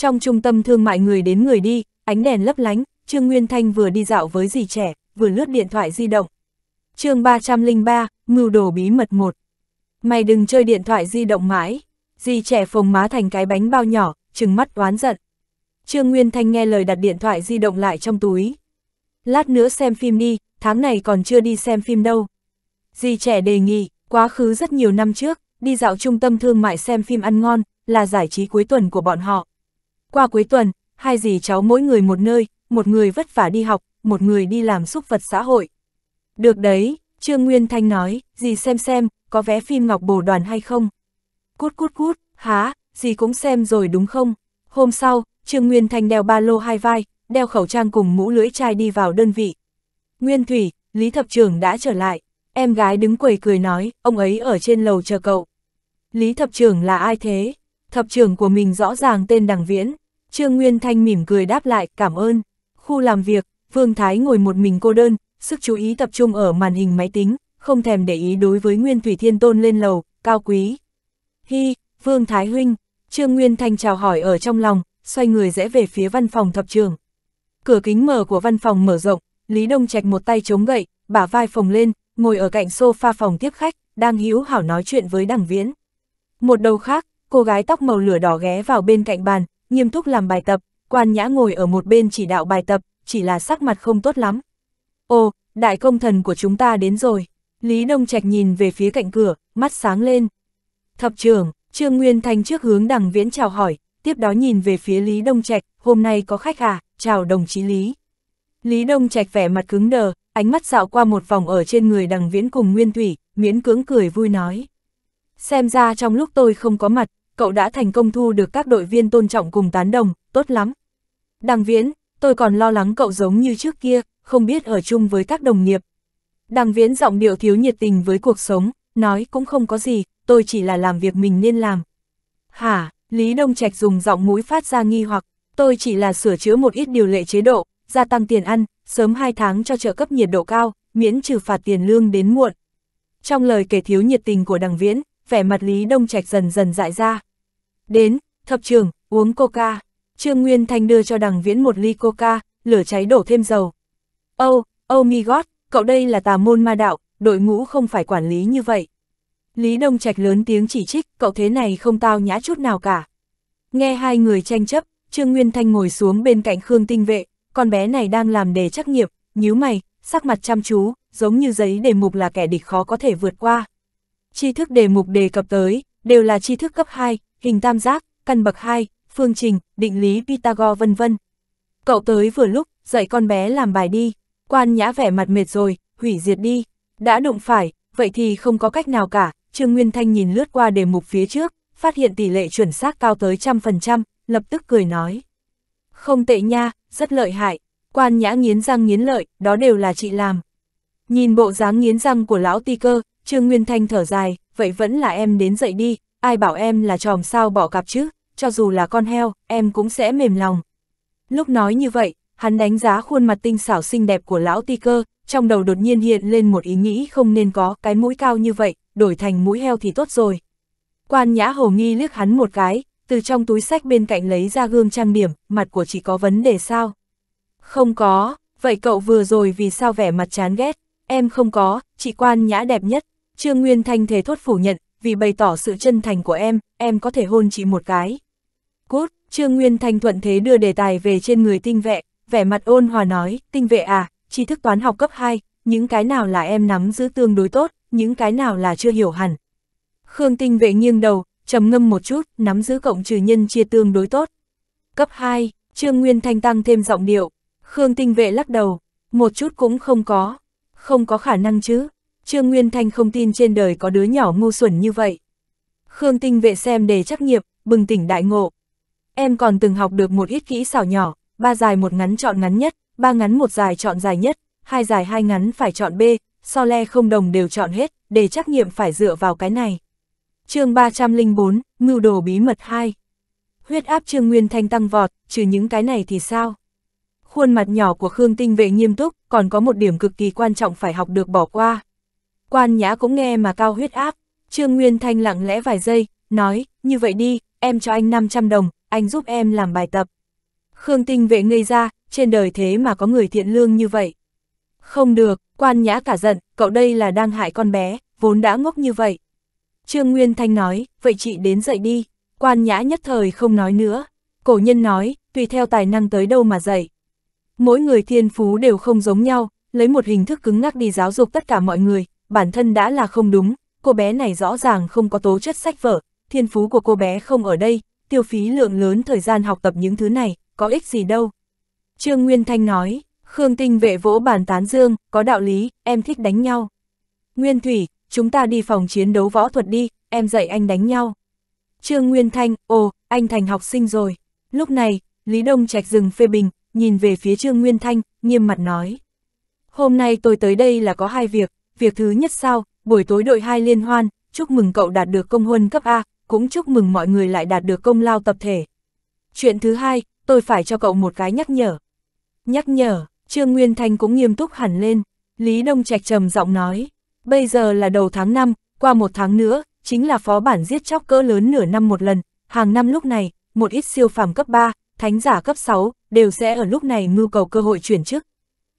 trong trung tâm thương mại người đến người đi, ánh đèn lấp lánh, Trương Nguyên Thanh vừa đi dạo với dì trẻ, vừa lướt điện thoại di động. chương 303, Mưu đồ bí mật 1 Mày đừng chơi điện thoại di động mãi. Dì trẻ phồng má thành cái bánh bao nhỏ, trừng mắt oán giận. Trương Nguyên Thanh nghe lời đặt điện thoại di động lại trong túi. Lát nữa xem phim đi, tháng này còn chưa đi xem phim đâu. Dì trẻ đề nghị, quá khứ rất nhiều năm trước, đi dạo trung tâm thương mại xem phim ăn ngon, là giải trí cuối tuần của bọn họ. Qua cuối tuần, hai dì cháu mỗi người một nơi, một người vất vả đi học, một người đi làm xúc vật xã hội. Được đấy, Trương Nguyên Thanh nói, dì xem xem, có vé phim Ngọc Bồ Đoàn hay không? Cút cút cút, há, dì cũng xem rồi đúng không? Hôm sau, Trương Nguyên Thanh đeo ba lô hai vai, đeo khẩu trang cùng mũ lưỡi chai đi vào đơn vị. Nguyên Thủy, Lý Thập Trường đã trở lại, em gái đứng quầy cười nói, ông ấy ở trên lầu chờ cậu. Lý Thập Trường là ai thế? thập trưởng của mình rõ ràng tên Đằng Viễn, Trương Nguyên Thanh mỉm cười đáp lại, cảm ơn. Khu làm việc, Vương Thái ngồi một mình cô đơn, sức chú ý tập trung ở màn hình máy tính, không thèm để ý đối với Nguyên Thủy Thiên Tôn lên lầu, cao quý. Hi, Vương Thái Huynh, Trương Nguyên Thanh chào hỏi ở trong lòng, xoay người rẽ về phía văn phòng thập trưởng Cửa kính mở của văn phòng mở rộng, Lý Đông Trạch một tay chống gậy, bả vai phồng lên, ngồi ở cạnh sofa phòng tiếp khách, đang hiếu hảo nói chuyện với đằng viễn. Một đầu khác, cô gái tóc màu lửa đỏ ghé vào bên cạnh bàn, nghiêm túc làm bài tập, quan nhã ngồi ở một bên chỉ đạo bài tập, chỉ là sắc mặt không tốt lắm. Ồ, đại công thần của chúng ta đến rồi. Lý Đông Trạch nhìn về phía cạnh cửa, mắt sáng lên. Thập trưởng, Trương Nguyên Thanh trước hướng đằng viễn chào hỏi, tiếp đó nhìn về phía Lý Đông Trạch, hôm nay có khách à, chào đồng chí Lý. Lý Đông Trạch vẻ mặt cứng đờ, ánh mắt dạo qua một vòng ở trên người đằng viễn cùng Nguyên Thủy, miễn cưỡng cười vui nói. Xem ra trong lúc tôi không có mặt, cậu đã thành công thu được các đội viên tôn trọng cùng tán đồng, tốt lắm. Đằng Viễn, tôi còn lo lắng cậu giống như trước kia, không biết ở chung với các đồng nghiệp. Đằng Viễn giọng điệu thiếu nhiệt tình với cuộc sống, nói cũng không có gì, tôi chỉ là làm việc mình nên làm. Hả, Lý Đông Trạch dùng giọng mũi phát ra nghi hoặc, tôi chỉ là sửa chữa một ít điều lệ chế độ, gia tăng tiền ăn, sớm 2 tháng cho trợ cấp nhiệt độ cao, miễn trừ phạt tiền lương đến muộn. Trong lời kể thiếu nhiệt tình của đằng Viễn, vẻ mặt Lý Đông Trạch dần dần dại ra. Đến, thập trường, uống coca. Trương Nguyên Thanh đưa cho đằng viễn một ly coca, lửa cháy đổ thêm dầu. ô oh, Âu oh mi gót, cậu đây là tà môn ma đạo, đội ngũ không phải quản lý như vậy. Lý Đông Trạch lớn tiếng chỉ trích, cậu thế này không tao nhã chút nào cả. Nghe hai người tranh chấp, Trương Nguyên Thanh ngồi xuống bên cạnh Khương Tinh Vệ, con bé này đang làm đề trắc nghiệm, nhíu mày, sắc mặt chăm chú, giống như giấy đề mục là kẻ địch khó có thể vượt qua. Tri thức đề mục đề cập tới, đều là tri thức cấp 2, hình tam giác, căn bậc 2, phương trình, định lý Pythagore vân vân. Cậu tới vừa lúc, dạy con bé làm bài đi. Quan nhã vẻ mặt mệt rồi, hủy diệt đi. Đã đụng phải, vậy thì không có cách nào cả. Trương Nguyên Thanh nhìn lướt qua đề mục phía trước, phát hiện tỷ lệ chuẩn xác cao tới trăm phần trăm, lập tức cười nói. Không tệ nha, rất lợi hại. Quan nhã nghiến răng nghiến lợi, đó đều là chị làm. Nhìn bộ dáng nghiến răng của lão ti cơ, Trương Nguyên Thanh thở dài, vậy vẫn là em đến dậy đi, ai bảo em là tròm sao bỏ cặp chứ, cho dù là con heo, em cũng sẽ mềm lòng. Lúc nói như vậy, hắn đánh giá khuôn mặt tinh xảo xinh đẹp của lão ti cơ, trong đầu đột nhiên hiện lên một ý nghĩ không nên có cái mũi cao như vậy, đổi thành mũi heo thì tốt rồi. Quan nhã hồ nghi liếc hắn một cái, từ trong túi sách bên cạnh lấy ra gương trang điểm, mặt của chị có vấn đề sao? Không có, vậy cậu vừa rồi vì sao vẻ mặt chán ghét? Em không có, chị quan nhã đẹp nhất. Trương Nguyên Thanh thề thốt phủ nhận, vì bày tỏ sự chân thành của em, em có thể hôn chị một cái. Cút, Trương Nguyên Thanh thuận thế đưa đề tài về trên người tinh vệ, vẻ mặt ôn hòa nói, tinh vệ à, tri thức toán học cấp 2, những cái nào là em nắm giữ tương đối tốt, những cái nào là chưa hiểu hẳn. Khương tinh vệ nghiêng đầu, trầm ngâm một chút, nắm giữ cộng trừ nhân chia tương đối tốt. Cấp 2, Trương Nguyên Thanh tăng thêm giọng điệu, Khương tinh vệ lắc đầu, một chút cũng không có, không có khả năng chứ. Trương Nguyên Thanh không tin trên đời có đứa nhỏ ngu xuẩn như vậy. Khương Tinh vệ xem đề trắc nghiệm, bừng tỉnh đại ngộ. Em còn từng học được một ít kỹ xảo nhỏ, ba dài một ngắn chọn ngắn nhất, ba ngắn một dài chọn dài nhất, hai dài hai ngắn phải chọn B, so le không đồng đều chọn hết, đề trắc nghiệm phải dựa vào cái này. chương 304, Mưu đồ bí mật 2 Huyết áp Trương Nguyên Thanh tăng vọt, trừ những cái này thì sao? Khuôn mặt nhỏ của Khương Tinh vệ nghiêm túc, còn có một điểm cực kỳ quan trọng phải học được bỏ qua. Quan nhã cũng nghe mà cao huyết áp, Trương Nguyên Thanh lặng lẽ vài giây, nói, như vậy đi, em cho anh 500 đồng, anh giúp em làm bài tập. Khương Tinh vệ ngây ra, trên đời thế mà có người thiện lương như vậy. Không được, quan nhã cả giận, cậu đây là đang hại con bé, vốn đã ngốc như vậy. Trương Nguyên Thanh nói, vậy chị đến dậy đi, quan nhã nhất thời không nói nữa. Cổ nhân nói, tùy theo tài năng tới đâu mà dạy. Mỗi người thiên phú đều không giống nhau, lấy một hình thức cứng ngắc đi giáo dục tất cả mọi người, bản thân đã là không đúng, cô bé này rõ ràng không có tố chất sách vở, thiên phú của cô bé không ở đây, tiêu phí lượng lớn thời gian học tập những thứ này, có ích gì đâu. Trương Nguyên Thanh nói, Khương Tinh vệ vỗ bàn tán dương, có đạo lý, em thích đánh nhau. Nguyên Thủy, chúng ta đi phòng chiến đấu võ thuật đi, em dạy anh đánh nhau. Trương Nguyên Thanh, ồ, anh thành học sinh rồi. Lúc này, Lý Đông Trạch dừng phê bình, nhìn về phía Trương Nguyên Thanh, nghiêm mặt nói. Hôm nay tôi tới đây là có hai việc, Việc thứ nhất sao, buổi tối đội 2 liên hoan, chúc mừng cậu đạt được công huân cấp A, cũng chúc mừng mọi người lại đạt được công lao tập thể. Chuyện thứ hai, tôi phải cho cậu một cái nhắc nhở. Nhắc nhở, Trương Nguyên Thanh cũng nghiêm túc hẳn lên, Lý Đông Trạch trầm giọng nói, bây giờ là đầu tháng 5, qua một tháng nữa, chính là phó bản giết chóc cỡ lớn nửa năm một lần, hàng năm lúc này, một ít siêu phàm cấp 3, thánh giả cấp 6, đều sẽ ở lúc này mưu cầu cơ hội chuyển chức.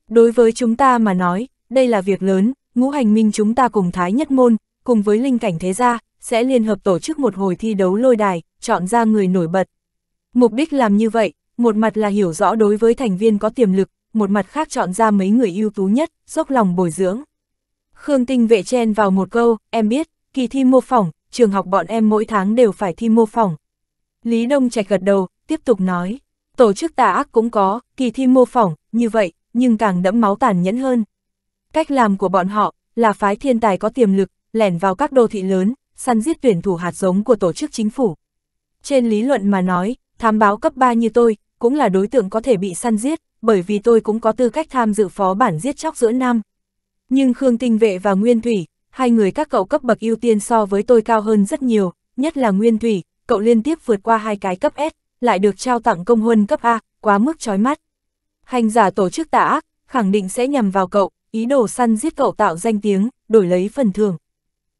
Đối với chúng ta mà nói, đây là việc lớn, ngũ hành minh chúng ta cùng Thái Nhất Môn, cùng với linh cảnh thế gia, sẽ liên hợp tổ chức một hồi thi đấu lôi đài, chọn ra người nổi bật. Mục đích làm như vậy, một mặt là hiểu rõ đối với thành viên có tiềm lực, một mặt khác chọn ra mấy người ưu tú nhất, dốc lòng bồi dưỡng. Khương Tinh vệ chen vào một câu, em biết, kỳ thi mô phỏng, trường học bọn em mỗi tháng đều phải thi mô phỏng. Lý Đông Trạch gật đầu, tiếp tục nói, tổ chức tà ác cũng có, kỳ thi mô phỏng, như vậy, nhưng càng đẫm máu tàn nhẫn hơn. Cách làm của bọn họ là phái thiên tài có tiềm lực, lẻn vào các đô thị lớn, săn giết tuyển thủ hạt giống của tổ chức chính phủ. Trên lý luận mà nói, thám báo cấp 3 như tôi, cũng là đối tượng có thể bị săn giết, bởi vì tôi cũng có tư cách tham dự phó bản giết chóc giữa năm. Nhưng Khương Tinh Vệ và Nguyên Thủy, hai người các cậu cấp bậc ưu tiên so với tôi cao hơn rất nhiều, nhất là Nguyên Thủy, cậu liên tiếp vượt qua hai cái cấp S, lại được trao tặng công huân cấp A, quá mức chói mắt. Hành giả tổ chức tà ác, khẳng định sẽ nhằm vào cậu, ý đồ săn giết cậu tạo danh tiếng, đổi lấy phần thưởng.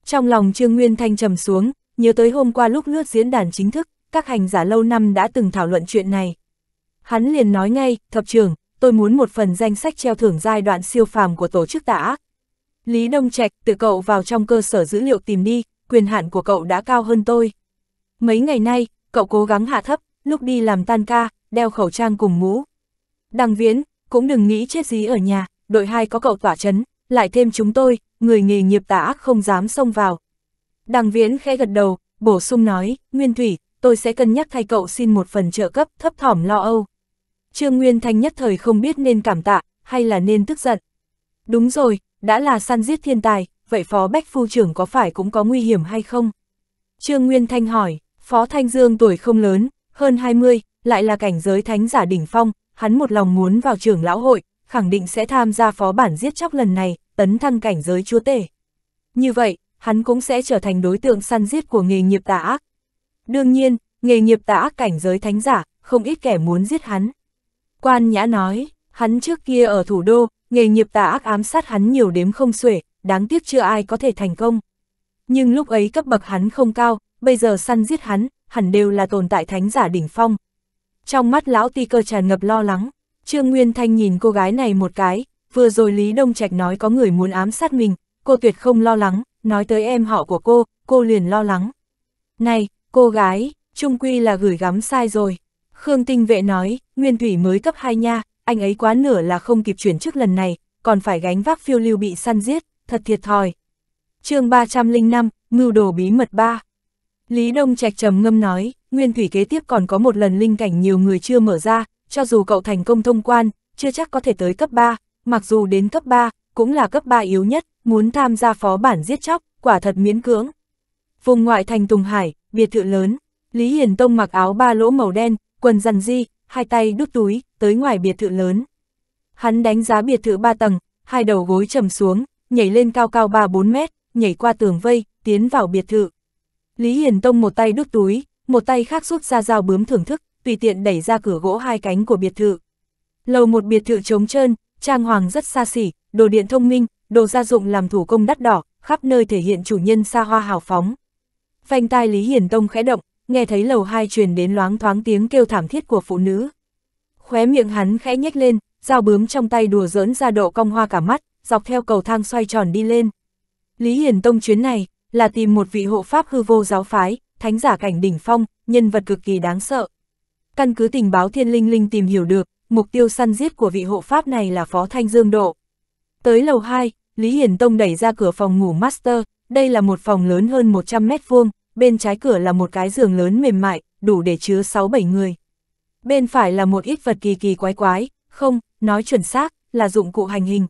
Trong lòng Trương Nguyên Thanh trầm xuống, nhớ tới hôm qua lúc lướt diễn đàn chính thức, các hành giả lâu năm đã từng thảo luận chuyện này. Hắn liền nói ngay, thập trưởng, tôi muốn một phần danh sách treo thưởng giai đoạn siêu phàm của tổ chức tà ác. Lý Đông Trạch tự cậu vào trong cơ sở dữ liệu tìm đi, quyền hạn của cậu đã cao hơn tôi. Mấy ngày nay, cậu cố gắng hạ thấp, lúc đi làm tan ca, đeo khẩu trang cùng mũ. Đằng Viễn, cũng đừng nghĩ chết dí ở nhà, đội hai có cậu tỏa chấn, lại thêm chúng tôi, người nghề nghiệp tà ác không dám xông vào. Đằng viễn khẽ gật đầu, bổ sung nói, Nguyên Thủy, tôi sẽ cân nhắc thay cậu xin một phần trợ cấp thấp thỏm lo âu. Trương Nguyên Thanh nhất thời không biết nên cảm tạ, hay là nên tức giận. Đúng rồi, đã là săn giết thiên tài, vậy Phó Bách Phu trưởng có phải cũng có nguy hiểm hay không? Trương Nguyên Thanh hỏi, Phó Thanh Dương tuổi không lớn, hơn 20, lại là cảnh giới thánh giả đỉnh phong, hắn một lòng muốn vào trưởng lão hội, khẳng định sẽ tham gia phó bản giết chóc lần này, tấn thăng cảnh giới chúa tể. Như vậy, hắn cũng sẽ trở thành đối tượng săn giết của nghề nghiệp tà ác. Đương nhiên, nghề nghiệp tà ác cảnh giới thánh giả, không ít kẻ muốn giết hắn. Quan Nhã nói, hắn trước kia ở thủ đô, nghề nghiệp tà ác ám sát hắn nhiều đếm không xuể, đáng tiếc chưa ai có thể thành công. Nhưng lúc ấy cấp bậc hắn không cao, bây giờ săn giết hắn, hẳn đều là tồn tại thánh giả đỉnh phong. Trong mắt lão ti cơ tràn ngập lo lắng. Trương Nguyên Thanh nhìn cô gái này một cái, vừa rồi Lý Đông Trạch nói có người muốn ám sát mình, cô tuyệt không lo lắng, nói tới em họ của cô, cô liền lo lắng. Này, cô gái, trung quy là gửi gắm sai rồi. Khương Tinh Vệ nói, Nguyên Thủy mới cấp 2 nha, anh ấy quá nửa là không kịp chuyển trước lần này, còn phải gánh vác phiêu lưu bị săn giết, thật thiệt thòi. chương 305, Mưu đồ bí mật 3 Lý Đông Trạch trầm ngâm nói, Nguyên Thủy kế tiếp còn có một lần linh cảnh nhiều người chưa mở ra, cho dù cậu thành công thông quan, chưa chắc có thể tới cấp 3, mặc dù đến cấp 3, cũng là cấp 3 yếu nhất, muốn tham gia phó bản giết chóc, quả thật miễn cưỡng. Vùng ngoại thành Tùng Hải, biệt thự lớn, Lý Hiền Tông mặc áo ba lỗ màu đen, quần dằn di, hai tay đút túi, tới ngoài biệt thự lớn. Hắn đánh giá biệt thự ba tầng, hai đầu gối trầm xuống, nhảy lên cao cao 3-4 mét, nhảy qua tường vây, tiến vào biệt thự. Lý Hiền Tông một tay đút túi, một tay khác rút ra dao bướm thưởng thức, tùy tiện đẩy ra cửa gỗ hai cánh của biệt thự. Lầu một biệt thự trống trơn, trang hoàng rất xa xỉ, đồ điện thông minh, đồ gia dụng làm thủ công đắt đỏ, khắp nơi thể hiện chủ nhân xa hoa hào phóng. Phanh tai Lý Hiển Tông khẽ động, nghe thấy lầu hai truyền đến loáng thoáng tiếng kêu thảm thiết của phụ nữ. Khóe miệng hắn khẽ nhếch lên, dao bướm trong tay đùa giỡn ra độ cong hoa cả mắt, dọc theo cầu thang xoay tròn đi lên. Lý Hiển Tông chuyến này là tìm một vị hộ pháp hư vô giáo phái, thánh giả cảnh đỉnh phong, nhân vật cực kỳ đáng sợ. Căn cứ tình báo thiên linh linh tìm hiểu được, mục tiêu săn giết của vị hộ pháp này là Phó Thanh Dương Độ. Tới lầu 2, Lý Hiển Tông đẩy ra cửa phòng ngủ master, đây là một phòng lớn hơn 100 mét vuông, bên trái cửa là một cái giường lớn mềm mại, đủ để chứa 6-7 người. Bên phải là một ít vật kỳ kỳ quái quái, không, nói chuẩn xác, là dụng cụ hành hình.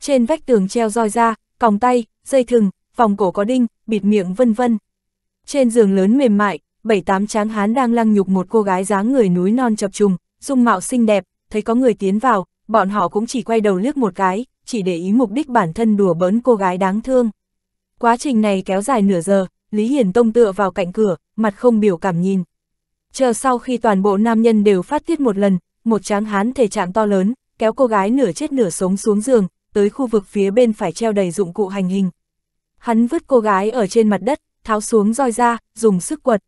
Trên vách tường treo roi ra, còng tay, dây thừng, vòng cổ có đinh, bịt miệng vân vân. Trên giường lớn mềm mại, bảy tám tráng hán đang lăng nhục một cô gái dáng người núi non chập trùng, dung mạo xinh đẹp, thấy có người tiến vào, bọn họ cũng chỉ quay đầu liếc một cái, chỉ để ý mục đích bản thân đùa bỡn cô gái đáng thương. Quá trình này kéo dài nửa giờ, Lý Hiển Tông tựa vào cạnh cửa, mặt không biểu cảm nhìn. Chờ sau khi toàn bộ nam nhân đều phát tiết một lần, một tráng hán thể trạng to lớn, kéo cô gái nửa chết nửa sống xuống giường, tới khu vực phía bên phải treo đầy dụng cụ hành hình. Hắn vứt cô gái ở trên mặt đất, tháo xuống roi ra, dùng sức quật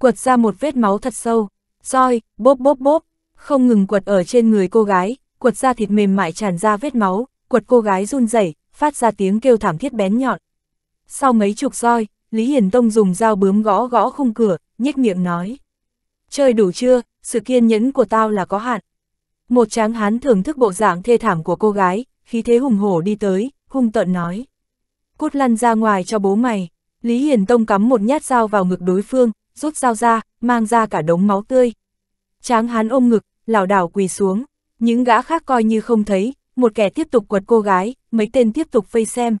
quật ra một vết máu thật sâu, roi, bốp bốp bốp, không ngừng quật ở trên người cô gái, quật ra thịt mềm mại tràn ra vết máu, quật cô gái run rẩy, phát ra tiếng kêu thảm thiết bén nhọn. Sau mấy chục roi, Lý Hiền Tông dùng dao bướm gõ gõ khung cửa, nhếch miệng nói. Chơi đủ chưa, sự kiên nhẫn của tao là có hạn. Một tráng hán thưởng thức bộ dạng thê thảm của cô gái, khí thế hùng hổ đi tới, hung tợn nói. Cút lăn ra ngoài cho bố mày. Lý Hiền Tông cắm một nhát dao vào ngực đối phương, rút dao ra, mang ra cả đống máu tươi. Tráng hán ôm ngực, lảo đảo quỳ xuống, những gã khác coi như không thấy, một kẻ tiếp tục quật cô gái, mấy tên tiếp tục vây xem.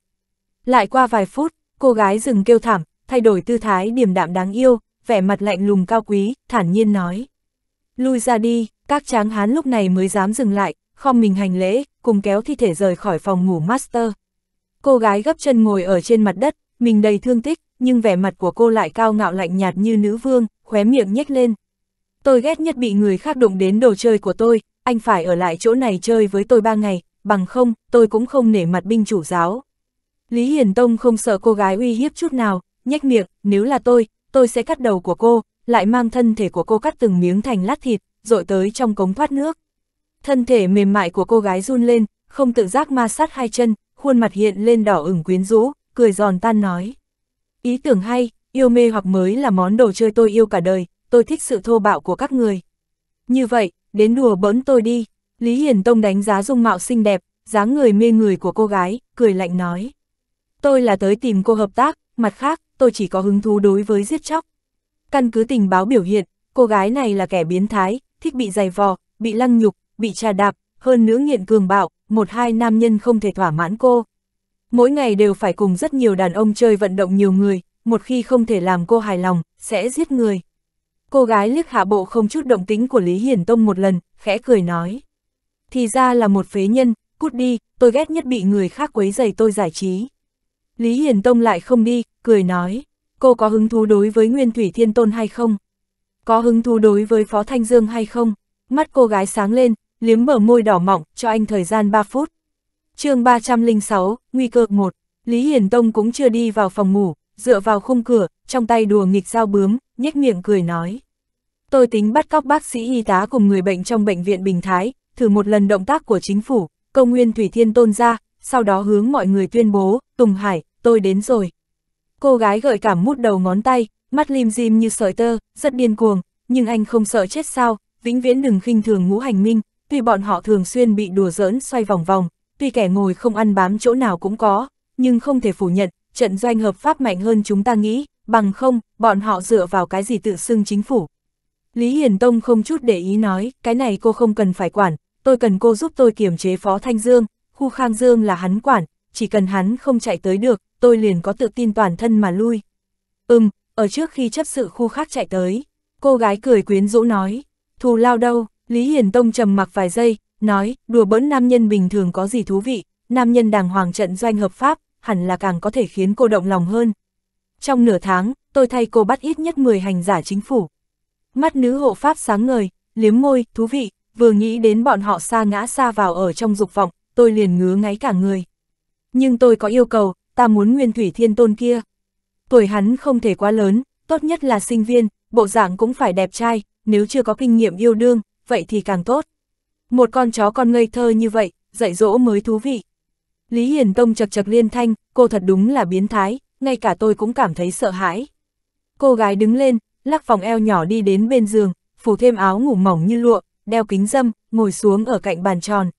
Lại qua vài phút, cô gái dừng kêu thảm, thay đổi tư thái điềm đạm đáng yêu, vẻ mặt lạnh lùng cao quý, thản nhiên nói. Lui ra đi, các tráng hán lúc này mới dám dừng lại, không mình hành lễ, cùng kéo thi thể rời khỏi phòng ngủ master. Cô gái gấp chân ngồi ở trên mặt đất, mình đầy thương tích, nhưng vẻ mặt của cô lại cao ngạo lạnh nhạt như nữ vương, khóe miệng nhếch lên. Tôi ghét nhất bị người khác đụng đến đồ chơi của tôi, anh phải ở lại chỗ này chơi với tôi ba ngày, bằng không, tôi cũng không nể mặt binh chủ giáo. Lý Hiền Tông không sợ cô gái uy hiếp chút nào, nhếch miệng, nếu là tôi, tôi sẽ cắt đầu của cô, lại mang thân thể của cô cắt từng miếng thành lát thịt, rội tới trong cống thoát nước. Thân thể mềm mại của cô gái run lên, không tự giác ma sát hai chân, khuôn mặt hiện lên đỏ ửng quyến rũ, cười giòn tan nói. Ý tưởng hay, yêu mê hoặc mới là món đồ chơi tôi yêu cả đời, tôi thích sự thô bạo của các người. Như vậy, đến đùa bỡn tôi đi. Lý Hiền Tông đánh giá dung mạo xinh đẹp, dáng người mê người của cô gái, cười lạnh nói. Tôi là tới tìm cô hợp tác, mặt khác, tôi chỉ có hứng thú đối với giết chóc. Căn cứ tình báo biểu hiện, cô gái này là kẻ biến thái, thích bị giày vò, bị lăng nhục, bị trà đạp, hơn nữa nghiện cường bạo, một hai nam nhân không thể thỏa mãn cô, Mỗi ngày đều phải cùng rất nhiều đàn ông chơi vận động nhiều người, một khi không thể làm cô hài lòng, sẽ giết người. Cô gái liếc hạ bộ không chút động tính của Lý Hiển Tông một lần, khẽ cười nói. Thì ra là một phế nhân, cút đi, tôi ghét nhất bị người khác quấy dày tôi giải trí. Lý Hiển Tông lại không đi, cười nói. Cô có hứng thú đối với Nguyên Thủy Thiên Tôn hay không? Có hứng thú đối với Phó Thanh Dương hay không? Mắt cô gái sáng lên, liếm mở môi đỏ mọng, cho anh thời gian 3 phút chương 306, nguy cơ 1, Lý Hiển Tông cũng chưa đi vào phòng ngủ, dựa vào khung cửa, trong tay đùa nghịch dao bướm, nhếch miệng cười nói. Tôi tính bắt cóc bác sĩ y tá cùng người bệnh trong bệnh viện Bình Thái, thử một lần động tác của chính phủ, công nguyên Thủy Thiên Tôn ra, sau đó hướng mọi người tuyên bố, Tùng Hải, tôi đến rồi. Cô gái gợi cảm mút đầu ngón tay, mắt lim dim như sợi tơ, rất điên cuồng, nhưng anh không sợ chết sao, vĩnh viễn đừng khinh thường ngũ hành minh, tuy bọn họ thường xuyên bị đùa giỡn xoay vòng vòng, tuy kẻ ngồi không ăn bám chỗ nào cũng có, nhưng không thể phủ nhận, trận doanh hợp pháp mạnh hơn chúng ta nghĩ, bằng không, bọn họ dựa vào cái gì tự xưng chính phủ. Lý Hiền Tông không chút để ý nói, cái này cô không cần phải quản, tôi cần cô giúp tôi kiềm chế Phó Thanh Dương, khu Khang Dương là hắn quản, chỉ cần hắn không chạy tới được, tôi liền có tự tin toàn thân mà lui. Ừm, ở trước khi chấp sự khu khác chạy tới, cô gái cười quyến rũ nói, thù lao đâu, Lý Hiền Tông trầm mặc vài giây, nói, đùa bỡn nam nhân bình thường có gì thú vị, nam nhân đàng hoàng trận doanh hợp pháp, hẳn là càng có thể khiến cô động lòng hơn. Trong nửa tháng, tôi thay cô bắt ít nhất 10 hành giả chính phủ. Mắt nữ hộ pháp sáng ngời, liếm môi, thú vị, vừa nghĩ đến bọn họ xa ngã xa vào ở trong dục vọng, tôi liền ngứa ngáy cả người. Nhưng tôi có yêu cầu, ta muốn nguyên thủy thiên tôn kia. Tuổi hắn không thể quá lớn, tốt nhất là sinh viên, bộ dạng cũng phải đẹp trai, nếu chưa có kinh nghiệm yêu đương, vậy thì càng tốt. Một con chó con ngây thơ như vậy, dạy dỗ mới thú vị. Lý Hiền Tông chật chật liên thanh, cô thật đúng là biến thái, ngay cả tôi cũng cảm thấy sợ hãi. Cô gái đứng lên, lắc vòng eo nhỏ đi đến bên giường, phủ thêm áo ngủ mỏng như lụa, đeo kính dâm, ngồi xuống ở cạnh bàn tròn.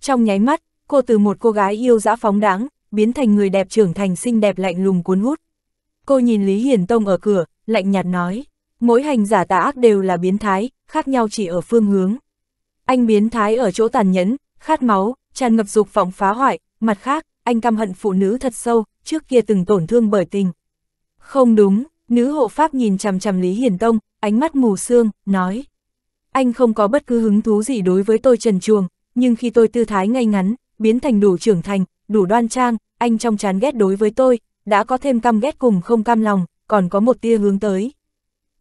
Trong nháy mắt, cô từ một cô gái yêu dã phóng đáng, biến thành người đẹp trưởng thành xinh đẹp lạnh lùng cuốn hút. Cô nhìn Lý Hiền Tông ở cửa, lạnh nhạt nói, mỗi hành giả tà ác đều là biến thái, khác nhau chỉ ở phương hướng. Anh biến thái ở chỗ tàn nhẫn, khát máu, tràn ngập dục vọng phá hoại, mặt khác, anh căm hận phụ nữ thật sâu, trước kia từng tổn thương bởi tình. Không đúng, nữ hộ pháp nhìn chằm chằm Lý hiền Tông, ánh mắt mù sương, nói. Anh không có bất cứ hứng thú gì đối với tôi trần chuồng, nhưng khi tôi tư thái ngay ngắn, biến thành đủ trưởng thành, đủ đoan trang, anh trong chán ghét đối với tôi, đã có thêm căm ghét cùng không cam lòng, còn có một tia hướng tới.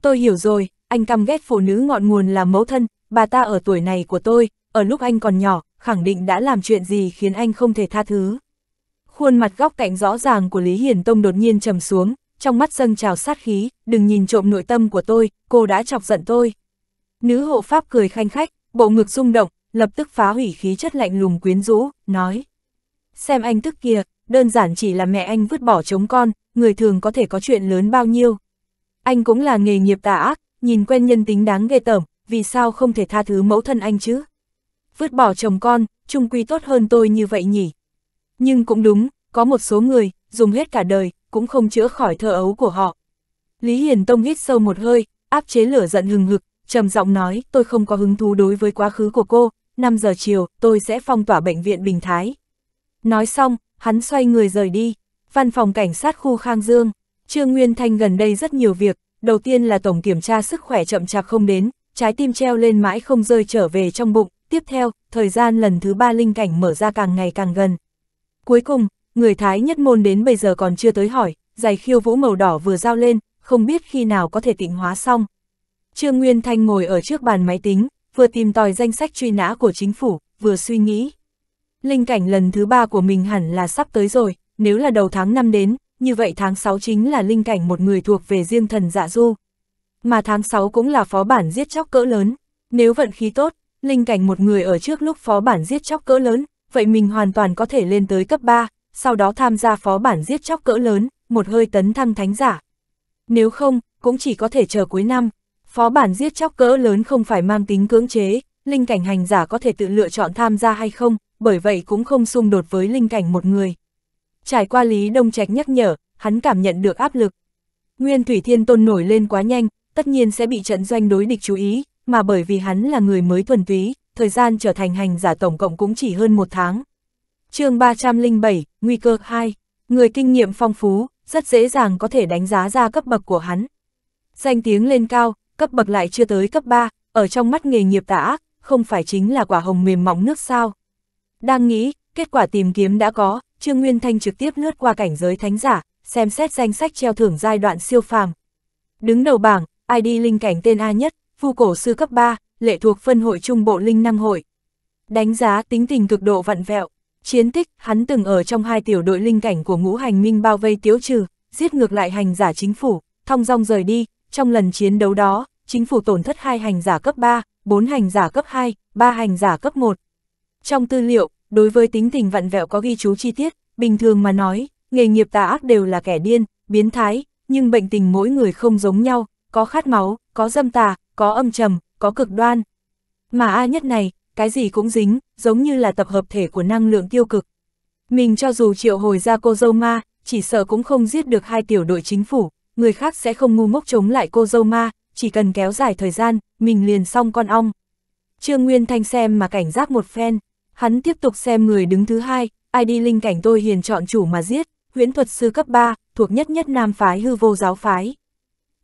Tôi hiểu rồi, anh căm ghét phụ nữ ngọn nguồn là mẫu thân, bà ta ở tuổi này của tôi, ở lúc anh còn nhỏ, khẳng định đã làm chuyện gì khiến anh không thể tha thứ. Khuôn mặt góc cạnh rõ ràng của Lý Hiển Tông đột nhiên trầm xuống, trong mắt dâng trào sát khí, đừng nhìn trộm nội tâm của tôi, cô đã chọc giận tôi. Nữ hộ pháp cười khanh khách, bộ ngực rung động, lập tức phá hủy khí chất lạnh lùng quyến rũ, nói. Xem anh tức kia, đơn giản chỉ là mẹ anh vứt bỏ chống con, người thường có thể có chuyện lớn bao nhiêu. Anh cũng là nghề nghiệp tà ác, nhìn quen nhân tính đáng ghê tởm, vì sao không thể tha thứ mẫu thân anh chứ? Vứt bỏ chồng con, trung quy tốt hơn tôi như vậy nhỉ? Nhưng cũng đúng, có một số người, dùng hết cả đời, cũng không chữa khỏi thơ ấu của họ. Lý Hiền Tông hít sâu một hơi, áp chế lửa giận hừng hực, trầm giọng nói, tôi không có hứng thú đối với quá khứ của cô, 5 giờ chiều, tôi sẽ phong tỏa bệnh viện Bình Thái. Nói xong, hắn xoay người rời đi, văn phòng cảnh sát khu Khang Dương, Trương Nguyên Thanh gần đây rất nhiều việc, đầu tiên là tổng kiểm tra sức khỏe chậm chạp không đến, trái tim treo lên mãi không rơi trở về trong bụng, tiếp theo, thời gian lần thứ ba linh cảnh mở ra càng ngày càng gần. Cuối cùng, người Thái nhất môn đến bây giờ còn chưa tới hỏi, giày khiêu vũ màu đỏ vừa giao lên, không biết khi nào có thể tịnh hóa xong. Trương Nguyên Thanh ngồi ở trước bàn máy tính, vừa tìm tòi danh sách truy nã của chính phủ, vừa suy nghĩ. Linh cảnh lần thứ ba của mình hẳn là sắp tới rồi, nếu là đầu tháng 5 đến, như vậy tháng 6 chính là linh cảnh một người thuộc về riêng thần dạ du. Mà tháng 6 cũng là phó bản giết chóc cỡ lớn. Nếu vận khí tốt, linh cảnh một người ở trước lúc phó bản giết chóc cỡ lớn, vậy mình hoàn toàn có thể lên tới cấp 3, sau đó tham gia phó bản giết chóc cỡ lớn, một hơi tấn thăng thánh giả. Nếu không, cũng chỉ có thể chờ cuối năm. Phó bản giết chóc cỡ lớn không phải mang tính cưỡng chế, linh cảnh hành giả có thể tự lựa chọn tham gia hay không, bởi vậy cũng không xung đột với linh cảnh một người. Trải qua Lý Đông Trạch nhắc nhở, hắn cảm nhận được áp lực. Nguyên Thủy Thiên Tôn nổi lên quá nhanh, tất nhiên sẽ bị trận doanh đối địch chú ý, mà bởi vì hắn là người mới thuần túy, thời gian trở thành hành giả tổng cộng cũng chỉ hơn một tháng. chương 307, Nguy cơ 2. Người kinh nghiệm phong phú, rất dễ dàng có thể đánh giá ra cấp bậc của hắn. Danh tiếng lên cao, cấp bậc lại chưa tới cấp 3, ở trong mắt nghề nghiệp tả ác, không phải chính là quả hồng mềm mỏng nước sao. Đang nghĩ, kết quả tìm kiếm đã có, Trương Nguyên Thanh trực tiếp lướt qua cảnh giới thánh giả, xem xét danh sách treo thưởng giai đoạn siêu phàm. Đứng đầu bảng, ID linh cảnh tên A nhất, phu cổ sư cấp 3, lệ thuộc phân hội trung bộ linh năng hội. Đánh giá tính tình cực độ vặn vẹo, chiến tích, hắn từng ở trong hai tiểu đội linh cảnh của ngũ hành minh bao vây tiếu trừ, giết ngược lại hành giả chính phủ, thong dong rời đi, trong lần chiến đấu đó, chính phủ tổn thất hai hành giả cấp 3, 4 hành giả cấp 2, 3 hành giả cấp 1. Trong tư liệu, đối với tính tình vặn vẹo có ghi chú chi tiết, bình thường mà nói, nghề nghiệp tà ác đều là kẻ điên, biến thái, nhưng bệnh tình mỗi người không giống nhau, có khát máu, có dâm tà, có âm trầm, có cực đoan. Mà A nhất này, cái gì cũng dính, giống như là tập hợp thể của năng lượng tiêu cực. Mình cho dù triệu hồi ra cô dâu ma, chỉ sợ cũng không giết được hai tiểu đội chính phủ, người khác sẽ không ngu mốc chống lại cô dâu ma, chỉ cần kéo dài thời gian, mình liền xong con ong. Trương Nguyên Thanh xem mà cảnh giác một phen, hắn tiếp tục xem người đứng thứ hai, ai đi linh cảnh tôi hiền chọn chủ mà giết, huyễn thuật sư cấp 3, thuộc nhất nhất nam phái hư vô giáo phái.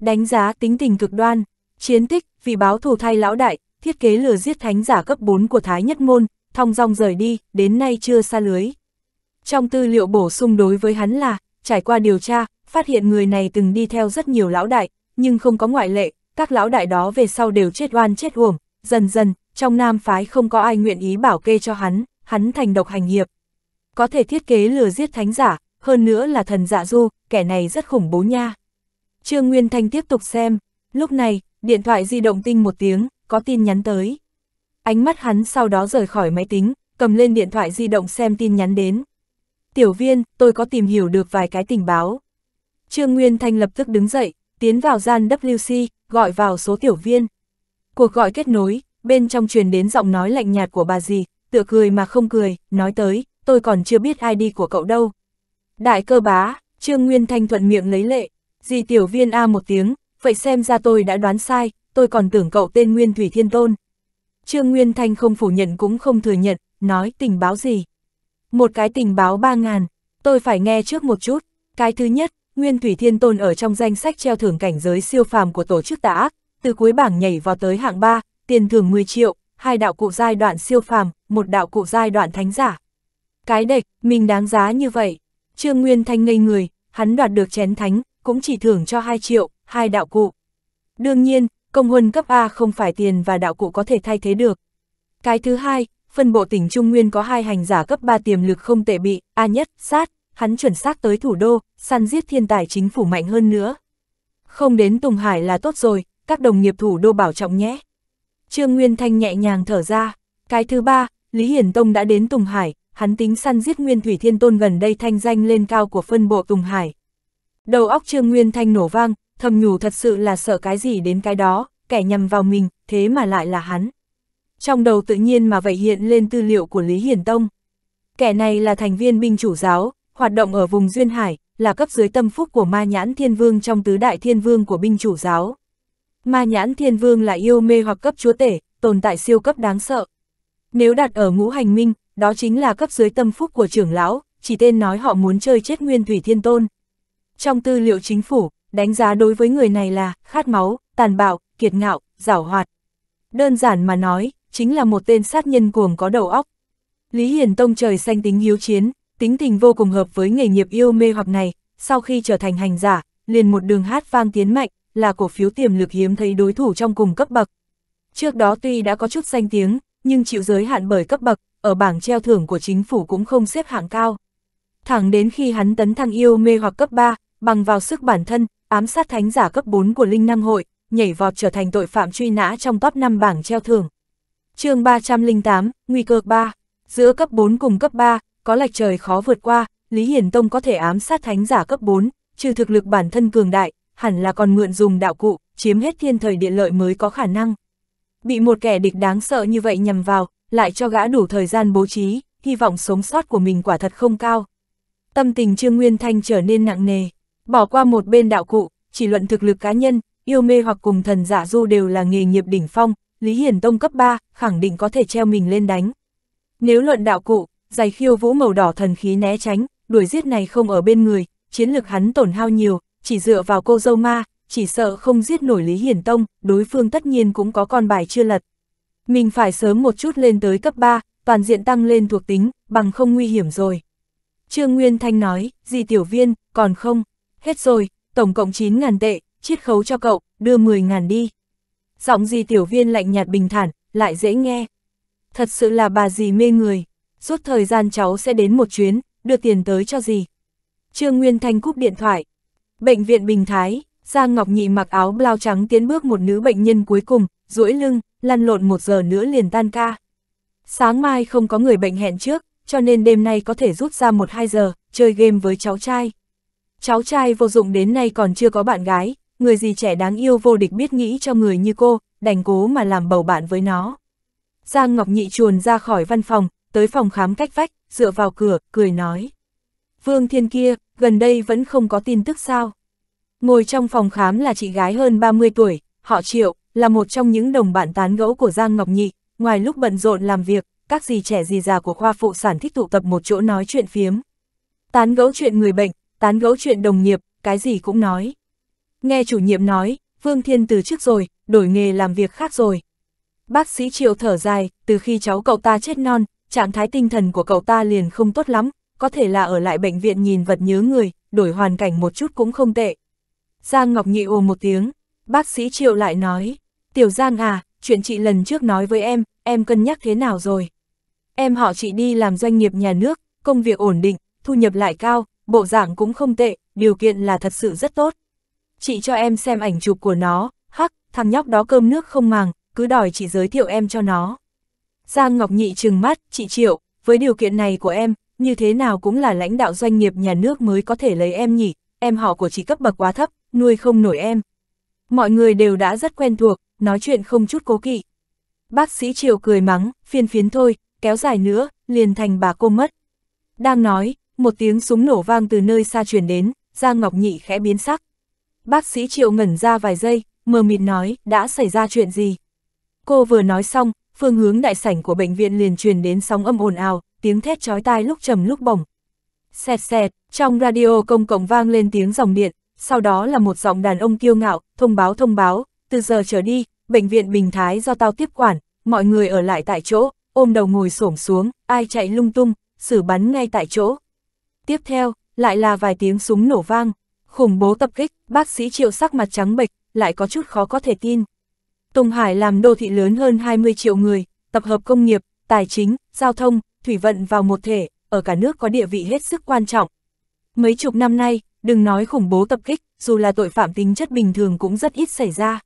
Đánh giá tính tình cực đoan, chiến tích, vì báo thù thay lão đại, thiết kế lừa giết thánh giả cấp 4 của Thái Nhất Môn, thong dong rời đi, đến nay chưa xa lưới. Trong tư liệu bổ sung đối với hắn là, trải qua điều tra, phát hiện người này từng đi theo rất nhiều lão đại, nhưng không có ngoại lệ, các lão đại đó về sau đều chết oan chết uổng, dần dần, trong nam phái không có ai nguyện ý bảo kê cho hắn, hắn thành độc hành hiệp. Có thể thiết kế lừa giết thánh giả, hơn nữa là thần dạ du, kẻ này rất khủng bố nha. Trương Nguyên Thanh tiếp tục xem, lúc này, điện thoại di động tinh một tiếng, có tin nhắn tới. Ánh mắt hắn sau đó rời khỏi máy tính, cầm lên điện thoại di động xem tin nhắn đến. Tiểu viên, tôi có tìm hiểu được vài cái tình báo. Trương Nguyên Thanh lập tức đứng dậy, tiến vào gian WC, gọi vào số tiểu viên. Cuộc gọi kết nối, bên trong truyền đến giọng nói lạnh nhạt của bà dì, tựa cười mà không cười, nói tới, tôi còn chưa biết ID của cậu đâu. Đại cơ bá, Trương Nguyên Thanh thuận miệng lấy lệ, Di tiểu viên A một tiếng, vậy xem ra tôi đã đoán sai, tôi còn tưởng cậu tên Nguyên Thủy Thiên Tôn. Trương Nguyên Thanh không phủ nhận cũng không thừa nhận, nói tình báo gì. Một cái tình báo ba ngàn, tôi phải nghe trước một chút. Cái thứ nhất, Nguyên Thủy Thiên Tôn ở trong danh sách treo thưởng cảnh giới siêu phàm của tổ chức tà ác, từ cuối bảng nhảy vào tới hạng 3, tiền thưởng 10 triệu, hai đạo cụ giai đoạn siêu phàm, một đạo cụ giai đoạn thánh giả. Cái đệch, mình đáng giá như vậy. Trương Nguyên Thanh ngây người, hắn đoạt được chén thánh, cũng chỉ thưởng cho 2 triệu, hai đạo cụ. Đương nhiên, công huân cấp A không phải tiền và đạo cụ có thể thay thế được. Cái thứ hai, phân bộ tỉnh Trung Nguyên có hai hành giả cấp 3 tiềm lực không tệ bị, A nhất, sát, hắn chuẩn xác tới thủ đô, săn giết thiên tài chính phủ mạnh hơn nữa. Không đến Tùng Hải là tốt rồi, các đồng nghiệp thủ đô bảo trọng nhé. Trương Nguyên Thanh nhẹ nhàng thở ra. Cái thứ ba, Lý Hiển Tông đã đến Tùng Hải, hắn tính săn giết Nguyên Thủy Thiên Tôn gần đây thanh danh lên cao của phân bộ Tùng Hải. Đầu óc Trương Nguyên Thanh nổ vang, thầm nhủ thật sự là sợ cái gì đến cái đó, kẻ nhầm vào mình, thế mà lại là hắn. Trong đầu tự nhiên mà vậy hiện lên tư liệu của Lý hiền Tông. Kẻ này là thành viên binh chủ giáo, hoạt động ở vùng Duyên Hải, là cấp dưới tâm phúc của ma nhãn thiên vương trong tứ đại thiên vương của binh chủ giáo. Ma nhãn thiên vương là yêu mê hoặc cấp chúa tể, tồn tại siêu cấp đáng sợ. Nếu đặt ở ngũ hành minh, đó chính là cấp dưới tâm phúc của trưởng lão, chỉ tên nói họ muốn chơi chết nguyên thủy thiên tôn. Trong tư liệu chính phủ, đánh giá đối với người này là khát máu, tàn bạo, kiệt ngạo, giảo hoạt. Đơn giản mà nói, chính là một tên sát nhân cuồng có đầu óc. Lý hiền Tông trời xanh tính hiếu chiến, tính tình vô cùng hợp với nghề nghiệp yêu mê hoặc này, sau khi trở thành hành giả, liền một đường hát vang tiến mạnh, là cổ phiếu tiềm lực hiếm thấy đối thủ trong cùng cấp bậc. Trước đó tuy đã có chút danh tiếng, nhưng chịu giới hạn bởi cấp bậc, ở bảng treo thưởng của chính phủ cũng không xếp hạng cao. Thẳng đến khi hắn tấn thăng yêu mê hoặc cấp 3, bằng vào sức bản thân, ám sát thánh giả cấp 4 của Linh Năng Hội, nhảy vọt trở thành tội phạm truy nã trong top 5 bảng treo thưởng. chương 308, Nguy cơ 3. Giữa cấp 4 cùng cấp 3, có lệch trời khó vượt qua, Lý Hiển Tông có thể ám sát thánh giả cấp 4, trừ thực lực bản thân cường đại, hẳn là còn mượn dùng đạo cụ, chiếm hết thiên thời địa lợi mới có khả năng. Bị một kẻ địch đáng sợ như vậy nhằm vào, lại cho gã đủ thời gian bố trí, hy vọng sống sót của mình quả thật không cao. Tâm tình Trương Nguyên Thanh trở nên nặng nề. Bỏ qua một bên đạo cụ, chỉ luận thực lực cá nhân, yêu mê hoặc cùng thần giả du đều là nghề nghiệp đỉnh phong, Lý Hiển Tông cấp 3, khẳng định có thể treo mình lên đánh. Nếu luận đạo cụ, giày khiêu vũ màu đỏ thần khí né tránh, đuổi giết này không ở bên người, chiến lực hắn tổn hao nhiều, chỉ dựa vào cô dâu ma, chỉ sợ không giết nổi Lý Hiển Tông, đối phương tất nhiên cũng có con bài chưa lật. Mình phải sớm một chút lên tới cấp 3, toàn diện tăng lên thuộc tính, bằng không nguy hiểm rồi. Trương Nguyên Thanh nói, gì tiểu viên, còn không? hết rồi, tổng cộng 9.000 tệ, chiết khấu cho cậu, đưa 10.000 đi. Giọng gì tiểu viên lạnh nhạt bình thản, lại dễ nghe. Thật sự là bà gì mê người, suốt thời gian cháu sẽ đến một chuyến, đưa tiền tới cho gì. Trương Nguyên Thanh cúp điện thoại. Bệnh viện Bình Thái, Giang Ngọc Nhị mặc áo blau trắng tiến bước một nữ bệnh nhân cuối cùng, duỗi lưng, lăn lộn một giờ nữa liền tan ca. Sáng mai không có người bệnh hẹn trước, cho nên đêm nay có thể rút ra một hai giờ, chơi game với cháu trai. Cháu trai vô dụng đến nay còn chưa có bạn gái, người gì trẻ đáng yêu vô địch biết nghĩ cho người như cô, đành cố mà làm bầu bạn với nó. Giang Ngọc Nhị chuồn ra khỏi văn phòng, tới phòng khám cách vách, dựa vào cửa, cười nói. Vương Thiên kia, gần đây vẫn không có tin tức sao. Ngồi trong phòng khám là chị gái hơn 30 tuổi, họ Triệu, là một trong những đồng bạn tán gẫu của Giang Ngọc Nhị, ngoài lúc bận rộn làm việc, các gì trẻ gì già của khoa phụ sản thích tụ tập một chỗ nói chuyện phiếm. Tán gẫu chuyện người bệnh, tán gẫu chuyện đồng nghiệp, cái gì cũng nói. Nghe chủ nhiệm nói, Vương Thiên từ trước rồi, đổi nghề làm việc khác rồi. Bác sĩ Triệu thở dài, từ khi cháu cậu ta chết non, trạng thái tinh thần của cậu ta liền không tốt lắm, có thể là ở lại bệnh viện nhìn vật nhớ người, đổi hoàn cảnh một chút cũng không tệ. Giang Ngọc Nhị ồ một tiếng, bác sĩ Triệu lại nói, Tiểu Giang à, chuyện chị lần trước nói với em, em cân nhắc thế nào rồi? Em họ chị đi làm doanh nghiệp nhà nước, công việc ổn định, thu nhập lại cao, bộ dạng cũng không tệ, điều kiện là thật sự rất tốt. Chị cho em xem ảnh chụp của nó, hắc, thằng nhóc đó cơm nước không màng, cứ đòi chị giới thiệu em cho nó. Giang Ngọc Nhị trừng mắt, chị Triệu, với điều kiện này của em, như thế nào cũng là lãnh đạo doanh nghiệp nhà nước mới có thể lấy em nhỉ, em họ của chị cấp bậc quá thấp, nuôi không nổi em. Mọi người đều đã rất quen thuộc, nói chuyện không chút cố kỵ. Bác sĩ Triệu cười mắng, phiên phiến thôi, kéo dài nữa, liền thành bà cô mất. Đang nói, một tiếng súng nổ vang từ nơi xa truyền đến, Giang Ngọc Nhị khẽ biến sắc. Bác sĩ Triệu ngẩn ra vài giây, mờ mịt nói, đã xảy ra chuyện gì? Cô vừa nói xong, phương hướng đại sảnh của bệnh viện liền truyền đến sóng âm ồn ào, tiếng thét chói tai lúc trầm lúc bổng. Xẹt xẹt, trong radio công cộng vang lên tiếng dòng điện, sau đó là một giọng đàn ông kiêu ngạo, thông báo thông báo, từ giờ trở đi, bệnh viện Bình Thái do tao tiếp quản, mọi người ở lại tại chỗ, ôm đầu ngồi xổm xuống, ai chạy lung tung, xử bắn ngay tại chỗ. Tiếp theo, lại là vài tiếng súng nổ vang, khủng bố tập kích, bác sĩ triệu sắc mặt trắng bệch, lại có chút khó có thể tin. Tùng Hải làm đô thị lớn hơn 20 triệu người, tập hợp công nghiệp, tài chính, giao thông, thủy vận vào một thể, ở cả nước có địa vị hết sức quan trọng. Mấy chục năm nay, đừng nói khủng bố tập kích, dù là tội phạm tính chất bình thường cũng rất ít xảy ra.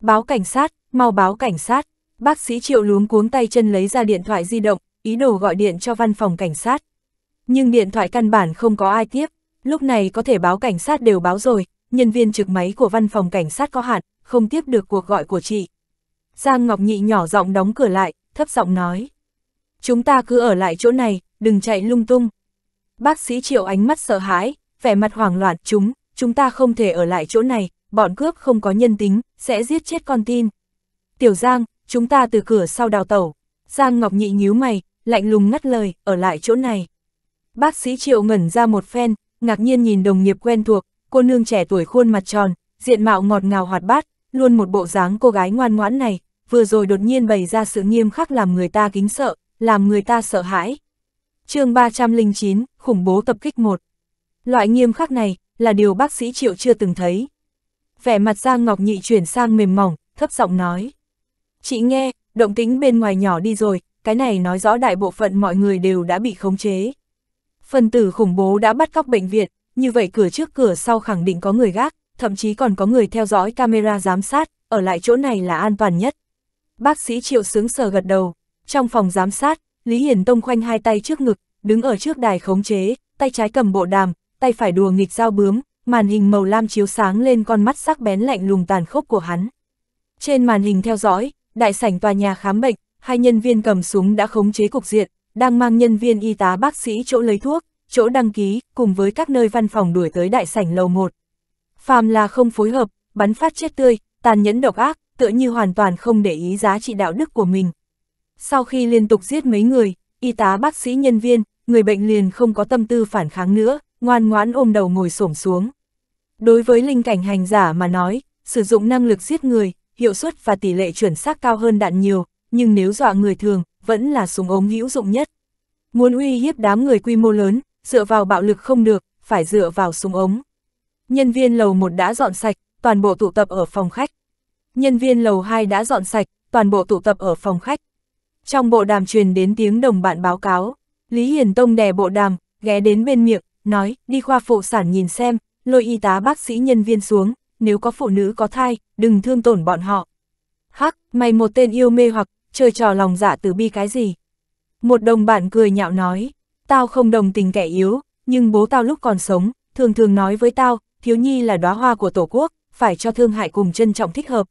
Báo cảnh sát, mau báo cảnh sát, bác sĩ triệu luống cuống tay chân lấy ra điện thoại di động, ý đồ gọi điện cho văn phòng cảnh sát, nhưng điện thoại căn bản không có ai tiếp, lúc này có thể báo cảnh sát đều báo rồi, nhân viên trực máy của văn phòng cảnh sát có hạn, không tiếp được cuộc gọi của chị. Giang Ngọc Nhị nhỏ giọng đóng cửa lại, thấp giọng nói. Chúng ta cứ ở lại chỗ này, đừng chạy lung tung. Bác sĩ triệu ánh mắt sợ hãi, vẻ mặt hoảng loạn chúng, chúng ta không thể ở lại chỗ này, bọn cướp không có nhân tính, sẽ giết chết con tin. Tiểu Giang, chúng ta từ cửa sau đào tẩu. Giang Ngọc Nhị nhíu mày, lạnh lùng ngắt lời, ở lại chỗ này. Bác sĩ Triệu ngẩn ra một phen, ngạc nhiên nhìn đồng nghiệp quen thuộc, cô nương trẻ tuổi khuôn mặt tròn, diện mạo ngọt ngào hoạt bát, luôn một bộ dáng cô gái ngoan ngoãn này, vừa rồi đột nhiên bày ra sự nghiêm khắc làm người ta kính sợ, làm người ta sợ hãi. chương 309, khủng bố tập kích 1. Loại nghiêm khắc này là điều bác sĩ Triệu chưa từng thấy. Vẻ mặt Giang Ngọc Nhị chuyển sang mềm mỏng, thấp giọng nói. Chị nghe, động tính bên ngoài nhỏ đi rồi, cái này nói rõ đại bộ phận mọi người đều đã bị khống chế. Phần tử khủng bố đã bắt cóc bệnh viện, như vậy cửa trước cửa sau khẳng định có người gác, thậm chí còn có người theo dõi camera giám sát, ở lại chỗ này là an toàn nhất. Bác sĩ Triệu sướng sờ gật đầu, trong phòng giám sát, Lý Hiển Tông khoanh hai tay trước ngực, đứng ở trước đài khống chế, tay trái cầm bộ đàm, tay phải đùa nghịch dao bướm, màn hình màu lam chiếu sáng lên con mắt sắc bén lạnh lùng tàn khốc của hắn. Trên màn hình theo dõi, đại sảnh tòa nhà khám bệnh, hai nhân viên cầm súng đã khống chế cục diện, đang mang nhân viên y tá bác sĩ chỗ lấy thuốc, chỗ đăng ký, cùng với các nơi văn phòng đuổi tới đại sảnh lầu 1. Phàm là không phối hợp, bắn phát chết tươi, tàn nhẫn độc ác, tựa như hoàn toàn không để ý giá trị đạo đức của mình. Sau khi liên tục giết mấy người, y tá bác sĩ nhân viên, người bệnh liền không có tâm tư phản kháng nữa, ngoan ngoãn ôm đầu ngồi xổm xuống. Đối với linh cảnh hành giả mà nói, sử dụng năng lực giết người, hiệu suất và tỷ lệ chuẩn xác cao hơn đạn nhiều, nhưng nếu dọa người thường, vẫn là súng ống hữu dụng nhất. Muốn uy hiếp đám người quy mô lớn, dựa vào bạo lực không được, phải dựa vào súng ống. Nhân viên lầu 1 đã dọn sạch, toàn bộ tụ tập ở phòng khách. Nhân viên lầu 2 đã dọn sạch, toàn bộ tụ tập ở phòng khách. Trong bộ đàm truyền đến tiếng đồng bạn báo cáo, Lý Hiền Tông đè bộ đàm, ghé đến bên miệng, nói, đi khoa phụ sản nhìn xem, lôi y tá bác sĩ nhân viên xuống, nếu có phụ nữ có thai, đừng thương tổn bọn họ. Hắc, mày một tên yêu mê hoặc, chơi trò lòng dạ từ bi cái gì. Một đồng bạn cười nhạo nói, tao không đồng tình kẻ yếu, nhưng bố tao lúc còn sống, thường thường nói với tao, thiếu nhi là đóa hoa của Tổ quốc, phải cho thương hại cùng trân trọng thích hợp.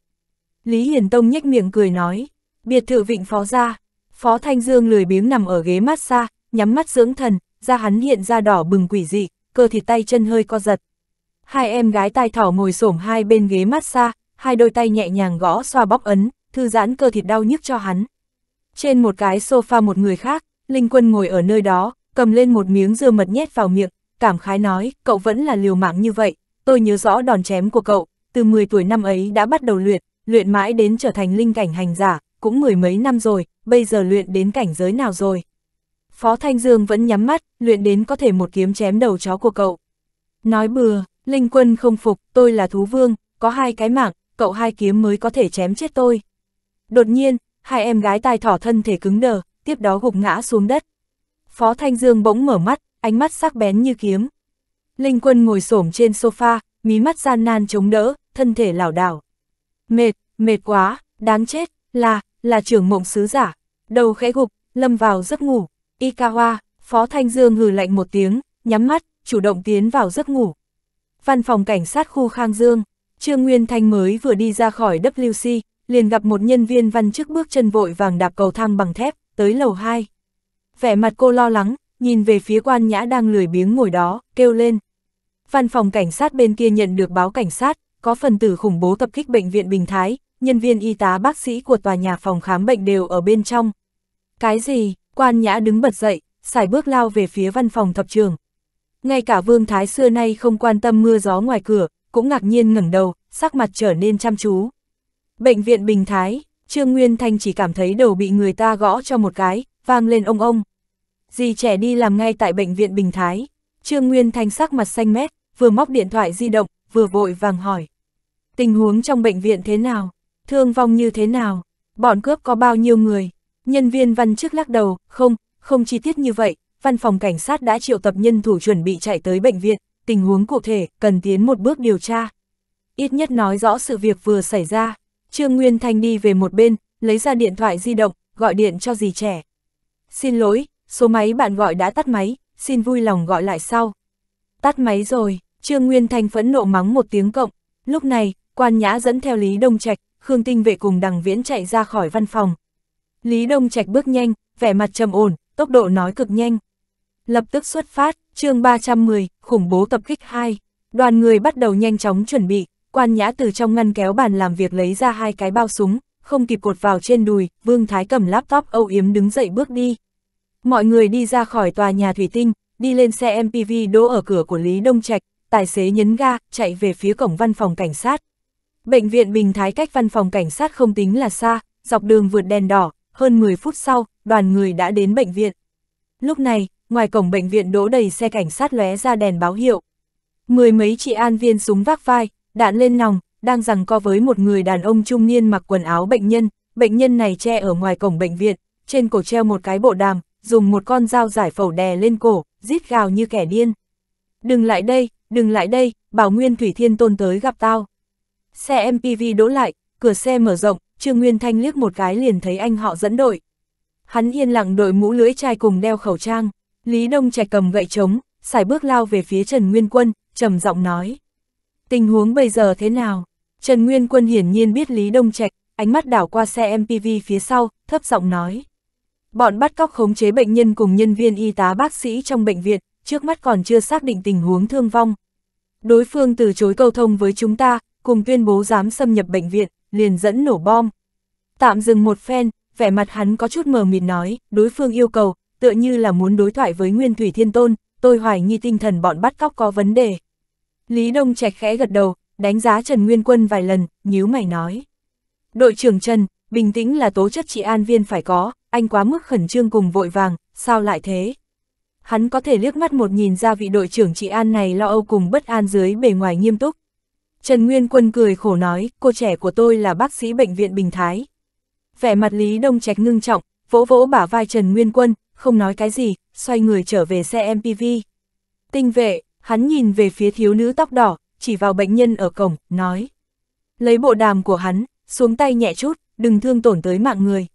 Lý Hiền Tông nhếch miệng cười nói, biệt thự vịnh phó ra, phó Thanh Dương lười biếng nằm ở ghế mát xa nhắm mắt dưỡng thần, da hắn hiện ra đỏ bừng quỷ dị, cơ thịt tay chân hơi co giật. Hai em gái tai thỏ ngồi xổm hai bên ghế mát xa hai đôi tay nhẹ nhàng gõ xoa bóp ấn, thư giãn cơ thịt đau nhức cho hắn. Trên một cái sofa một người khác, Linh Quân ngồi ở nơi đó, cầm lên một miếng dưa mật nhét vào miệng, cảm khái nói, cậu vẫn là liều mạng như vậy, tôi nhớ rõ đòn chém của cậu, từ 10 tuổi năm ấy đã bắt đầu luyện, luyện mãi đến trở thành linh cảnh hành giả, cũng mười mấy năm rồi, bây giờ luyện đến cảnh giới nào rồi. Phó Thanh Dương vẫn nhắm mắt, luyện đến có thể một kiếm chém đầu chó của cậu. Nói bừa, Linh Quân không phục, tôi là thú vương, có hai cái mạng, cậu hai kiếm mới có thể chém chết tôi. Đột nhiên, hai em gái tai thỏ thân thể cứng đờ, tiếp đó gục ngã xuống đất. Phó Thanh Dương bỗng mở mắt, ánh mắt sắc bén như kiếm. Linh Quân ngồi xổm trên sofa, mí mắt gian nan chống đỡ, thân thể lảo đảo. Mệt, mệt quá, đáng chết, là, là trưởng mộng sứ giả. Đầu khẽ gục, lâm vào giấc ngủ. Ikawa, Phó Thanh Dương hừ lạnh một tiếng, nhắm mắt, chủ động tiến vào giấc ngủ. Văn phòng cảnh sát khu Khang Dương, Trương Nguyên Thanh mới vừa đi ra khỏi WC, liền gặp một nhân viên văn chức bước chân vội vàng đạp cầu thang bằng thép, tới lầu 2. Vẻ mặt cô lo lắng, nhìn về phía quan nhã đang lười biếng ngồi đó, kêu lên. Văn phòng cảnh sát bên kia nhận được báo cảnh sát, có phần tử khủng bố tập kích bệnh viện Bình Thái, nhân viên y tá bác sĩ của tòa nhà phòng khám bệnh đều ở bên trong. Cái gì, quan nhã đứng bật dậy, xài bước lao về phía văn phòng thập trường. Ngay cả Vương Thái xưa nay không quan tâm mưa gió ngoài cửa, cũng ngạc nhiên ngẩng đầu, sắc mặt trở nên chăm chú. Bệnh viện Bình Thái, Trương Nguyên Thanh chỉ cảm thấy đầu bị người ta gõ cho một cái, vang lên ông ông. Dì trẻ đi làm ngay tại bệnh viện Bình Thái. Trương Nguyên Thanh sắc mặt xanh mét, vừa móc điện thoại di động, vừa vội vàng hỏi. Tình huống trong bệnh viện thế nào? Thương vong như thế nào? Bọn cướp có bao nhiêu người? Nhân viên văn chức lắc đầu, không, không chi tiết như vậy. Văn phòng cảnh sát đã triệu tập nhân thủ chuẩn bị chạy tới bệnh viện. Tình huống cụ thể, cần tiến một bước điều tra. Ít nhất nói rõ sự việc vừa xảy ra. Trương Nguyên Thanh đi về một bên, lấy ra điện thoại di động, gọi điện cho dì trẻ. Xin lỗi, số máy bạn gọi đã tắt máy, xin vui lòng gọi lại sau. Tắt máy rồi, Trương Nguyên Thanh phẫn nộ mắng một tiếng cộng. Lúc này, quan nhã dẫn theo Lý Đông Trạch, Khương Tinh vệ cùng đằng viễn chạy ra khỏi văn phòng. Lý Đông Trạch bước nhanh, vẻ mặt trầm ổn, tốc độ nói cực nhanh. Lập tức xuất phát, chương 310, khủng bố tập kích 2. Đoàn người bắt đầu nhanh chóng chuẩn bị, Quan Nhã từ trong ngăn kéo bàn làm việc lấy ra hai cái bao súng, không kịp cột vào trên đùi, Vương Thái cầm laptop âu yếm đứng dậy bước đi. Mọi người đi ra khỏi tòa nhà thủy tinh, đi lên xe MPV đỗ ở cửa của Lý Đông Trạch, tài xế nhấn ga, chạy về phía cổng văn phòng cảnh sát. Bệnh viện Bình Thái cách văn phòng cảnh sát không tính là xa, dọc đường vượt đèn đỏ, hơn 10 phút sau, đoàn người đã đến bệnh viện. Lúc này, ngoài cổng bệnh viện đỗ đầy xe cảnh sát lóe ra đèn báo hiệu. Mười mấy chị an viên súng vác vai, đạn lên nòng, đang rằng co với một người đàn ông trung niên mặc quần áo bệnh nhân, bệnh nhân này che ở ngoài cổng bệnh viện, trên cổ treo một cái bộ đàm, dùng một con dao giải phẫu đè lên cổ, rít gào như kẻ điên. Đừng lại đây, đừng lại đây, bảo Nguyên Thủy Thiên Tôn tới gặp tao. Xe MPV đỗ lại, cửa xe mở rộng, Trương Nguyên Thanh liếc một cái liền thấy anh họ dẫn đội. Hắn yên lặng đội mũ lưới chai cùng đeo khẩu trang, Lý Đông Trạch cầm gậy trống, xài bước lao về phía Trần Nguyên Quân, trầm giọng nói. Tình huống bây giờ thế nào? Trần Nguyên Quân hiển nhiên biết Lý Đông Trạch, ánh mắt đảo qua xe MPV phía sau, thấp giọng nói. Bọn bắt cóc khống chế bệnh nhân cùng nhân viên y tá bác sĩ trong bệnh viện, trước mắt còn chưa xác định tình huống thương vong. Đối phương từ chối câu thông với chúng ta, cùng tuyên bố dám xâm nhập bệnh viện, liền dẫn nổ bom. Tạm dừng một phen, vẻ mặt hắn có chút mờ mịt nói, đối phương yêu cầu, tựa như là muốn đối thoại với Nguyên Thủy Thiên Tôn, tôi hoài nghi tinh thần bọn bắt cóc có vấn đề. Lý Đông Trạch khẽ gật đầu, đánh giá Trần Nguyên Quân vài lần, nhíu mày nói. Đội trưởng Trần, bình tĩnh là tố chất trị an viên phải có, anh quá mức khẩn trương cùng vội vàng, sao lại thế? Hắn có thể liếc mắt một nhìn ra vị đội trưởng trị an này lo âu cùng bất an dưới bề ngoài nghiêm túc. Trần Nguyên Quân cười khổ nói, cô trẻ của tôi là bác sĩ bệnh viện Bình Thái. Vẻ mặt Lý Đông Trạch ngưng trọng, vỗ vỗ bả vai Trần Nguyên Quân, không nói cái gì, xoay người trở về xe MPV. Tinh vệ, Hắn nhìn về phía thiếu nữ tóc đỏ, chỉ vào bệnh nhân ở cổng, nói. Lấy bộ đàm của hắn, xuống tay nhẹ chút, đừng thương tổn tới mạng người.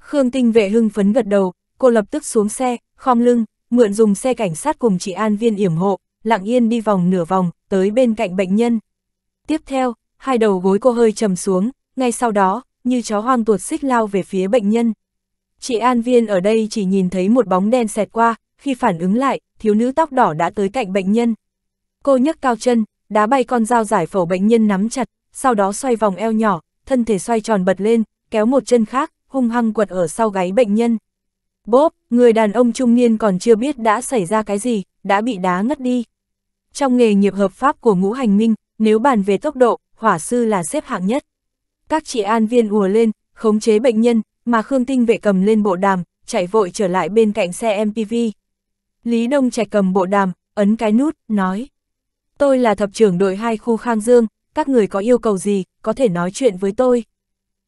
Khương tinh vệ hưng phấn gật đầu, cô lập tức xuống xe, khom lưng, mượn dùng xe cảnh sát cùng chị An viên yểm hộ, lặng yên đi vòng nửa vòng, tới bên cạnh bệnh nhân. Tiếp theo, hai đầu gối cô hơi trầm xuống, ngay sau đó, như chó hoang tuột xích lao về phía bệnh nhân. Chị An viên ở đây chỉ nhìn thấy một bóng đen xẹt qua, khi phản ứng lại, thiếu nữ tóc đỏ đã tới cạnh bệnh nhân. Cô nhấc cao chân, đá bay con dao giải phẫu bệnh nhân nắm chặt, sau đó xoay vòng eo nhỏ, thân thể xoay tròn bật lên, kéo một chân khác, hung hăng quật ở sau gáy bệnh nhân. Bốp, người đàn ông trung niên còn chưa biết đã xảy ra cái gì, đã bị đá ngất đi. Trong nghề nghiệp hợp pháp của ngũ hành minh, nếu bàn về tốc độ, hỏa sư là xếp hạng nhất. Các chị an viên ùa lên, khống chế bệnh nhân, mà Khương Tinh vệ cầm lên bộ đàm, chạy vội trở lại bên cạnh xe MPV. Lý Đông Trạch cầm bộ đàm, ấn cái nút, nói. Tôi là thập trưởng đội hai khu Khang Dương, các người có yêu cầu gì, có thể nói chuyện với tôi.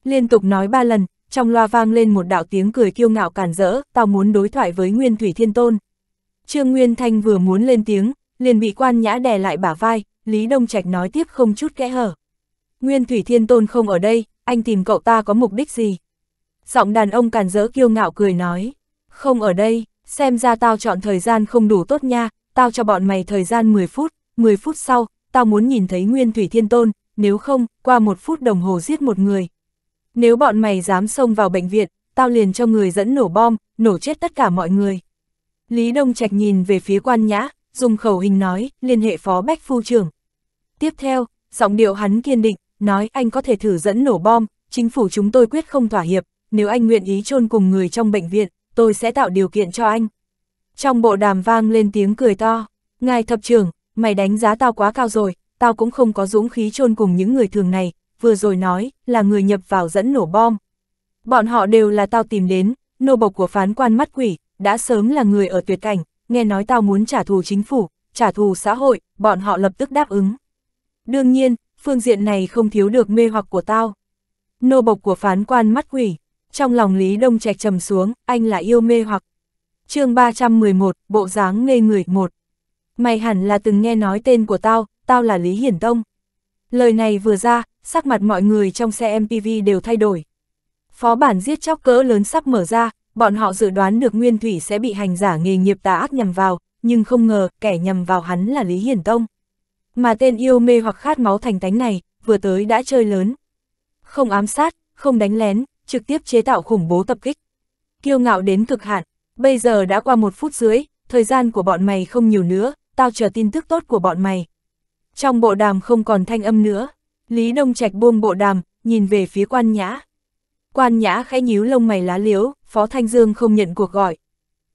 Liên tục nói ba lần, trong loa vang lên một đạo tiếng cười kiêu ngạo cản rỡ, tao muốn đối thoại với Nguyên Thủy Thiên Tôn. Trương Nguyên Thanh vừa muốn lên tiếng, liền bị quan nhã đè lại bả vai, Lý Đông Trạch nói tiếp không chút kẽ hở. Nguyên Thủy Thiên Tôn không ở đây, anh tìm cậu ta có mục đích gì? Giọng đàn ông càn rỡ kiêu ngạo cười nói, không ở đây, xem ra tao chọn thời gian không đủ tốt nha, tao cho bọn mày thời gian 10 phút, 10 phút sau, tao muốn nhìn thấy Nguyên Thủy Thiên Tôn, nếu không, qua một phút đồng hồ giết một người. Nếu bọn mày dám xông vào bệnh viện, tao liền cho người dẫn nổ bom, nổ chết tất cả mọi người. Lý Đông Trạch nhìn về phía quan nhã, dùng khẩu hình nói, liên hệ phó bách phu trưởng. Tiếp theo, giọng điệu hắn kiên định, nói anh có thể thử dẫn nổ bom, chính phủ chúng tôi quyết không thỏa hiệp, nếu anh nguyện ý chôn cùng người trong bệnh viện, tôi sẽ tạo điều kiện cho anh. Trong bộ đàm vang lên tiếng cười to, ngài thập trưởng, mày đánh giá tao quá cao rồi, tao cũng không có dũng khí chôn cùng những người thường này, vừa rồi nói là người nhập vào dẫn nổ bom. Bọn họ đều là tao tìm đến, nô bộc của phán quan mắt quỷ, đã sớm là người ở tuyệt cảnh, nghe nói tao muốn trả thù chính phủ, trả thù xã hội, bọn họ lập tức đáp ứng. Đương nhiên, phương diện này không thiếu được mê hoặc của tao. Nô bộc của phán quan mắt quỷ, trong lòng Lý Đông Trạch trầm xuống, anh là yêu mê hoặc. chương 311, Bộ dáng ngây người, một Mày hẳn là từng nghe nói tên của tao, tao là Lý Hiển Tông. Lời này vừa ra, sắc mặt mọi người trong xe MPV đều thay đổi. Phó bản giết chóc cỡ lớn sắp mở ra, bọn họ dự đoán được Nguyên Thủy sẽ bị hành giả nghề nghiệp tà ác nhầm vào, nhưng không ngờ kẻ nhầm vào hắn là Lý Hiển Tông. Mà tên yêu mê hoặc khát máu thành tánh này, vừa tới đã chơi lớn. Không ám sát, không đánh lén, trực tiếp chế tạo khủng bố tập kích. Kiêu ngạo đến cực hạn, bây giờ đã qua một phút dưới, thời gian của bọn mày không nhiều nữa, tao chờ tin tức tốt của bọn mày. Trong bộ đàm không còn thanh âm nữa, Lý Đông Trạch buông bộ đàm, nhìn về phía quan nhã. Quan nhã khẽ nhíu lông mày lá liếu, Phó Thanh Dương không nhận cuộc gọi.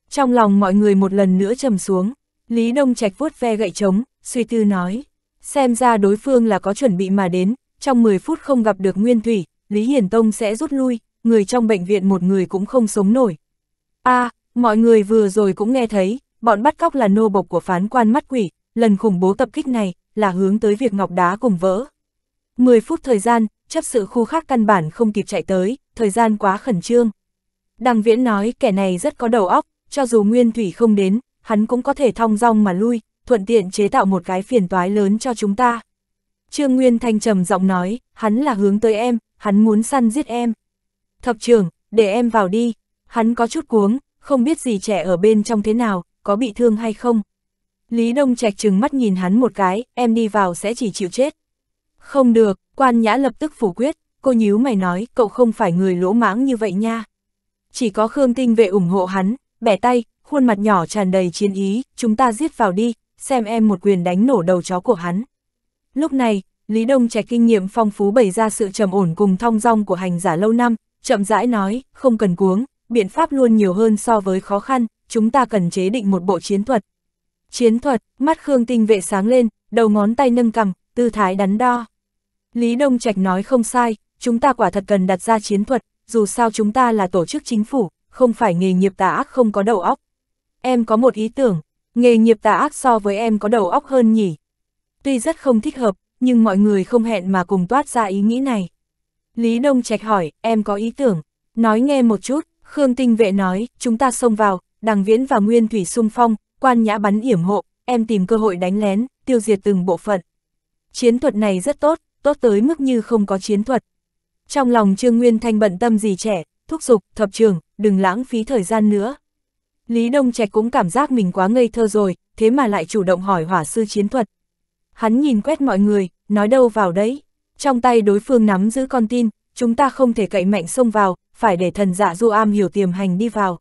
Trong lòng mọi người một lần nữa trầm xuống, Lý Đông Trạch vuốt ve gậy trống, suy tư nói. Xem ra đối phương là có chuẩn bị mà đến, trong 10 phút không gặp được Nguyên Thủy, Lý Hiển Tông sẽ rút lui, người trong bệnh viện một người cũng không sống nổi. a à, mọi người vừa rồi cũng nghe thấy, bọn bắt cóc là nô bộc của phán quan mắt quỷ, lần khủng bố tập kích này là hướng tới việc ngọc đá cùng vỡ. 10 phút thời gian, chấp sự khu khác căn bản không kịp chạy tới, thời gian quá khẩn trương. Đằng Viễn nói kẻ này rất có đầu óc, cho dù Nguyên Thủy không đến, hắn cũng có thể thong dong mà lui, thuận tiện chế tạo một cái phiền toái lớn cho chúng ta. Trương Nguyên Thanh trầm giọng nói, hắn là hướng tới em, hắn muốn săn giết em. Thập trưởng, để em vào đi. Hắn có chút cuống, không biết gì trẻ ở bên trong thế nào, có bị thương hay không. Lý Đông Trạch trừng mắt nhìn hắn một cái, em đi vào sẽ chỉ chịu chết. Không được, quan nhã lập tức phủ quyết, cô nhíu mày nói, cậu không phải người lỗ mãng như vậy nha. Chỉ có Khương Tinh vệ ủng hộ hắn, bẻ tay, khuôn mặt nhỏ tràn đầy chiến ý, chúng ta giết vào đi, xem em một quyền đánh nổ đầu chó của hắn. Lúc này, Lý Đông Trạch kinh nghiệm phong phú bày ra sự trầm ổn cùng thong dong của hành giả lâu năm, chậm rãi nói, không cần cuống, biện pháp luôn nhiều hơn so với khó khăn, chúng ta cần chế định một bộ chiến thuật. Chiến thuật, mắt Khương Tinh vệ sáng lên, đầu ngón tay nâng cầm, tư thái đắn đo. Lý Đông Trạch nói không sai, chúng ta quả thật cần đặt ra chiến thuật, dù sao chúng ta là tổ chức chính phủ, không phải nghề nghiệp tà ác không có đầu óc. Em có một ý tưởng, nghề nghiệp tà ác so với em có đầu óc hơn nhỉ. Tuy rất không thích hợp, nhưng mọi người không hẹn mà cùng toát ra ý nghĩ này. Lý Đông Trạch hỏi, em có ý tưởng? Nói nghe một chút, Khương Tinh Vệ nói, chúng ta xông vào, Đằng Viễn và Nguyên Thủy xung phong, quan nhã bắn yểm hộ, em tìm cơ hội đánh lén, tiêu diệt từng bộ phận. Chiến thuật này rất tốt, tốt tới mức như không có chiến thuật. Trong lòng Trương Nguyên Thanh bận tâm gì trẻ, thúc giục, thập trường, đừng lãng phí thời gian nữa. Lý Đông Trạch cũng cảm giác mình quá ngây thơ rồi, thế mà lại chủ động hỏi hỏa sư chiến thuật. Hắn nhìn quét mọi người, nói đâu vào đấy trong tay đối phương nắm giữ con tin, chúng ta không thể cậy mạnh xông vào, phải để thần dạ du am hiểu tiềm hành đi vào.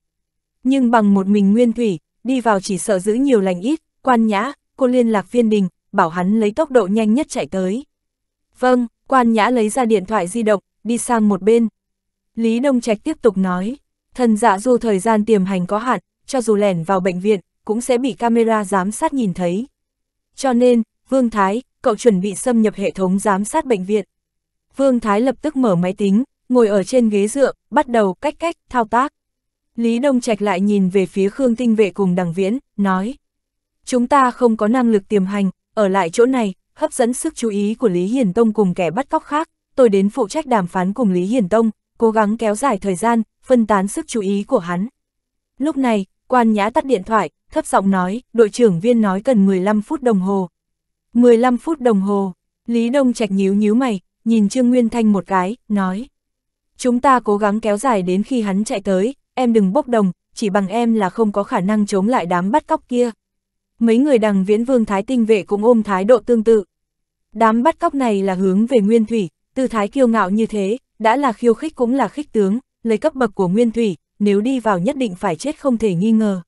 Nhưng bằng một mình nguyên thủy, đi vào chỉ sợ giữ nhiều lành ít, quan nhã, cô liên lạc viên đình, bảo hắn lấy tốc độ nhanh nhất chạy tới. Vâng, quan nhã lấy ra điện thoại di động, đi sang một bên. Lý Đông Trạch tiếp tục nói, thần dạ du thời gian tiềm hành có hạn, cho dù lẻn vào bệnh viện, cũng sẽ bị camera giám sát nhìn thấy. Cho nên, Vương Thái, cậu chuẩn bị xâm nhập hệ thống giám sát bệnh viện. Vương Thái lập tức mở máy tính, ngồi ở trên ghế dựa, bắt đầu cách cách, thao tác. Lý Đông Trạch lại nhìn về phía Khương Tinh Vệ cùng đằng viễn, nói. Chúng ta không có năng lực tiềm hành, ở lại chỗ này, hấp dẫn sức chú ý của Lý Hiền Tông cùng kẻ bắt cóc khác. Tôi đến phụ trách đàm phán cùng Lý Hiền Tông, cố gắng kéo dài thời gian, phân tán sức chú ý của hắn. Lúc này, quan nhã tắt điện thoại, thấp giọng nói, đội trưởng viên nói cần 15 phút đồng hồ, 15 phút đồng hồ, Lý Đông Trạch nhíu nhíu mày, nhìn Trương Nguyên Thanh một cái, nói. Chúng ta cố gắng kéo dài đến khi hắn chạy tới, em đừng bốc đồng, chỉ bằng em là không có khả năng chống lại đám bắt cóc kia. Mấy người đằng viễn vương thái tinh vệ cũng ôm thái độ tương tự. Đám bắt cóc này là hướng về Nguyên Thủy, tư thái kiêu ngạo như thế, đã là khiêu khích cũng là khích tướng, lấy cấp bậc của Nguyên Thủy, nếu đi vào nhất định phải chết không thể nghi ngờ.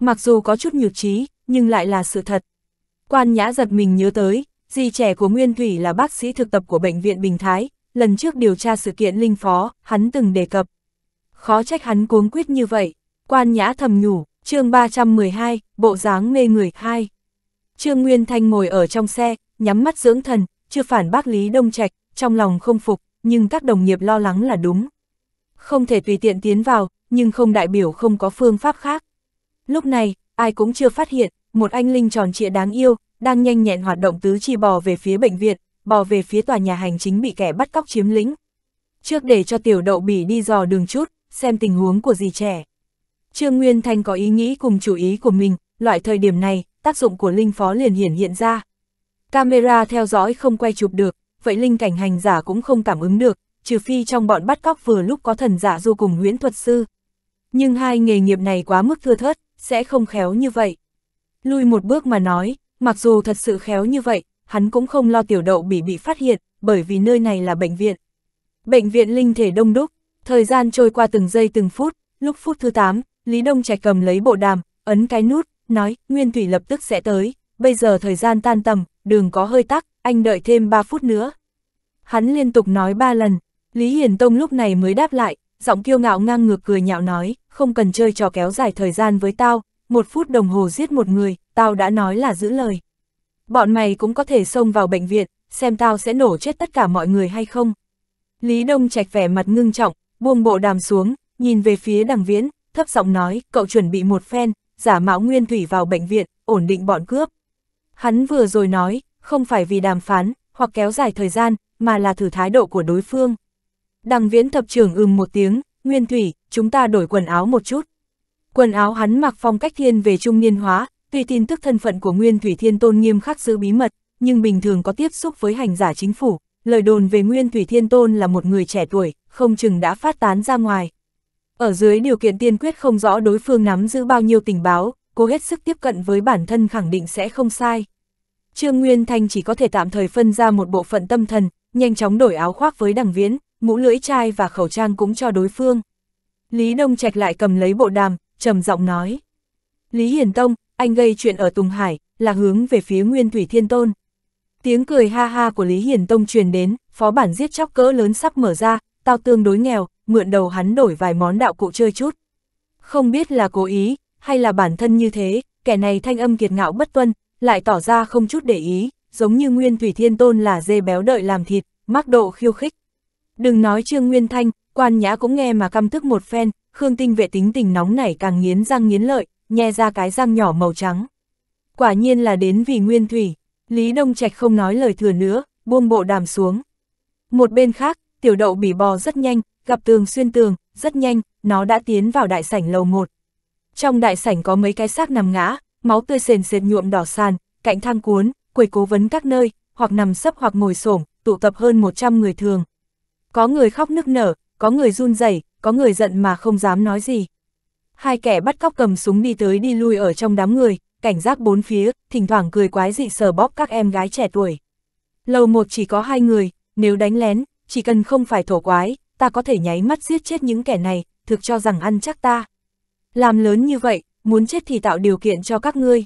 Mặc dù có chút nhược trí, nhưng lại là sự thật. Quan nhã giật mình nhớ tới, dì trẻ của Nguyên Thủy là bác sĩ thực tập của Bệnh viện Bình Thái, lần trước điều tra sự kiện Linh Phó, hắn từng đề cập. Khó trách hắn cuống quyết như vậy, quan nhã thầm nhủ, chương 312, bộ dáng mê người 2. Trương Nguyên Thanh ngồi ở trong xe, nhắm mắt dưỡng thần, chưa phản bác Lý Đông Trạch, trong lòng không phục, nhưng các đồng nghiệp lo lắng là đúng. Không thể tùy tiện tiến vào, nhưng không đại biểu không có phương pháp khác. Lúc này, ai cũng chưa phát hiện, một anh linh tròn trịa đáng yêu, đang nhanh nhẹn hoạt động tứ chi bò về phía bệnh viện, bò về phía tòa nhà hành chính bị kẻ bắt cóc chiếm lĩnh. Trước để cho tiểu đậu bỉ đi dò đường chút, xem tình huống của gì trẻ. Trương Nguyên Thanh có ý nghĩ cùng chủ ý của mình, loại thời điểm này, tác dụng của linh phó liền hiển hiện ra. Camera theo dõi không quay chụp được, vậy linh cảnh hành giả cũng không cảm ứng được, trừ phi trong bọn bắt cóc vừa lúc có thần giả du cùng nguyễn thuật sư. Nhưng hai nghề nghiệp này quá mức thưa thớt, sẽ không khéo như vậy. Lui một bước mà nói, mặc dù thật sự khéo như vậy, hắn cũng không lo tiểu đậu bị bị phát hiện, bởi vì nơi này là bệnh viện. Bệnh viện linh thể đông đúc, thời gian trôi qua từng giây từng phút, lúc phút thứ 8, Lý Đông Trạch cầm lấy bộ đàm, ấn cái nút, nói, Nguyên Thủy lập tức sẽ tới, bây giờ thời gian tan tầm, đường có hơi tắc, anh đợi thêm 3 phút nữa. Hắn liên tục nói 3 lần, Lý Hiền Tông lúc này mới đáp lại, giọng kiêu ngạo ngang ngược cười nhạo nói, không cần chơi trò kéo dài thời gian với tao, một phút đồng hồ giết một người, tao đã nói là giữ lời. Bọn mày cũng có thể xông vào bệnh viện, xem tao sẽ nổ chết tất cả mọi người hay không. Lý Đông Trạch vẻ mặt ngưng trọng, buông bộ đàm xuống, nhìn về phía đằng viễn, thấp giọng nói, cậu chuẩn bị một phen, giả mạo nguyên thủy vào bệnh viện, ổn định bọn cướp. Hắn vừa rồi nói, không phải vì đàm phán, hoặc kéo dài thời gian, mà là thử thái độ của đối phương. Đằng viễn thập trưởng ừm một tiếng, nguyên thủy, chúng ta đổi quần áo một chút. Quần áo hắn mặc phong cách thiên về trung niên hóa, tuy tin tức thân phận của Nguyên Thủy Thiên Tôn nghiêm khắc giữ bí mật, nhưng bình thường có tiếp xúc với hành giả chính phủ, lời đồn về Nguyên Thủy Thiên Tôn là một người trẻ tuổi, không chừng đã phát tán ra ngoài. Ở dưới điều kiện tiên quyết không rõ đối phương nắm giữ bao nhiêu tình báo, cô hết sức tiếp cận với bản thân khẳng định sẽ không sai. Trương Nguyên Thanh chỉ có thể tạm thời phân ra một bộ phận tâm thần, nhanh chóng đổi áo khoác với đằng viễn, mũ lưỡi chai và khẩu trang cũng cho đối phương. Lý Đông Trạch lại cầm lấy bộ đàm, trầm giọng nói. Lý hiền Tông, anh gây chuyện ở Tùng Hải, là hướng về phía Nguyên Thủy Thiên Tôn. Tiếng cười ha ha của Lý hiền Tông truyền đến, phó bản giết chóc cỡ lớn sắp mở ra, tao tương đối nghèo, mượn đầu hắn đổi vài món đạo cụ chơi chút. Không biết là cố ý, hay là bản thân như thế, kẻ này thanh âm kiệt ngạo bất tuân, lại tỏ ra không chút để ý, giống như Nguyên Thủy Thiên Tôn là dê béo đợi làm thịt, mắc độ khiêu khích. Đừng nói Trương Nguyên Thanh, quan nhã cũng nghe mà căm tức một phen, Khương Tinh vệ tính tình nóng nảy càng nghiến răng nghiến lợi, nhe ra cái răng nhỏ màu trắng. Quả nhiên là đến vì nguyên thủy, Lý Đông Trạch không nói lời thừa nữa, buông bộ đàm xuống. Một bên khác, tiểu đậu bỉ bò rất nhanh, gặp tường xuyên tường, rất nhanh, nó đã tiến vào đại sảnh lầu 1. Trong đại sảnh có mấy cái xác nằm ngã, máu tươi sền sệt nhuộm đỏ sàn, cạnh thang cuốn, quầy cố vấn các nơi, hoặc nằm sấp hoặc ngồi xổm, tụ tập hơn 100 người thường. Có người khóc nức nở, có người run rẩy, có người giận mà không dám nói gì. Hai kẻ bắt cóc cầm súng đi tới đi lui ở trong đám người, cảnh giác bốn phía, thỉnh thoảng cười quái dị sờ bóp các em gái trẻ tuổi. Lầu một chỉ có hai người, nếu đánh lén, chỉ cần không phải thổ quái, ta có thể nháy mắt giết chết những kẻ này, thực cho rằng ăn chắc ta. Làm lớn như vậy, muốn chết thì tạo điều kiện cho các ngươi.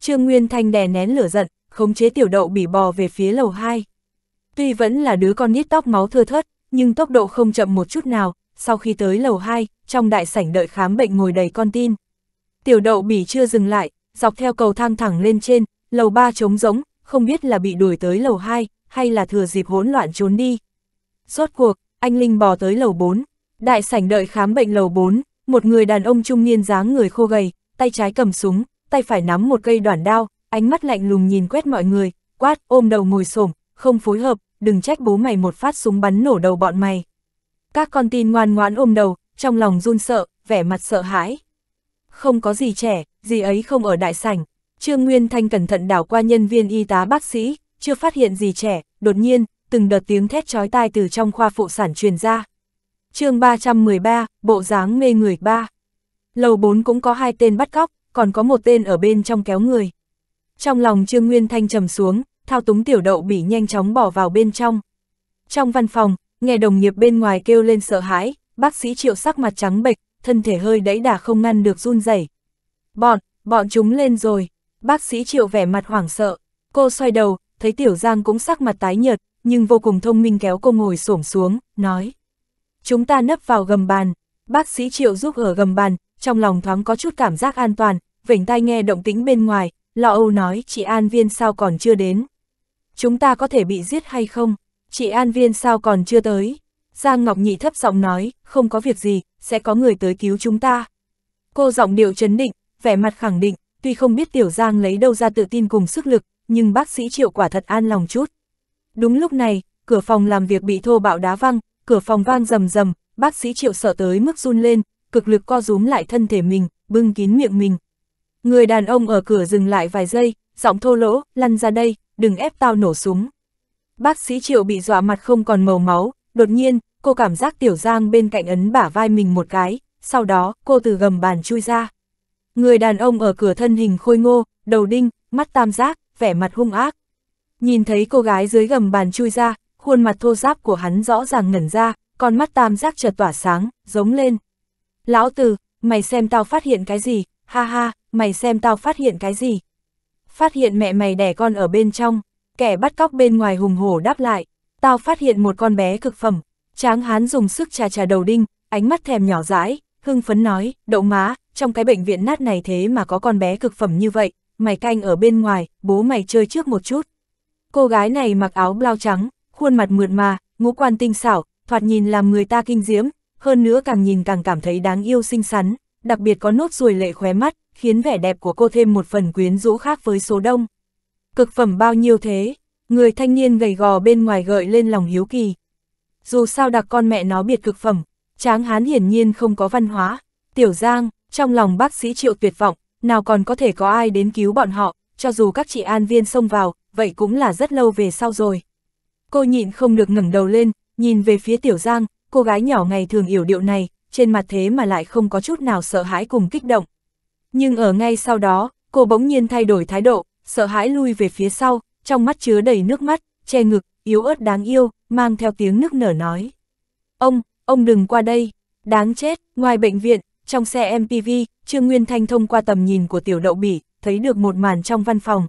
Trương Nguyên Thanh đè nén lửa giận, khống chế tiểu đậu bỉ bò về phía lầu hai. Tuy vẫn là đứa con nít tóc máu thưa thớt, nhưng tốc độ không chậm một chút nào, sau khi tới lầu 2, trong đại sảnh đợi khám bệnh ngồi đầy con tin. Tiểu đậu bỉ chưa dừng lại, dọc theo cầu thang thẳng lên trên, lầu 3 trống rỗng, không biết là bị đuổi tới lầu 2, hay là thừa dịp hỗn loạn trốn đi. Rốt cuộc, anh Linh bò tới lầu 4, đại sảnh đợi khám bệnh lầu 4, một người đàn ông trung niên dáng người khô gầy, tay trái cầm súng, tay phải nắm một cây đoạn đao, ánh mắt lạnh lùng nhìn quét mọi người, quát ôm đầu ngồi xổm, không phối hợp, đừng trách bố mày một phát súng bắn nổ đầu bọn mày. Các con tin ngoan ngoãn ôm đầu, trong lòng run sợ, vẻ mặt sợ hãi. Không có gì trẻ, gì ấy không ở đại sảnh. Trương Nguyên Thanh cẩn thận đảo qua nhân viên y tá bác sĩ, chưa phát hiện gì trẻ, đột nhiên, từng đợt tiếng thét chói tai từ trong khoa phụ sản truyền ra. chương 313, bộ dáng mê người 3. Lầu 4 cũng có hai tên bắt cóc, còn có một tên ở bên trong kéo người. Trong lòng Trương Nguyên Thanh trầm xuống, thao túng tiểu đậu bị nhanh chóng bỏ vào bên trong. Trong văn phòng, nghe đồng nghiệp bên ngoài kêu lên sợ hãi, bác sĩ triệu sắc mặt trắng bệch, thân thể hơi đẫy đà không ngăn được run rẩy. Bọn, bọn chúng lên rồi, bác sĩ triệu vẻ mặt hoảng sợ, cô xoay đầu, thấy tiểu giang cũng sắc mặt tái nhợt, nhưng vô cùng thông minh kéo cô ngồi xổm xuống, nói. Chúng ta nấp vào gầm bàn, bác sĩ triệu giúp ở gầm bàn, trong lòng thoáng có chút cảm giác an toàn, vểnh tai nghe động tĩnh bên ngoài, lọ âu nói chị An Viên sao còn chưa đến. Chúng ta có thể bị giết hay không? Chị An Viên sao còn chưa tới? Giang Ngọc Nhị thấp giọng nói, không có việc gì, sẽ có người tới cứu chúng ta. Cô giọng điệu chấn định, vẻ mặt khẳng định, tuy không biết Tiểu Giang lấy đâu ra tự tin cùng sức lực, nhưng bác sĩ triệu quả thật an lòng chút. Đúng lúc này, cửa phòng làm việc bị thô bạo đá văng, cửa phòng vang rầm rầm, bác sĩ triệu sợ tới mức run lên, cực lực co rúm lại thân thể mình, bưng kín miệng mình. Người đàn ông ở cửa dừng lại vài giây, giọng thô lỗ, lăn ra đây, đừng ép tao nổ súng. Bác sĩ Triệu bị dọa mặt không còn màu máu, đột nhiên, cô cảm giác Tiểu Giang bên cạnh ấn bả vai mình một cái, sau đó, cô từ gầm bàn chui ra. Người đàn ông ở cửa thân hình khôi ngô, đầu đinh, mắt tam giác, vẻ mặt hung ác. Nhìn thấy cô gái dưới gầm bàn chui ra, khuôn mặt thô giáp của hắn rõ ràng ngẩn ra, còn mắt tam giác chợt tỏa sáng, giống lên. Lão tử, mày xem tao phát hiện cái gì, ha ha, mày xem tao phát hiện cái gì. Phát hiện mẹ mày đẻ con ở bên trong kẻ bắt cóc bên ngoài hùng hổ đáp lại, tao phát hiện một con bé cực phẩm, tráng hán dùng sức trà trà đầu đinh, ánh mắt thèm nhỏ dãi, hưng phấn nói, đậu má, trong cái bệnh viện nát này thế mà có con bé cực phẩm như vậy, mày canh ở bên ngoài, bố mày chơi trước một chút. Cô gái này mặc áo blau trắng, khuôn mặt mượt mà, ngũ quan tinh xảo, thoạt nhìn làm người ta kinh diễm, hơn nữa càng nhìn càng cảm thấy đáng yêu xinh xắn, đặc biệt có nốt ruồi lệ khóe mắt, khiến vẻ đẹp của cô thêm một phần quyến rũ khác với số đông. Cực phẩm bao nhiêu thế? Người thanh niên gầy gò bên ngoài gợi lên lòng hiếu kỳ. Dù sao đặc con mẹ nó biệt cực phẩm, tráng hán hiển nhiên không có văn hóa. Tiểu Giang, trong lòng bác sĩ triệu tuyệt vọng, nào còn có thể có ai đến cứu bọn họ, cho dù các chị an viên xông vào, vậy cũng là rất lâu về sau rồi. Cô nhịn không được ngẩng đầu lên, nhìn về phía Tiểu Giang, cô gái nhỏ ngày thường yểu điệu này, trên mặt thế mà lại không có chút nào sợ hãi cùng kích động. Nhưng ở ngay sau đó, cô bỗng nhiên thay đổi thái độ, sợ hãi lui về phía sau, trong mắt chứa đầy nước mắt, che ngực, yếu ớt đáng yêu, mang theo tiếng nức nở nói. Ông, ông đừng qua đây, đáng chết, ngoài bệnh viện, trong xe MPV, Trương Nguyên Thanh thông qua tầm nhìn của tiểu đậu bỉ, thấy được một màn trong văn phòng.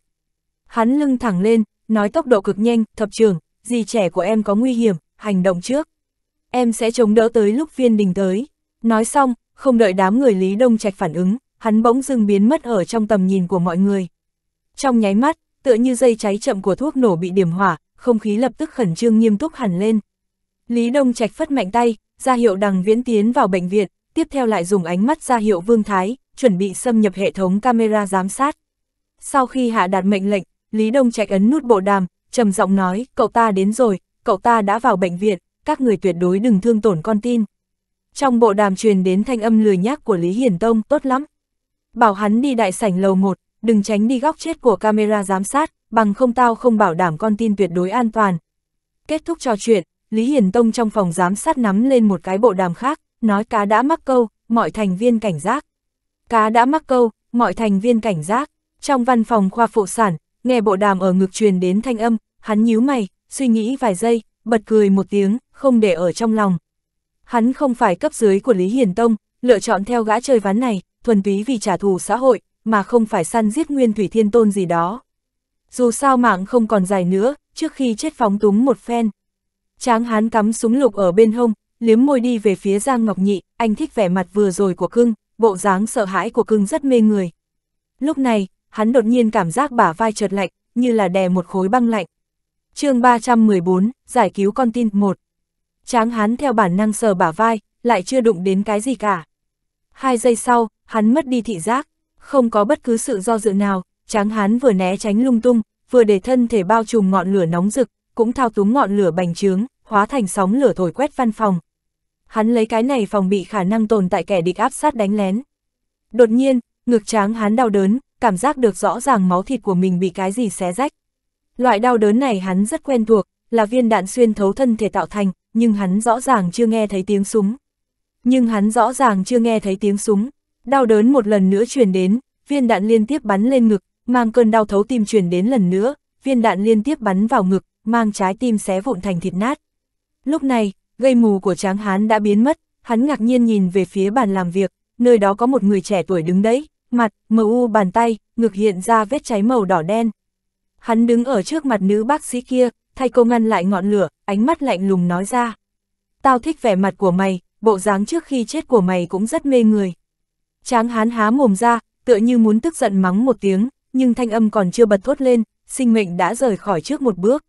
Hắn lưng thẳng lên, nói tốc độ cực nhanh, thập trường, gì trẻ của em có nguy hiểm, hành động trước. Em sẽ chống đỡ tới lúc viên đình tới. Nói xong, không đợi đám người Lý Đông Trạch phản ứng, hắn bỗng dưng biến mất ở trong tầm nhìn của mọi người. Trong nháy mắt, tựa như dây cháy chậm của thuốc nổ bị điểm hỏa, không khí lập tức khẩn trương nghiêm túc hẳn lên. Lý Đông Trạch phất mạnh tay, ra hiệu đằng viễn tiến vào bệnh viện, tiếp theo lại dùng ánh mắt ra hiệu Vương Thái, chuẩn bị xâm nhập hệ thống camera giám sát. Sau khi hạ đạt mệnh lệnh, Lý Đông Trạch ấn nút bộ đàm, trầm giọng nói, cậu ta đến rồi, cậu ta đã vào bệnh viện, các người tuyệt đối đừng thương tổn con tin. Trong bộ đàm truyền đến thanh âm lười nhác của Lý Hiển Tông, tốt lắm. Bảo hắn đi đại sảnh lầu 1, đừng tránh đi góc chết của camera giám sát, bằng không tao không bảo đảm con tin tuyệt đối an toàn. Kết thúc trò chuyện, Lý hiền Tông trong phòng giám sát nắm lên một cái bộ đàm khác, nói cá đã mắc câu, mọi thành viên cảnh giác. Cá đã mắc câu, mọi thành viên cảnh giác. Trong văn phòng khoa phụ sản, nghe bộ đàm ở ngực truyền đến thanh âm, hắn nhíu mày, suy nghĩ vài giây, bật cười một tiếng, không để ở trong lòng. Hắn không phải cấp dưới của Lý hiền Tông, lựa chọn theo gã chơi ván này, thuần túy vì trả thù xã hội, mà không phải săn giết nguyên thủy thiên tôn gì đó. Dù sao mạng không còn dài nữa, trước khi chết phóng túng một phen. Tráng hán cắm súng lục ở bên hông, liếm môi đi về phía Giang Ngọc Nhị, anh thích vẻ mặt vừa rồi của cưng, bộ dáng sợ hãi của cưng rất mê người. Lúc này, hắn đột nhiên cảm giác bả vai trượt lạnh, như là đè một khối băng lạnh. chương 314, giải cứu con tin 1. Tráng hắn theo bản năng sờ bả vai, lại chưa đụng đến cái gì cả. Hai giây sau, hắn mất đi thị giác. Không có bất cứ sự do dự nào, tráng hán vừa né tránh lung tung, vừa để thân thể bao trùm ngọn lửa nóng rực, cũng thao túng ngọn lửa bành trướng, hóa thành sóng lửa thổi quét văn phòng. Hắn lấy cái này phòng bị khả năng tồn tại kẻ địch áp sát đánh lén. Đột nhiên, ngực tráng hắn đau đớn, cảm giác được rõ ràng máu thịt của mình bị cái gì xé rách. Loại đau đớn này hắn rất quen thuộc, là viên đạn xuyên thấu thân thể tạo thành, nhưng hắn rõ ràng chưa nghe thấy tiếng súng. Nhưng hắn rõ ràng chưa nghe thấy tiếng súng, Đau đớn một lần nữa truyền đến, viên đạn liên tiếp bắn lên ngực, mang cơn đau thấu tim truyền đến lần nữa, viên đạn liên tiếp bắn vào ngực, mang trái tim xé vụn thành thịt nát. Lúc này, gây mù của tráng hán đã biến mất, hắn ngạc nhiên nhìn về phía bàn làm việc, nơi đó có một người trẻ tuổi đứng đấy, mặt, mờ u bàn tay, ngực hiện ra vết cháy màu đỏ đen. Hắn đứng ở trước mặt nữ bác sĩ kia, thay cô ngăn lại ngọn lửa, ánh mắt lạnh lùng nói ra. Tao thích vẻ mặt của mày, bộ dáng trước khi chết của mày cũng rất mê người. Tráng hán há mồm ra, tựa như muốn tức giận mắng một tiếng, nhưng thanh âm còn chưa bật thốt lên, sinh mệnh đã rời khỏi trước một bước.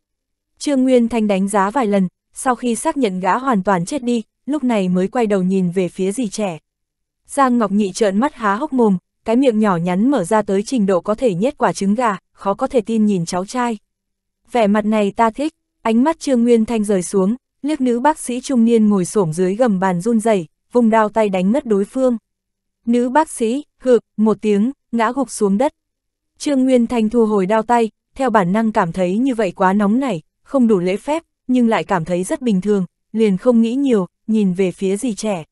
Trương Nguyên Thanh đánh giá vài lần, sau khi xác nhận gã hoàn toàn chết đi, lúc này mới quay đầu nhìn về phía dì trẻ. Giang Ngọc Nhị trợn mắt há hốc mồm, cái miệng nhỏ nhắn mở ra tới trình độ có thể nhét quả trứng gà, khó có thể tin nhìn cháu trai. Vẻ mặt này ta thích, ánh mắt Trương Nguyên Thanh rời xuống, liếc nữ bác sĩ trung niên ngồi xổm dưới gầm bàn run rẩy, vùng đao tay đánh ngất đối phương. Nữ bác sĩ, hực, một tiếng, ngã gục xuống đất. Trương Nguyên Thanh thu hồi đau tay, theo bản năng cảm thấy như vậy quá nóng này không đủ lễ phép, nhưng lại cảm thấy rất bình thường, liền không nghĩ nhiều, nhìn về phía dì trẻ.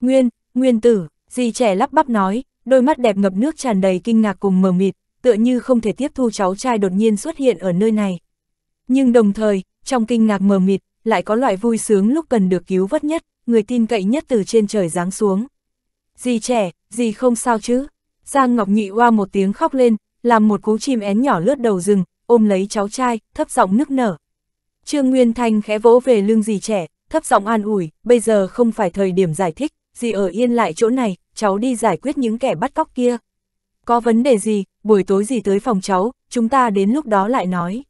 Nguyên, Nguyên tử, dì trẻ lắp bắp nói, đôi mắt đẹp ngập nước tràn đầy kinh ngạc cùng mờ mịt, tựa như không thể tiếp thu cháu trai đột nhiên xuất hiện ở nơi này. Nhưng đồng thời, trong kinh ngạc mờ mịt, lại có loại vui sướng lúc cần được cứu vất nhất, người tin cậy nhất từ trên trời giáng xuống dì trẻ, dì không sao chứ. Giang Ngọc Nhị oa một tiếng khóc lên, làm một cú chim én nhỏ lướt đầu rừng, ôm lấy cháu trai, thấp giọng nức nở. Trương Nguyên Thanh khẽ vỗ về lưng dì trẻ, thấp giọng an ủi, bây giờ không phải thời điểm giải thích, dì ở yên lại chỗ này, cháu đi giải quyết những kẻ bắt cóc kia. Có vấn đề gì, buổi tối dì tới phòng cháu, chúng ta đến lúc đó lại nói.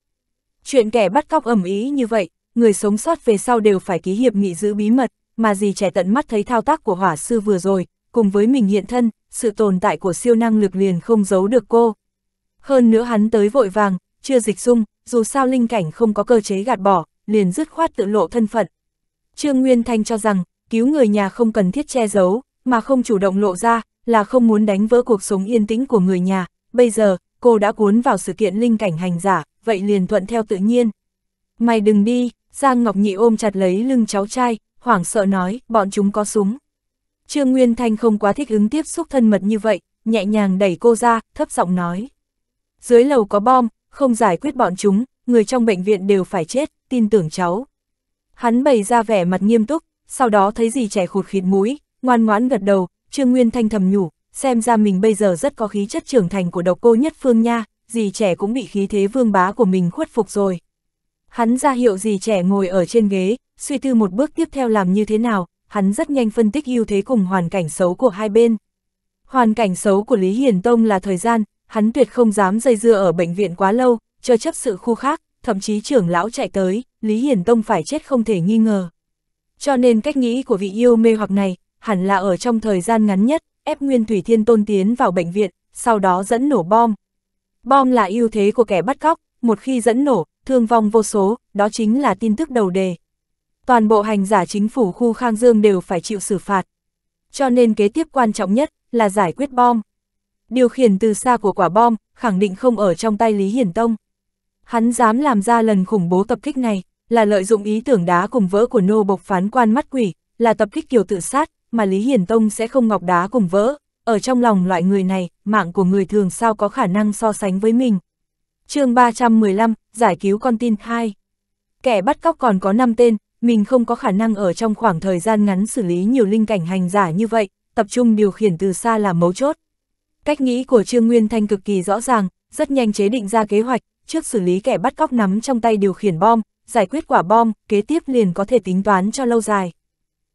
Chuyện kẻ bắt cóc ẩm ý như vậy, người sống sót về sau đều phải ký hiệp nghị giữ bí mật, mà dì trẻ tận mắt thấy thao tác của hỏa sư vừa rồi, cùng với mình hiện thân, sự tồn tại của siêu năng lực liền không giấu được cô. Hơn nữa hắn tới vội vàng, chưa dịch dung, dù sao linh cảnh không có cơ chế gạt bỏ, liền dứt khoát tự lộ thân phận. Trương Nguyên Thanh cho rằng, cứu người nhà không cần thiết che giấu, mà không chủ động lộ ra, là không muốn đánh vỡ cuộc sống yên tĩnh của người nhà. Bây giờ, cô đã cuốn vào sự kiện linh cảnh hành giả, vậy liền thuận theo tự nhiên. Mày đừng đi, Giang Ngọc Nhị ôm chặt lấy lưng cháu trai, hoảng sợ nói, bọn chúng có súng. Trương Nguyên Thanh không quá thích ứng tiếp xúc thân mật như vậy, nhẹ nhàng đẩy cô ra, thấp giọng nói. Dưới lầu có bom, không giải quyết bọn chúng, người trong bệnh viện đều phải chết, tin tưởng cháu. Hắn bày ra vẻ mặt nghiêm túc, sau đó thấy gì trẻ khụt khịt mũi, ngoan ngoãn gật đầu, Trương Nguyên Thanh thầm nhủ, xem ra mình bây giờ rất có khí chất trưởng thành của độc cô nhất phương nha, dì trẻ cũng bị khí thế vương bá của mình khuất phục rồi. Hắn ra hiệu dì trẻ ngồi ở trên ghế, suy tư một bước tiếp theo làm như thế nào, hắn rất nhanh phân tích ưu thế cùng hoàn cảnh xấu của hai bên. Hoàn cảnh xấu của Lý Hiền Tông là thời gian, hắn tuyệt không dám dây dưa ở bệnh viện quá lâu, cho chấp sự khu khác, thậm chí trưởng lão chạy tới, Lý Hiền Tông phải chết không thể nghi ngờ. Cho nên cách nghĩ của vị yêu mê hoặc này, hẳn là ở trong thời gian ngắn nhất, ép Nguyên Thủy Thiên Tôn tiến vào bệnh viện, sau đó dẫn nổ bom. Bom là ưu thế của kẻ bắt cóc, một khi dẫn nổ, thương vong vô số, đó chính là tin tức đầu đề toàn bộ hành giả chính phủ khu Khang Dương đều phải chịu xử phạt. Cho nên kế tiếp quan trọng nhất là giải quyết bom. Điều khiển từ xa của quả bom khẳng định không ở trong tay Lý Hiển Tông. Hắn dám làm ra lần khủng bố tập kích này, là lợi dụng ý tưởng đá cùng vỡ của nô bộc phán quan mắt quỷ, là tập kích kiểu tự sát, mà Lý Hiển Tông sẽ không ngọc đá cùng vỡ. Ở trong lòng loại người này, mạng của người thường sao có khả năng so sánh với mình. chương 315, Giải cứu con tin 2 Kẻ bắt cóc còn có 5 tên, mình không có khả năng ở trong khoảng thời gian ngắn xử lý nhiều linh cảnh hành giả như vậy, tập trung điều khiển từ xa là mấu chốt. Cách nghĩ của Trương Nguyên Thanh cực kỳ rõ ràng, rất nhanh chế định ra kế hoạch, trước xử lý kẻ bắt cóc nắm trong tay điều khiển bom, giải quyết quả bom, kế tiếp liền có thể tính toán cho lâu dài.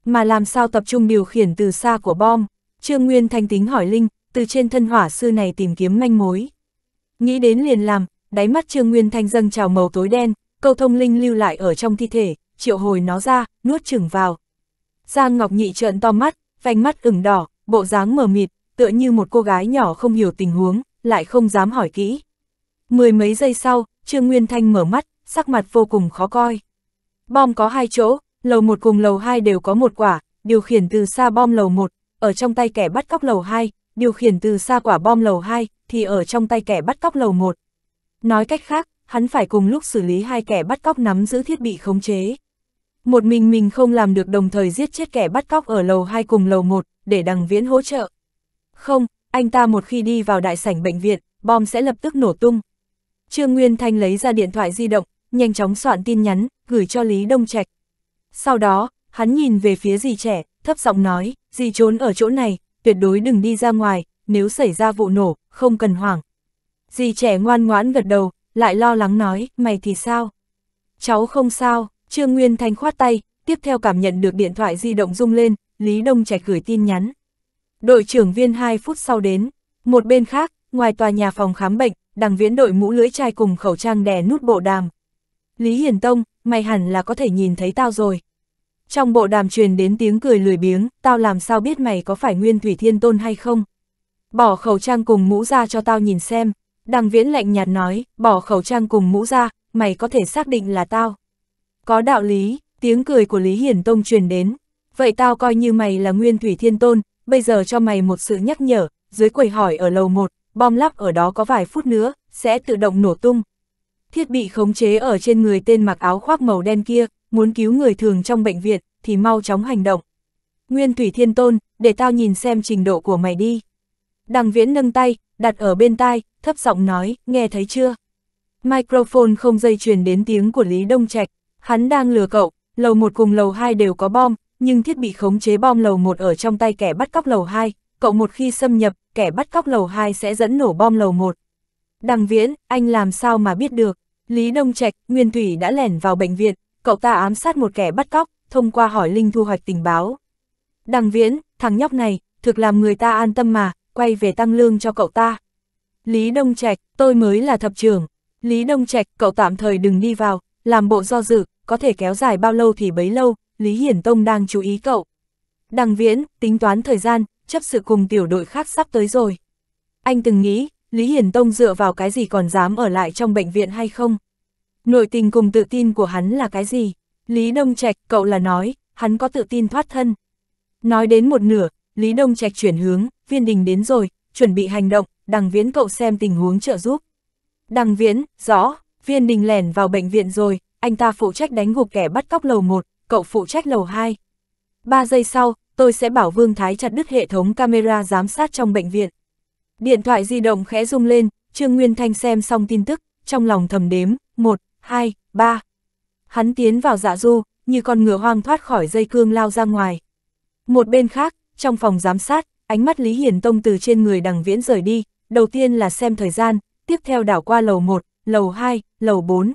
Mà làm sao tập trung điều khiển từ xa của bom? Trương Nguyên Thanh tính hỏi Linh, từ trên thân hỏa sư này tìm kiếm manh mối. Nghĩ đến liền làm, đáy mắt Trương Nguyên Thanh dâng trào màu tối đen, câu thông Linh lưu lại ở trong thi thể, triệu hồi nó ra, nuốt chửng vào. Giang Ngọc Nhị trợn to mắt, vành mắt ửng đỏ, bộ dáng mờ mịt, tựa như một cô gái nhỏ không hiểu tình huống, lại không dám hỏi kỹ. Mười mấy giây sau, Trương Nguyên Thanh mở mắt, sắc mặt vô cùng khó coi. Bom có hai chỗ, lầu một cùng lầu hai đều có một quả, điều khiển từ xa bom lầu một ở trong tay kẻ bắt cóc lầu hai điều khiển từ xa quả bom lầu hai thì ở trong tay kẻ bắt cóc lầu một Nói cách khác, hắn phải cùng lúc xử lý hai kẻ bắt cóc nắm giữ thiết bị khống chế một mình mình không làm được đồng thời giết chết kẻ bắt cóc ở lầu 2 cùng lầu 1, để đằng viễn hỗ trợ. Không, anh ta một khi đi vào đại sảnh bệnh viện, bom sẽ lập tức nổ tung. Trương Nguyên Thanh lấy ra điện thoại di động, nhanh chóng soạn tin nhắn, gửi cho Lý Đông Trạch. Sau đó, hắn nhìn về phía dì trẻ, thấp giọng nói, dì trốn ở chỗ này, tuyệt đối đừng đi ra ngoài, nếu xảy ra vụ nổ, không cần hoảng. Dì trẻ ngoan ngoãn gật đầu, lại lo lắng nói, mày thì sao? Cháu không sao, Trương Nguyên Thanh khoát tay, tiếp theo cảm nhận được điện thoại di động rung lên, Lý Đông Trạch gửi tin nhắn. Đội trưởng viên 2 phút sau đến, một bên khác, ngoài tòa nhà phòng khám bệnh, đằng viễn đội mũ lưỡi chai cùng khẩu trang đè nút bộ đàm. Lý Hiền Tông, mày hẳn là có thể nhìn thấy tao rồi. Trong bộ đàm truyền đến tiếng cười lười biếng, tao làm sao biết mày có phải Nguyên Thủy Thiên Tôn hay không? Bỏ khẩu trang cùng mũ ra cho tao nhìn xem. Đằng viễn lạnh nhạt nói, bỏ khẩu trang cùng mũ ra, mày có thể xác định là tao. Có đạo lý, tiếng cười của Lý Hiển Tông truyền đến. Vậy tao coi như mày là nguyên thủy thiên tôn, bây giờ cho mày một sự nhắc nhở, dưới quầy hỏi ở lầu 1, bom lắp ở đó có vài phút nữa, sẽ tự động nổ tung. Thiết bị khống chế ở trên người tên mặc áo khoác màu đen kia, muốn cứu người thường trong bệnh viện, thì mau chóng hành động. Nguyên Thủy Thiên Tôn, để tao nhìn xem trình độ của mày đi. Đằng viễn nâng tay, đặt ở bên tai, thấp giọng nói, nghe thấy chưa? Microphone không dây truyền đến tiếng của Lý Đông Trạch, Hắn đang lừa cậu, lầu 1 cùng lầu 2 đều có bom, nhưng thiết bị khống chế bom lầu 1 ở trong tay kẻ bắt cóc lầu 2, cậu một khi xâm nhập, kẻ bắt cóc lầu 2 sẽ dẫn nổ bom lầu 1. Đằng Viễn, anh làm sao mà biết được? Lý Đông Trạch, Nguyên Thủy đã lẻn vào bệnh viện, cậu ta ám sát một kẻ bắt cóc, thông qua hỏi Linh thu hoạch tình báo. Đằng Viễn, thằng nhóc này, thực làm người ta an tâm mà, quay về tăng lương cho cậu ta. Lý Đông Trạch, tôi mới là thập trưởng. Lý Đông Trạch, cậu tạm thời đừng đi vào, làm bộ do dự, có thể kéo dài bao lâu thì bấy lâu, Lý Hiển Tông đang chú ý cậu. Đằng viễn, tính toán thời gian, chấp sự cùng tiểu đội khác sắp tới rồi. Anh từng nghĩ, Lý Hiển Tông dựa vào cái gì còn dám ở lại trong bệnh viện hay không? Nội tình cùng tự tin của hắn là cái gì? Lý Đông Trạch, cậu là nói, hắn có tự tin thoát thân. Nói đến một nửa, Lý Đông Trạch chuyển hướng, viên đình đến rồi, chuẩn bị hành động, đằng viễn cậu xem tình huống trợ giúp. Đằng viễn, rõ, Viên Đình lẻn vào bệnh viện rồi, anh ta phụ trách đánh gục kẻ bắt cóc lầu 1, cậu phụ trách lầu 2. 3 giây sau, tôi sẽ bảo Vương Thái chặt đứt hệ thống camera giám sát trong bệnh viện. Điện thoại di động khẽ rung lên, Trương Nguyên Thanh xem xong tin tức, trong lòng thầm đếm, 1, 2, 3. Hắn tiến vào dạ du, như con ngựa hoang thoát khỏi dây cương lao ra ngoài. Một bên khác, trong phòng giám sát, ánh mắt Lý Hiển Tông từ trên người đằng viễn rời đi, đầu tiên là xem thời gian, tiếp theo đảo qua lầu 1, lầu 2, lầu 4.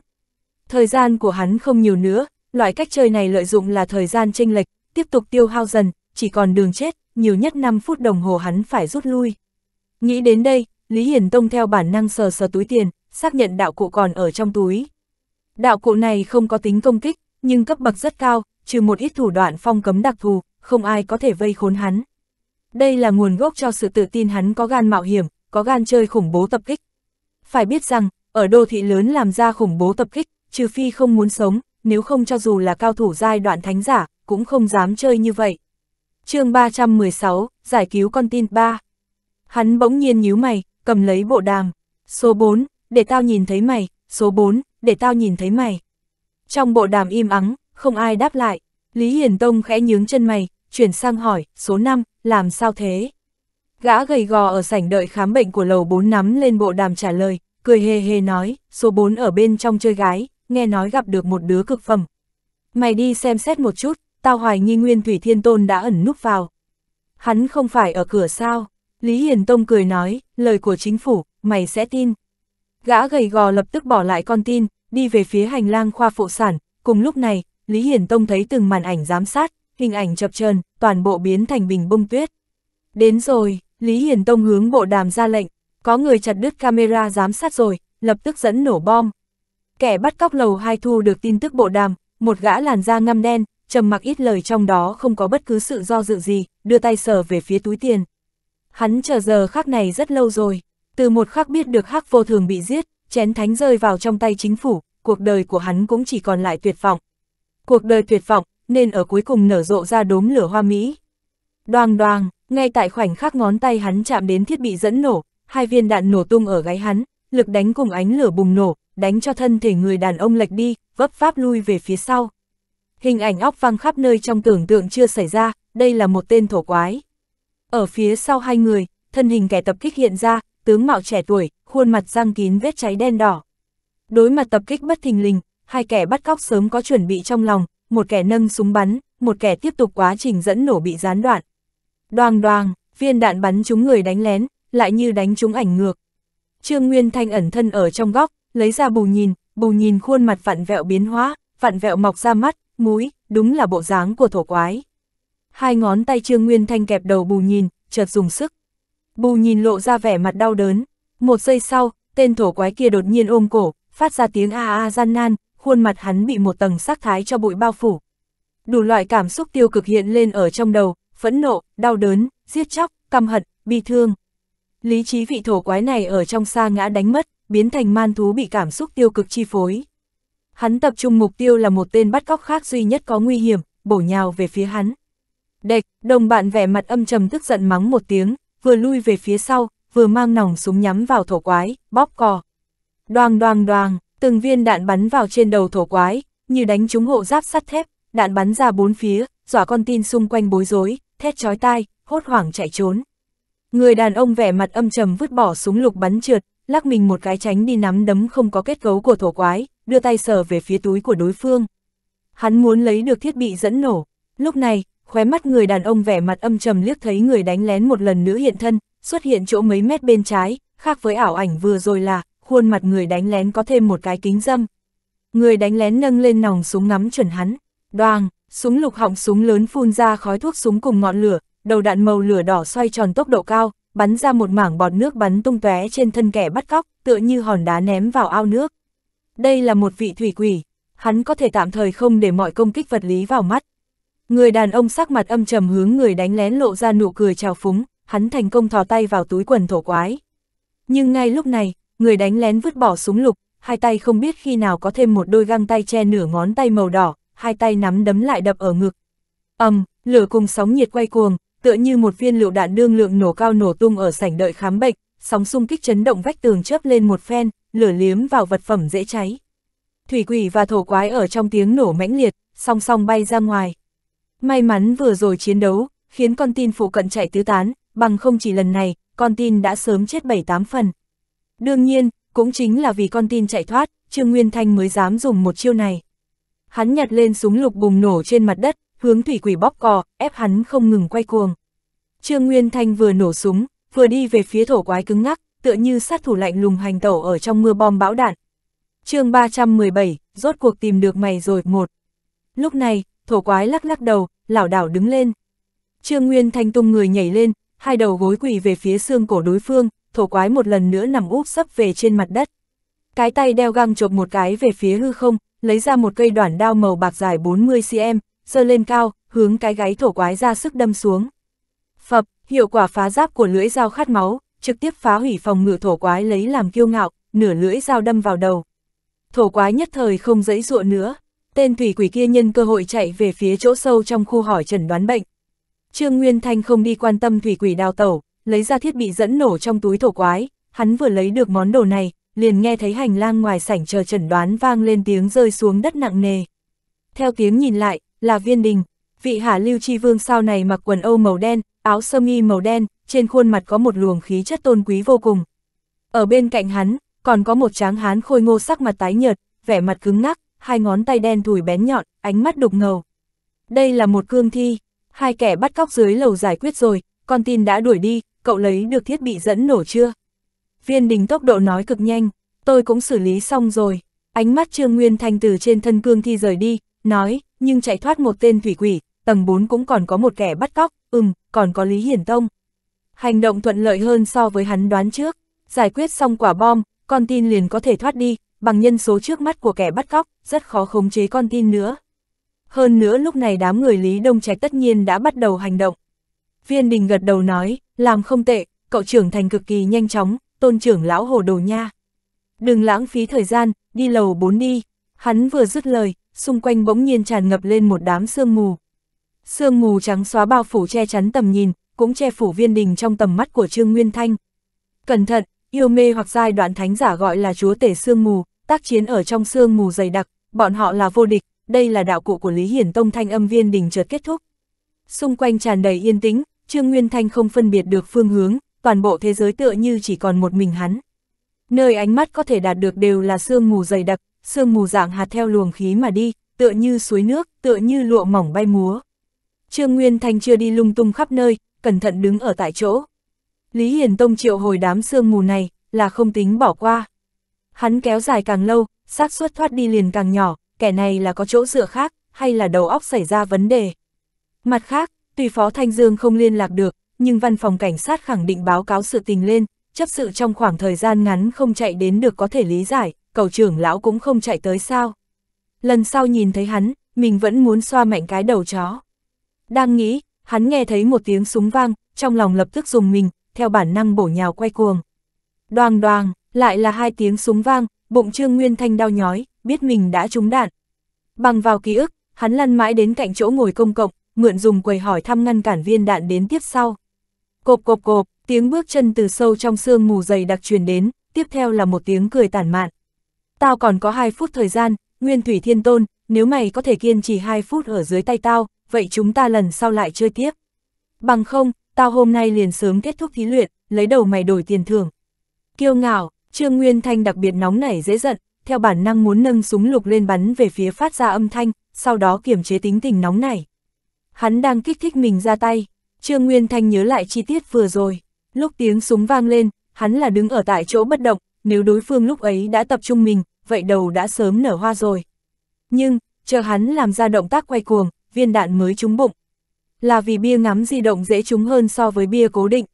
Thời gian của hắn không nhiều nữa, loại cách chơi này lợi dụng là thời gian chênh lệch, tiếp tục tiêu hao dần, chỉ còn đường chết, nhiều nhất 5 phút đồng hồ hắn phải rút lui. Nghĩ đến đây, Lý Hiển Tông theo bản năng sờ sờ túi tiền, xác nhận đạo cụ còn ở trong túi. Đạo cụ này không có tính công kích, nhưng cấp bậc rất cao, trừ một ít thủ đoạn phong cấm đặc thù, không ai có thể vây khốn hắn. Đây là nguồn gốc cho sự tự tin hắn có gan mạo hiểm, có gan chơi khủng bố tập kích. Phải biết rằng, ở đô thị lớn làm ra khủng bố tập kích, trừ phi không muốn sống, nếu không cho dù là cao thủ giai đoạn thánh giả, cũng không dám chơi như vậy. chương 316, Giải cứu con tin 3 Hắn bỗng nhiên nhíu mày, cầm lấy bộ đàm. Số 4, để tao nhìn thấy mày, số 4, để tao nhìn thấy mày. Trong bộ đàm im ắng, không ai đáp lại. Lý Hiền Tông khẽ nhướng chân mày, chuyển sang hỏi, số 5, làm sao thế? Gã gầy gò ở sảnh đợi khám bệnh của lầu 4 nắm lên bộ đàm trả lời, cười hề hề nói, số 4 ở bên trong chơi gái, nghe nói gặp được một đứa cực phẩm. Mày đi xem xét một chút, tao hoài nghi nguyên Thủy Thiên Tôn đã ẩn núp vào. Hắn không phải ở cửa sao? Lý Hiền Tông cười nói, lời của chính phủ, mày sẽ tin. Gã gầy gò lập tức bỏ lại con tin, đi về phía hành lang khoa phụ sản, cùng lúc này, Lý Hiền Tông thấy từng màn ảnh giám sát, hình ảnh chập chờn toàn bộ biến thành bình bông tuyết. Đến rồi, Lý Hiền Tông hướng bộ đàm ra lệnh, có người chặt đứt camera giám sát rồi, lập tức dẫn nổ bom. Kẻ bắt cóc lầu hai thu được tin tức bộ đàm, một gã làn da ngăm đen, trầm mặc ít lời trong đó không có bất cứ sự do dự gì, đưa tay sờ về phía túi tiền. Hắn chờ giờ khắc này rất lâu rồi, từ một khắc biết được hắc vô thường bị giết, chén thánh rơi vào trong tay chính phủ, cuộc đời của hắn cũng chỉ còn lại tuyệt vọng. Cuộc đời tuyệt vọng, nên ở cuối cùng nở rộ ra đốm lửa hoa mỹ. Đoàng đoàng, ngay tại khoảnh khắc ngón tay hắn chạm đến thiết bị dẫn nổ, hai viên đạn nổ tung ở gáy hắn, lực đánh cùng ánh lửa bùng nổ, đánh cho thân thể người đàn ông lệch đi, vấp pháp lui về phía sau. Hình ảnh óc văng khắp nơi trong tưởng tượng chưa xảy ra, đây là một tên thổ quái. Ở phía sau hai người, thân hình kẻ tập kích hiện ra, tướng mạo trẻ tuổi, khuôn mặt răng kín vết cháy đen đỏ. Đối mặt tập kích bất thình lình, hai kẻ bắt cóc sớm có chuẩn bị trong lòng, một kẻ nâng súng bắn, một kẻ tiếp tục quá trình dẫn nổ bị gián đoạn. Đoàng đoàng, viên đạn bắn chúng người đánh lén, lại như đánh trúng ảnh ngược. Trương Nguyên Thanh ẩn thân ở trong góc, lấy ra bù nhìn, bù nhìn khuôn mặt vặn vẹo biến hóa, vặn vẹo mọc ra mắt, mũi, đúng là bộ dáng của thổ quái. Hai ngón tay Trương Nguyên Thanh kẹp đầu bù nhìn, chợt dùng sức. Bù nhìn lộ ra vẻ mặt đau đớn. Một giây sau, tên thổ quái kia đột nhiên ôm cổ, phát ra tiếng a a gian nan, khuôn mặt hắn bị một tầng sắc thái cho bụi bao phủ. Đủ loại cảm xúc tiêu cực hiện lên ở trong đầu, phẫn nộ, đau đớn, giết chóc, căm hận, bi thương. Lý trí vị thổ quái này ở trong xa ngã đánh mất, biến thành man thú bị cảm xúc tiêu cực chi phối. Hắn tập trung mục tiêu là một tên bắt cóc khác duy nhất có nguy hiểm, bổ nhào về phía hắn. Địch, đồng bạn vẻ mặt âm trầm tức giận mắng một tiếng, vừa lui về phía sau, vừa mang nòng súng nhắm vào thổ quái, bóp cò. Đoang đoang đoang, từng viên đạn bắn vào trên đầu thổ quái, như đánh trúng hộ giáp sắt thép, đạn bắn ra bốn phía, dọa con tin xung quanh bối rối, thét chói tai, hốt hoảng chạy trốn. Người đàn ông vẻ mặt âm trầm vứt bỏ súng lục bắn trượt, lắc mình một cái tránh đi nắm đấm không có kết cấu của thổ quái, đưa tay sờ về phía túi của đối phương. Hắn muốn lấy được thiết bị dẫn nổ. Lúc này, khóe mắt người đàn ông vẻ mặt âm trầm liếc thấy người đánh lén một lần nữa hiện thân, xuất hiện chỗ mấy mét bên trái, khác với ảo ảnh vừa rồi là, khuôn mặt người đánh lén có thêm một cái kính dâm. Người đánh lén nâng lên nòng súng ngắm chuẩn hắn. Đoàng, súng lục họng súng lớn phun ra khói thuốc súng cùng ngọn lửa, đầu đạn màu lửa đỏ xoay tròn tốc độ cao, bắn ra một mảng bọt nước bắn tung tóe trên thân kẻ bắt cóc, tựa như hòn đá ném vào ao nước. Đây là một vị thủy quỷ, hắn có thể tạm thời không để mọi công kích vật lý vào mắt. Người đàn ông sắc mặt âm trầm hướng người đánh lén lộ ra nụ cười trào phúng, hắn thành công thò tay vào túi quần thổ quái. Nhưng ngay lúc này, người đánh lén vứt bỏ súng lục, hai tay không biết khi nào có thêm một đôi găng tay che nửa ngón tay màu đỏ, hai tay nắm đấm lại đập ở ngực. ầm, lửa cùng sóng nhiệt quay cuồng, tựa như một viên lựu đạn đương lượng nổ cao nổ tung ở sảnh đợi khám bệnh, sóng xung kích chấn động vách tường chớp lên một phen, lửa liếm vào vật phẩm dễ cháy. Thủy quỷ và thổ quái ở trong tiếng nổ mãnh liệt, song song bay ra ngoài. May mắn vừa rồi chiến đấu, khiến con tin phụ cận chạy tứ tán, bằng không chỉ lần này, con tin đã sớm chết bảy tám phần. Đương nhiên, cũng chính là vì con tin chạy thoát, Trương Nguyên Thanh mới dám dùng một chiêu này. Hắn nhặt lên súng lục bùng nổ trên mặt đất, hướng thủy quỷ bóp cò, ép hắn không ngừng quay cuồng. Trương Nguyên Thanh vừa nổ súng, vừa đi về phía thổ quái cứng ngắc, tựa như sát thủ lạnh lùng hành tẩu ở trong mưa bom bão đạn. chương 317, rốt cuộc tìm được mày rồi, một. Lúc này, thổ quái lắc lắc đầu, lảo đảo đứng lên. Trương Nguyên Thanh tung người nhảy lên, hai đầu gối quỳ về phía xương cổ đối phương, thổ quái một lần nữa nằm úp sấp về trên mặt đất. Cái tay đeo găng chộp một cái về phía hư không, lấy ra một cây đoạn đao màu bạc dài 40cm, giơ lên cao, hướng cái gáy thổ quái ra sức đâm xuống. Phập, hiệu quả phá giáp của lưỡi dao khát máu, trực tiếp phá hủy phòng ngự thổ quái lấy làm kiêu ngạo, nửa lưỡi dao đâm vào đầu. Thổ quái nhất thời không dẫy dụa nữa, tên thủy quỷ kia nhân cơ hội chạy về phía chỗ sâu trong khu hỏi trần đoán bệnh. Trương Nguyên Thanh không đi quan tâm thủy quỷ đào tẩu, lấy ra thiết bị dẫn nổ trong túi thổ quái, hắn vừa lấy được món đồ này, liền nghe thấy hành lang ngoài sảnh chờ trần đoán vang lên tiếng rơi xuống đất nặng nề. Theo tiếng nhìn lại, là viên đình, vị hạ lưu chi vương sau này mặc quần âu màu đen, áo sơ mi màu đen, trên khuôn mặt có một luồng khí chất tôn quý vô cùng. Ở bên cạnh hắn, còn có một tráng hán khôi ngô sắc mặt tái nhợt, vẻ mặt cứng ngắc, hai ngón tay đen thùi bén nhọn, ánh mắt đục ngầu. Đây là một cương thi, hai kẻ bắt cóc dưới lầu giải quyết rồi, con tin đã đuổi đi, cậu lấy được thiết bị dẫn nổ chưa? Viên đình tốc độ nói cực nhanh, tôi cũng xử lý xong rồi. Ánh mắt Trương Nguyên Thanh từ trên thân cương thi rời đi, nói, nhưng chạy thoát một tên thủy quỷ, tầng 4 cũng còn có một kẻ bắt cóc, ừm, còn có Lý Hiển Tông. Hành động thuận lợi hơn so với hắn đoán trước, giải quyết xong quả bom, con tin liền có thể thoát đi, bằng nhân số trước mắt của kẻ bắt cóc, rất khó khống chế con tin nữa. Hơn nữa lúc này đám người Lý Đông Trạch tất nhiên đã bắt đầu hành động. Viên Đình gật đầu nói, làm không tệ, cậu trưởng thành cực kỳ nhanh chóng, tôn trưởng lão hồ đồ nha. Đừng lãng phí thời gian, đi lầu 4 đi. Hắn vừa dứt lời, xung quanh bỗng nhiên tràn ngập lên một đám sương mù. Sương mù trắng xóa bao phủ che chắn tầm nhìn, cũng che phủ viên đình trong tầm mắt của Trương Nguyên Thanh. Cẩn thận, yêu mê hoặc giai đoạn thánh giả gọi là chúa tể sương mù, tác chiến ở trong sương mù dày đặc, bọn họ là vô địch, đây là đạo cụ của Lý Hiển Tông thanh âm viên đình chợt kết thúc. Xung quanh tràn đầy yên tĩnh, Trương Nguyên Thanh không phân biệt được phương hướng, toàn bộ thế giới tựa như chỉ còn một mình hắn. Nơi ánh mắt có thể đạt được đều là sương mù dày đặc, sương mù dạng hạt theo luồng khí mà đi, tựa như suối nước, tựa như lụa mỏng bay múa. Trương Nguyên Thanh chưa đi lung tung khắp nơi, cẩn thận đứng ở tại chỗ. Lý Hiền Tông triệu hồi đám sương mù này, là không tính bỏ qua. Hắn kéo dài càng lâu, xác suất thoát đi liền càng nhỏ, kẻ này là có chỗ dựa khác, hay là đầu óc xảy ra vấn đề. Mặt khác, tùy Phó Thanh Dương không liên lạc được, nhưng văn phòng cảnh sát khẳng định báo cáo sự tình lên, chấp sự trong khoảng thời gian ngắn không chạy đến được có thể lý giải cầu trưởng lão cũng không chạy tới sao. Lần sau nhìn thấy hắn, mình vẫn muốn xoa mạnh cái đầu chó. Đang nghĩ, hắn nghe thấy một tiếng súng vang, trong lòng lập tức dùng mình, theo bản năng bổ nhào quay cuồng. Đoàng đoàng, lại là hai tiếng súng vang, bụng Trương Nguyên Thanh đau nhói, biết mình đã trúng đạn. Bằng vào ký ức, hắn lăn mãi đến cạnh chỗ ngồi công cộng, mượn dùng quầy hỏi thăm ngăn cản viên đạn đến tiếp sau. Cộp cộp cộp, tiếng bước chân từ sâu trong sương mù dày đặc truyền đến, tiếp theo là một tiếng cười tản mạn tao còn có 2 phút thời gian, Nguyên Thủy Thiên Tôn, nếu mày có thể kiên trì 2 phút ở dưới tay tao, vậy chúng ta lần sau lại chơi tiếp. Bằng không, tao hôm nay liền sớm kết thúc thí luyện, lấy đầu mày đổi tiền thưởng. Kiêu ngạo, Trương Nguyên Thanh đặc biệt nóng nảy dễ giận, theo bản năng muốn nâng súng lục lên bắn về phía phát ra âm thanh, sau đó kiềm chế tính tình nóng nảy. Hắn đang kích thích mình ra tay, Trương Nguyên Thanh nhớ lại chi tiết vừa rồi, lúc tiếng súng vang lên, hắn là đứng ở tại chỗ bất động, nếu đối phương lúc ấy đã tập trung mình, vậy đầu đã sớm nở hoa rồi. Nhưng, chờ hắn làm ra động tác quay cuồng, viên đạn mới trúng bụng. Là vì bia ngắm di động dễ trúng hơn so với bia cố định.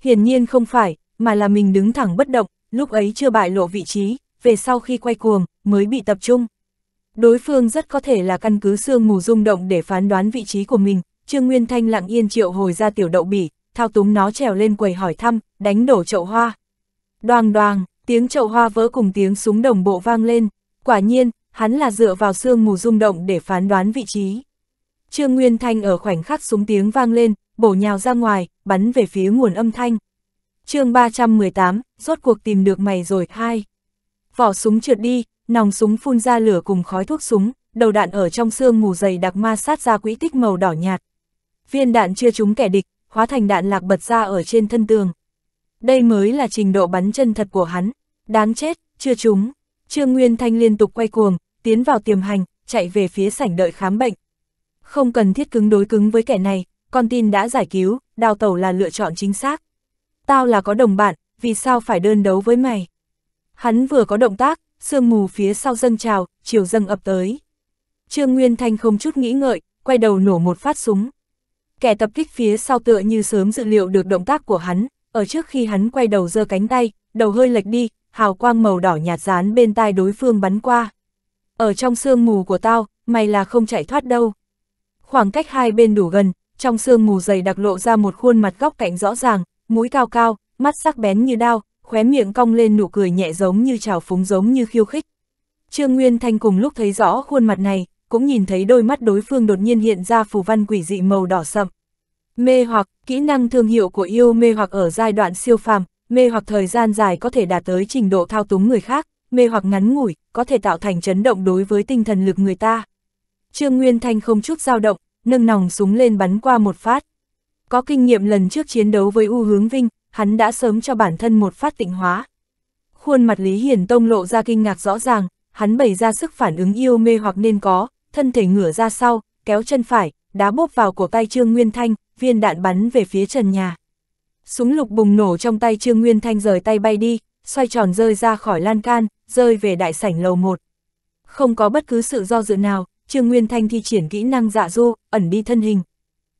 Hiển nhiên không phải, mà là mình đứng thẳng bất động, lúc ấy chưa bại lộ vị trí, về sau khi quay cuồng, mới bị tập trung. Đối phương rất có thể là căn cứ xương mù rung động để phán đoán vị trí của mình, Trương Nguyên Thanh lặng yên triệu hồi ra tiểu đậu bỉ, thao túng nó trèo lên quầy hỏi thăm, đánh đổ chậu hoa. Đoàng đoàng, tiếng chậu hoa vỡ cùng tiếng súng đồng bộ vang lên, quả nhiên, hắn là dựa vào sương mù rung động để phán đoán vị trí. Trương Nguyên Thanh ở khoảnh khắc súng tiếng vang lên, bổ nhào ra ngoài, bắn về phía nguồn âm thanh. chương 318, rốt cuộc tìm được mày rồi, hai. Vỏ súng trượt đi, nòng súng phun ra lửa cùng khói thuốc súng, đầu đạn ở trong sương mù dày đặc ma sát ra quỹ tích màu đỏ nhạt. Viên đạn chưa trúng kẻ địch, hóa thành đạn lạc bật ra ở trên thân tường. Đây mới là trình độ bắn chân thật của hắn. Đáng chết, chưa trúng. Trương Nguyên Thanh liên tục quay cuồng, tiến vào tiềm hành, chạy về phía sảnh đợi khám bệnh. Không cần thiết cứng đối cứng với kẻ này, con tin đã giải cứu, đào tẩu là lựa chọn chính xác. Tao là có đồng bạn, vì sao phải đơn đấu với mày? Hắn vừa có động tác, sương mù phía sau dâng trào, chiều dâng ập tới. Trương Nguyên Thanh không chút nghĩ ngợi, quay đầu nổ một phát súng. Kẻ tập kích phía sau tựa như sớm dự liệu được động tác của hắn, ở trước khi hắn quay đầu giơ cánh tay, đầu hơi lệch đi, hào quang màu đỏ nhạt dán bên tai đối phương bắn qua. Ở trong sương mù của tao, mày là không chạy thoát đâu. Khoảng cách hai bên đủ gần, trong sương mù dày đặc lộ ra một khuôn mặt góc cạnh rõ ràng, mũi cao cao, mắt sắc bén như đao, khóe miệng cong lên nụ cười nhẹ giống như trào phúng giống như khiêu khích. Trương Nguyên Thanh cùng lúc thấy rõ khuôn mặt này, cũng nhìn thấy đôi mắt đối phương đột nhiên hiện ra phù văn quỷ dị màu đỏ sậm. Mê hoặc, kỹ năng thương hiệu của yêu mê hoặc ở giai đoạn siêu phàm, mê hoặc thời gian dài có thể đạt tới trình độ thao túng người khác, mê hoặc ngắn ngủi, có thể tạo thành chấn động đối với tinh thần lực người ta. Trương Nguyên Thanh không chút dao động, nâng nòng súng lên bắn qua một phát. Có kinh nghiệm lần trước chiến đấu với U Hướng Vinh, hắn đã sớm cho bản thân một phát tịnh hóa. Khuôn mặt Lý Hiển Tông lộ ra kinh ngạc rõ ràng, hắn bày ra sức phản ứng yêu mê hoặc nên có, thân thể ngửa ra sau, kéo chân phải, đá bốp vào cổ tay Trương Nguyên Thanh, viên đạn bắn về phía trần nhà. Súng lục bùng nổ trong tay Trương Nguyên Thanh rời tay bay đi, xoay tròn rơi ra khỏi lan can, rơi về đại sảnh lầu 1. Không có bất cứ sự do dự nào, Trương Nguyên Thanh thi triển kỹ năng dạ du, ẩn đi thân hình.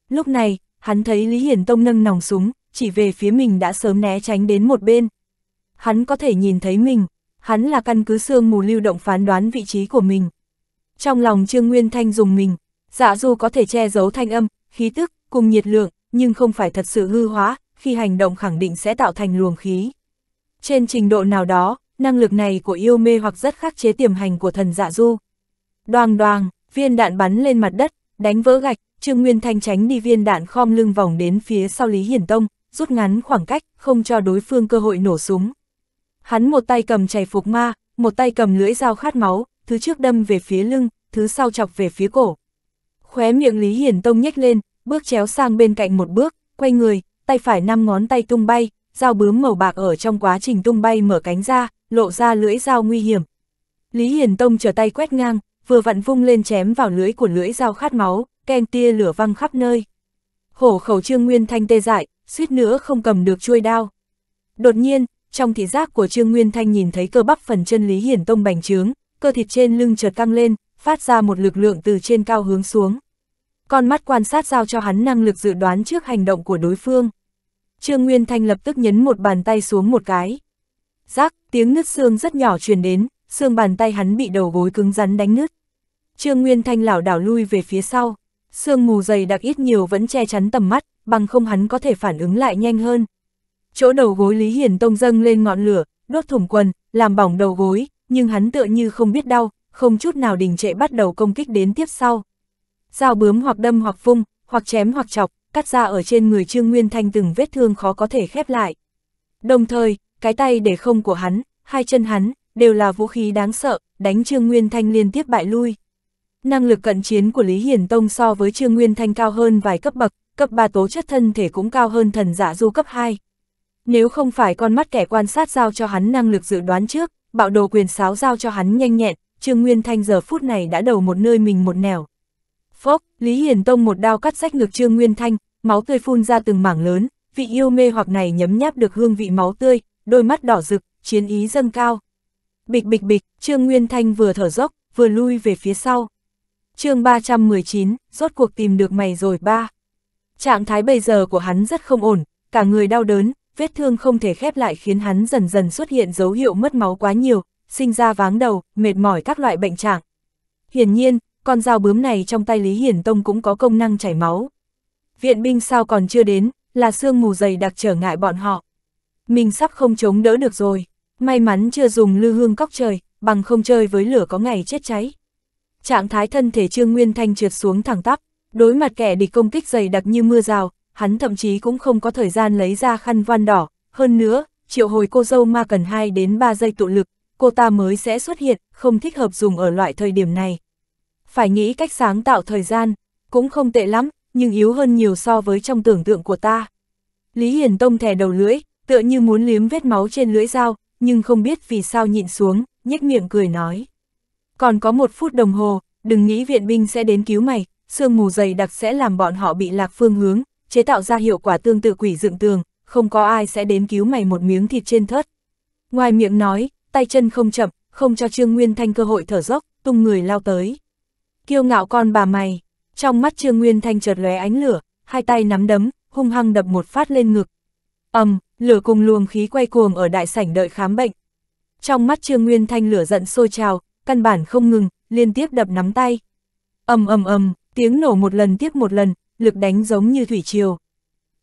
Lúc này, hắn thấy Lý Hiển Tông nâng nòng súng, chỉ về phía mình đã sớm né tránh đến một bên. Hắn có thể nhìn thấy mình, hắn là căn cứ xương mù lưu động phán đoán vị trí của mình. Trong lòng Trương Nguyên Thanh dùng mình, dạ du có thể che giấu thanh âm, khí tức, cùng nhiệt lượng, nhưng không phải thật sự hư hóa, khi hành động khẳng định sẽ tạo thành luồng khí. Trên trình độ nào đó, năng lực này của yêu mê hoặc rất khắc chế tiềm hành của thần dạ du. Đoàng đoàng, viên đạn bắn lên mặt đất, đánh vỡ gạch, Trương Nguyên Thanh tránh đi viên đạn khom lưng vòng đến phía sau Lý Hiển Tông, rút ngắn khoảng cách, không cho đối phương cơ hội nổ súng. Hắn một tay cầm chày phục ma, một tay cầm lưỡi dao khát máu, thứ trước đâm về phía lưng, thứ sau chọc về phía cổ. Khóe miệng Lý Hiển Tông nhếch lên, bước chéo sang bên cạnh một bước, quay người, tay phải năm ngón tay tung bay, dao bướm màu bạc ở trong quá trình tung bay mở cánh ra, lộ ra lưỡi dao nguy hiểm. Lý Hiền Tông trở tay quét ngang, vừa vặn vung lên chém vào lưỡi của lưỡi dao khát máu, ken tia lửa văng khắp nơi. Hổ khẩu Trương Nguyên Thanh tê dại, suýt nữa không cầm được chuôi đao. Đột nhiên, trong thị giác của Trương Nguyên Thanh nhìn thấy cơ bắp phần chân Lý Hiển Tông bành trướng, cơ thịt trên lưng chợt căng lên, phát ra một lực lượng từ trên cao hướng xuống con mắt quan sát giao cho hắn năng lực dự đoán trước hành động của đối phương. Trương Nguyên Thanh lập tức nhấn một bàn tay xuống một cái. rắc tiếng nứt xương rất nhỏ truyền đến, xương bàn tay hắn bị đầu gối cứng rắn đánh nứt. Trương Nguyên Thanh lảo đảo lui về phía sau, xương mù dày đặc ít nhiều vẫn che chắn tầm mắt, bằng không hắn có thể phản ứng lại nhanh hơn. Chỗ đầu gối Lý Hiển Tông dâng lên ngọn lửa, đốt thủng quần, làm bỏng đầu gối, nhưng hắn tựa như không biết đau, không chút nào đình trệ bắt đầu công kích đến tiếp sau dao bướm hoặc đâm hoặc vung, hoặc chém hoặc chọc, cắt ra ở trên người Trương Nguyên Thanh từng vết thương khó có thể khép lại. Đồng thời, cái tay để không của hắn, hai chân hắn, đều là vũ khí đáng sợ, đánh Trương Nguyên Thanh liên tiếp bại lui. Năng lực cận chiến của Lý Hiển Tông so với Trương Nguyên Thanh cao hơn vài cấp bậc, cấp 3 tố chất thân thể cũng cao hơn thần giả du cấp 2. Nếu không phải con mắt kẻ quan sát giao cho hắn năng lực dự đoán trước, bạo đồ quyền sáo giao cho hắn nhanh nhẹn, Trương Nguyên Thanh giờ phút này đã đầu một nơi mình một nẻo. Phốc, Lý Hiền Tông một đao cắt sách ngược Trương Nguyên Thanh, máu tươi phun ra từng mảng lớn, vị yêu mê hoặc này nhấm nháp được hương vị máu tươi, đôi mắt đỏ rực, chiến ý dâng cao. Bịch bịch bịch, Trương Nguyên Thanh vừa thở dốc, vừa lui về phía sau. chương 319, rốt cuộc tìm được mày rồi ba. Trạng thái bây giờ của hắn rất không ổn, cả người đau đớn, vết thương không thể khép lại khiến hắn dần dần xuất hiện dấu hiệu mất máu quá nhiều, sinh ra váng đầu, mệt mỏi các loại bệnh trạng. Hiển nhiên, con dao bướm này trong tay Lý Hiển Tông cũng có công năng chảy máu. Viện binh sao còn chưa đến, là sương mù dày đặc trở ngại bọn họ. Mình sắp không chống đỡ được rồi, may mắn chưa dùng lư hương cóc trời, bằng không chơi với lửa có ngày chết cháy. Trạng thái thân thể Trương Nguyên Thanh trượt xuống thẳng tắp, đối mặt kẻ địch công kích dày đặc như mưa rào, hắn thậm chí cũng không có thời gian lấy ra khăn van đỏ, hơn nữa, triệu hồi cô dâu ma cần 2 đến 3 giây tụ lực, cô ta mới sẽ xuất hiện, không thích hợp dùng ở loại thời điểm này phải nghĩ cách sáng tạo thời gian, cũng không tệ lắm, nhưng yếu hơn nhiều so với trong tưởng tượng của ta. Lý Hiền Tông thè đầu lưỡi, tựa như muốn liếm vết máu trên lưỡi dao, nhưng không biết vì sao nhịn xuống, nhếch miệng cười nói. Còn có một phút đồng hồ, đừng nghĩ viện binh sẽ đến cứu mày, sương mù dày đặc sẽ làm bọn họ bị lạc phương hướng, chế tạo ra hiệu quả tương tự quỷ dựng tường, không có ai sẽ đến cứu mày một miếng thịt trên thớt. Ngoài miệng nói, tay chân không chậm, không cho Trương Nguyên Thanh cơ hội thở dốc, tung người lao tới. Kiêu ngạo con bà mày. Trong mắt Trương Nguyên Thanh chợt lóe ánh lửa, hai tay nắm đấm, hung hăng đập một phát lên ngực. Ầm, lửa cùng luồng khí quay cuồng ở đại sảnh đợi khám bệnh. Trong mắt Trương Nguyên Thanh lửa giận sôi trào, căn bản không ngừng, liên tiếp đập nắm tay. Ầm ầm ầm, tiếng nổ một lần tiếp một lần, lực đánh giống như thủy triều.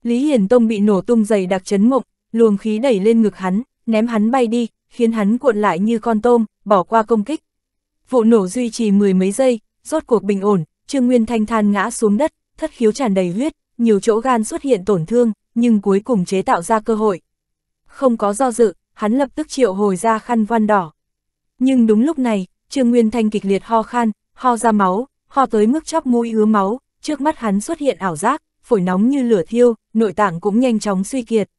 Lý hiền Tông bị nổ tung dày đặc chấn mộng, luồng khí đẩy lên ngực hắn, ném hắn bay đi, khiến hắn cuộn lại như con tôm, bỏ qua công kích. Vụ nổ duy trì mười mấy giây, rốt cuộc bình ổn, Trương Nguyên Thanh than ngã xuống đất, thất khiếu tràn đầy huyết, nhiều chỗ gan xuất hiện tổn thương, nhưng cuối cùng chế tạo ra cơ hội. Không có do dự, hắn lập tức triệu hồi ra khăn văn đỏ. Nhưng đúng lúc này, Trương Nguyên Thanh kịch liệt ho khan, ho ra máu, ho tới mức chóp mũi ứa máu, trước mắt hắn xuất hiện ảo giác, phổi nóng như lửa thiêu, nội tạng cũng nhanh chóng suy kiệt.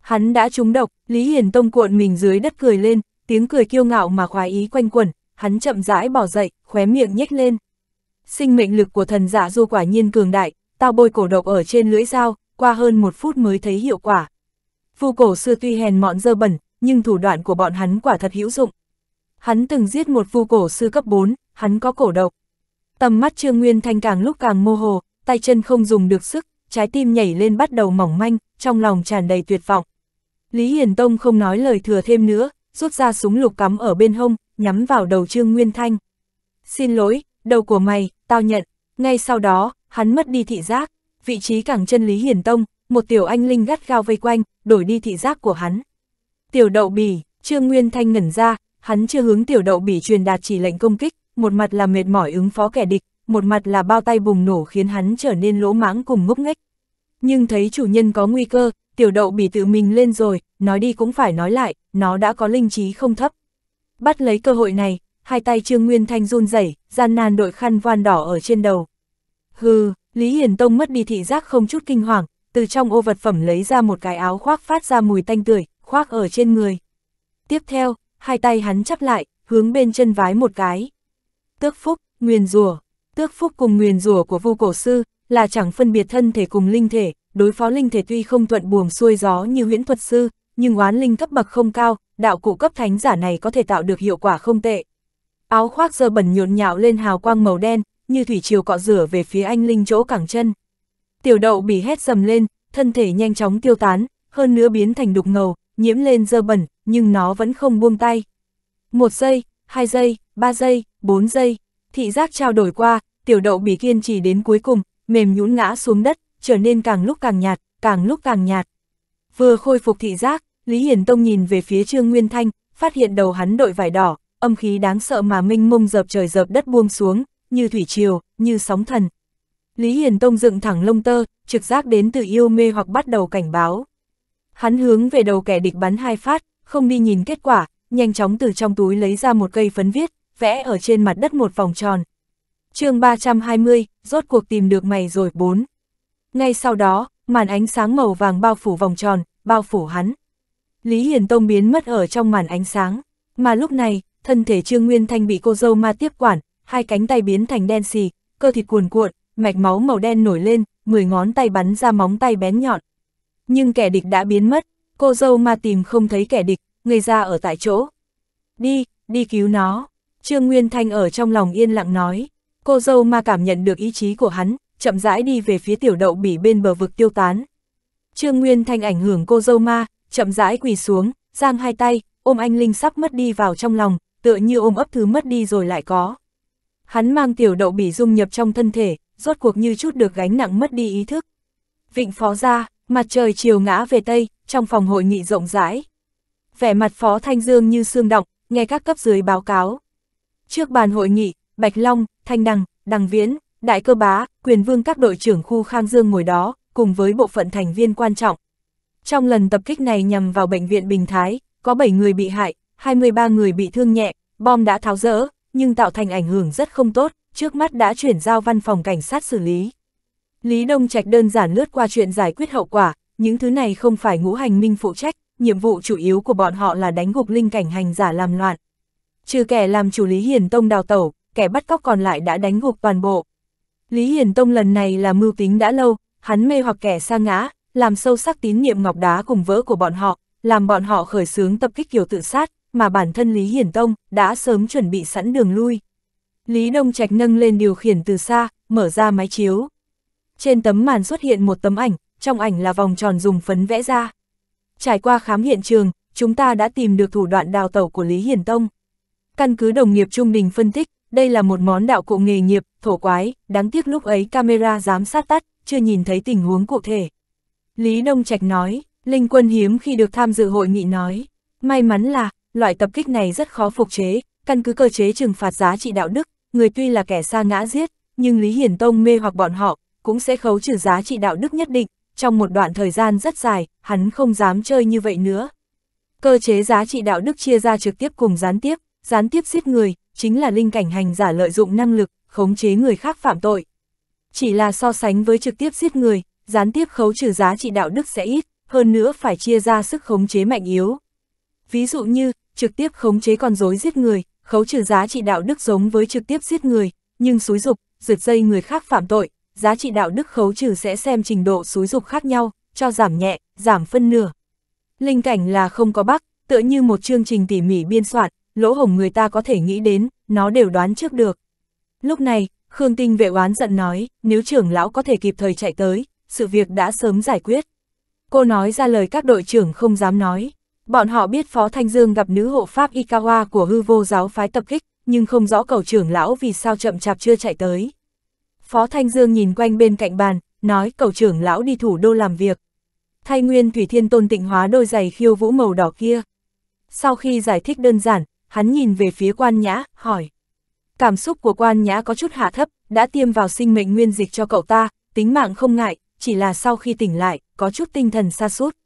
Hắn đã trúng độc, Lý Hiền Tông cuộn mình dưới đất cười lên, tiếng cười kiêu ngạo mà khoái ý quanh quẩn, hắn chậm rãi bỏ dậy, khóe miệng nhếch lên. Sinh mệnh lực của thần giả dạ du quả nhiên cường đại, tao bôi cổ độc ở trên lưỡi dao, qua hơn một phút mới thấy hiệu quả. phu cổ xưa tuy hèn mọn dơ bẩn, nhưng thủ đoạn của bọn hắn quả thật hữu dụng. Hắn từng giết một phu cổ sư cấp 4, hắn có cổ độc. Tầm mắt Trương Nguyên Thanh càng lúc càng mô hồ, tay chân không dùng được sức, trái tim nhảy lên bắt đầu mỏng manh, trong lòng tràn đầy tuyệt vọng. Lý Hiền Tông không nói lời thừa thêm nữa, rút ra súng lục cắm ở bên hông, nhắm vào đầu Trương Nguyên Thanh. Xin lỗi, đầu của mày, tao nhận. Ngay sau đó, hắn mất đi thị giác, vị trí cẳng chân Lý hiền Tông, một tiểu anh linh gắt gao vây quanh, đổi đi thị giác của hắn. Tiểu đậu bỉ, Trương Nguyên Thanh ngẩn ra, hắn chưa hướng tiểu đậu bỉ truyền đạt chỉ lệnh công kích, một mặt là mệt mỏi ứng phó kẻ địch, một mặt là bao tay bùng nổ khiến hắn trở nên lỗ mãng cùng ngốc nghếch. Nhưng thấy chủ nhân có nguy cơ, tiểu đậu bỉ tự mình lên rồi, nói đi cũng phải nói lại, nó đã có linh trí không thấp. Bắt lấy cơ hội này, hai tay Trương Nguyên Thanh run rẩy, gian nan đội khăn voan đỏ ở trên đầu. Hừ, Lý Hiển Tông mất đi thị giác không chút kinh hoàng, từ trong ô vật phẩm lấy ra một cái áo khoác phát ra mùi tanh tươi khoác ở trên người. Tiếp theo, hai tay hắn chắp lại, hướng bên chân vái một cái. Tước phúc, nguyên rùa, tước phúc cùng nguyên rùa của vô cổ sư, là chẳng phân biệt thân thể cùng linh thể, đối phó linh thể tuy không thuận buồm xuôi gió như huyễn thuật sư, nhưng oán linh cấp bậc không cao, đạo cụ cấp thánh giả này có thể tạo được hiệu quả không tệ. Áo khoác dơ bẩn nhộn nhạo lên hào quang màu đen, như thủy chiều cọ rửa về phía anh linh chỗ cẳng chân. Tiểu đậu bị hét dầm lên, thân thể nhanh chóng tiêu tán, hơn nữa biến thành đục ngầu, nhiễm lên dơ bẩn, nhưng nó vẫn không buông tay. Một giây, hai giây, ba giây, bốn giây, thị giác trao đổi qua, tiểu đậu bị kiên trì đến cuối cùng, mềm nhũn ngã xuống đất, trở nên càng lúc càng nhạt, càng lúc càng nhạt. Vừa khôi phục thị giác, Lý Hiển Tông nhìn về phía Trương Nguyên Thanh, phát hiện đầu hắn đội vải đỏ, âm khí đáng sợ mà minh mông dập trời dập đất buông xuống, như thủy triều, như sóng thần. Lý Hiển Tông dựng thẳng lông tơ, trực giác đến từ yêu mê hoặc bắt đầu cảnh báo. Hắn hướng về đầu kẻ địch bắn hai phát, không đi nhìn kết quả, nhanh chóng từ trong túi lấy ra một cây phấn viết, vẽ ở trên mặt đất một vòng tròn. chương 320, rốt cuộc tìm được mày rồi 4. Ngay sau đó, màn ánh sáng màu vàng bao phủ vòng tròn, bao phủ hắn. Lý Hiền Tông biến mất ở trong màn ánh sáng, mà lúc này, thân thể Trương Nguyên Thanh bị cô dâu ma tiếp quản, hai cánh tay biến thành đen xì, cơ thịt cuồn cuộn, mạch máu màu đen nổi lên, mười ngón tay bắn ra móng tay bén nhọn. Nhưng kẻ địch đã biến mất, cô dâu ma tìm không thấy kẻ địch, người ra ở tại chỗ. Đi, đi cứu nó. Trương Nguyên Thanh ở trong lòng yên lặng nói. Cô dâu ma cảm nhận được ý chí của hắn, chậm rãi đi về phía tiểu đậu bỉ bên bờ vực tiêu tán. Trương Nguyên Thanh ảnh hưởng cô dâu ma, chậm rãi quỳ xuống, giang hai tay, ôm anh Linh sắp mất đi vào trong lòng, tựa như ôm ấp thứ mất đi rồi lại có. Hắn mang tiểu đậu bỉ dung nhập trong thân thể, rốt cuộc như chút được gánh nặng mất đi ý thức. Vịnh phó ra, mặt trời chiều ngã về Tây, trong phòng hội nghị rộng rãi. Vẻ mặt phó Thanh Dương như xương động, nghe các cấp dưới báo cáo. Trước bàn hội nghị, Bạch Long, Thanh Đằng, Đằng Viễn, Đại cơ bá, quyền vương các đội trưởng khu Khang Dương ngồi đó, cùng với bộ phận thành viên quan trọng. Trong lần tập kích này nhằm vào bệnh viện Bình Thái, có 7 người bị hại, 23 người bị thương nhẹ, bom đã tháo rỡ, nhưng tạo thành ảnh hưởng rất không tốt, trước mắt đã chuyển giao văn phòng cảnh sát xử lý. Lý Đông Trạch đơn giản lướt qua chuyện giải quyết hậu quả, những thứ này không phải ngũ hành minh phụ trách, nhiệm vụ chủ yếu của bọn họ là đánh gục linh cảnh hành giả làm loạn. Trừ kẻ làm chủ lý hiền tông đào tẩu, kẻ bắt cóc còn lại đã đánh gục toàn bộ. Lý Hiền Tông lần này là mưu tính đã lâu, hắn mê hoặc kẻ sa ngã, làm sâu sắc tín nhiệm ngọc đá cùng vỡ của bọn họ, làm bọn họ khởi xướng tập kích kiểu tự sát, mà bản thân Lý Hiền Tông đã sớm chuẩn bị sẵn đường lui. Lý Đông Trạch nâng lên điều khiển từ xa, mở ra máy chiếu. Trên tấm màn xuất hiện một tấm ảnh, trong ảnh là vòng tròn dùng phấn vẽ ra. Trải qua khám hiện trường, chúng ta đã tìm được thủ đoạn đào tẩu của Lý Hiền Tông. Căn cứ đồng nghiệp Trung Đình phân tích, đây là một món đạo cụ nghề nghiệp, thổ quái, đáng tiếc lúc ấy camera giám sát tắt, chưa nhìn thấy tình huống cụ thể. Lý Đông Trạch nói, Linh Quân hiếm khi được tham dự hội nghị nói, may mắn là, loại tập kích này rất khó phục chế, căn cứ cơ chế trừng phạt giá trị đạo đức, người tuy là kẻ xa ngã giết, nhưng Lý Hiển Tông mê hoặc bọn họ, cũng sẽ khấu trừ giá trị đạo đức nhất định, trong một đoạn thời gian rất dài, hắn không dám chơi như vậy nữa. Cơ chế giá trị đạo đức chia ra trực tiếp cùng gián tiếp, gián tiếp giết người, chính là linh cảnh hành giả lợi dụng năng lực, khống chế người khác phạm tội. Chỉ là so sánh với trực tiếp giết người, gián tiếp khấu trừ giá trị đạo đức sẽ ít, hơn nữa phải chia ra sức khống chế mạnh yếu. Ví dụ như, trực tiếp khống chế con rối giết người, khấu trừ giá trị đạo đức giống với trực tiếp giết người, nhưng xúi dục, rượt dây người khác phạm tội, giá trị đạo đức khấu trừ sẽ xem trình độ xúi dục khác nhau, cho giảm nhẹ, giảm phân nửa. Linh cảnh là không có bắc, tựa như một chương trình tỉ mỉ biên soạn, lỗ hổng người ta có thể nghĩ đến, nó đều đoán trước được. Lúc này, Khương Tinh vệ oán giận nói, nếu trưởng lão có thể kịp thời chạy tới, sự việc đã sớm giải quyết. Cô nói ra lời các đội trưởng không dám nói. Bọn họ biết Phó Thanh Dương gặp nữ hộ pháp Ikawa của hư vô giáo phái tập kích, nhưng không rõ cầu trưởng lão vì sao chậm chạp chưa chạy tới. Phó Thanh Dương nhìn quanh bên cạnh bàn, nói cầu trưởng lão đi thủ đô làm việc. Thay nguyên Thủy Thiên Tôn tịnh hóa đôi giày khiêu vũ màu đỏ kia. Sau khi giải thích đơn giản, hắn nhìn về phía quan nhã, hỏi. Cảm xúc của quan nhã có chút hạ thấp, đã tiêm vào sinh mệnh nguyên dịch cho cậu ta, tính mạng không ngại, chỉ là sau khi tỉnh lại, có chút tinh thần xa sút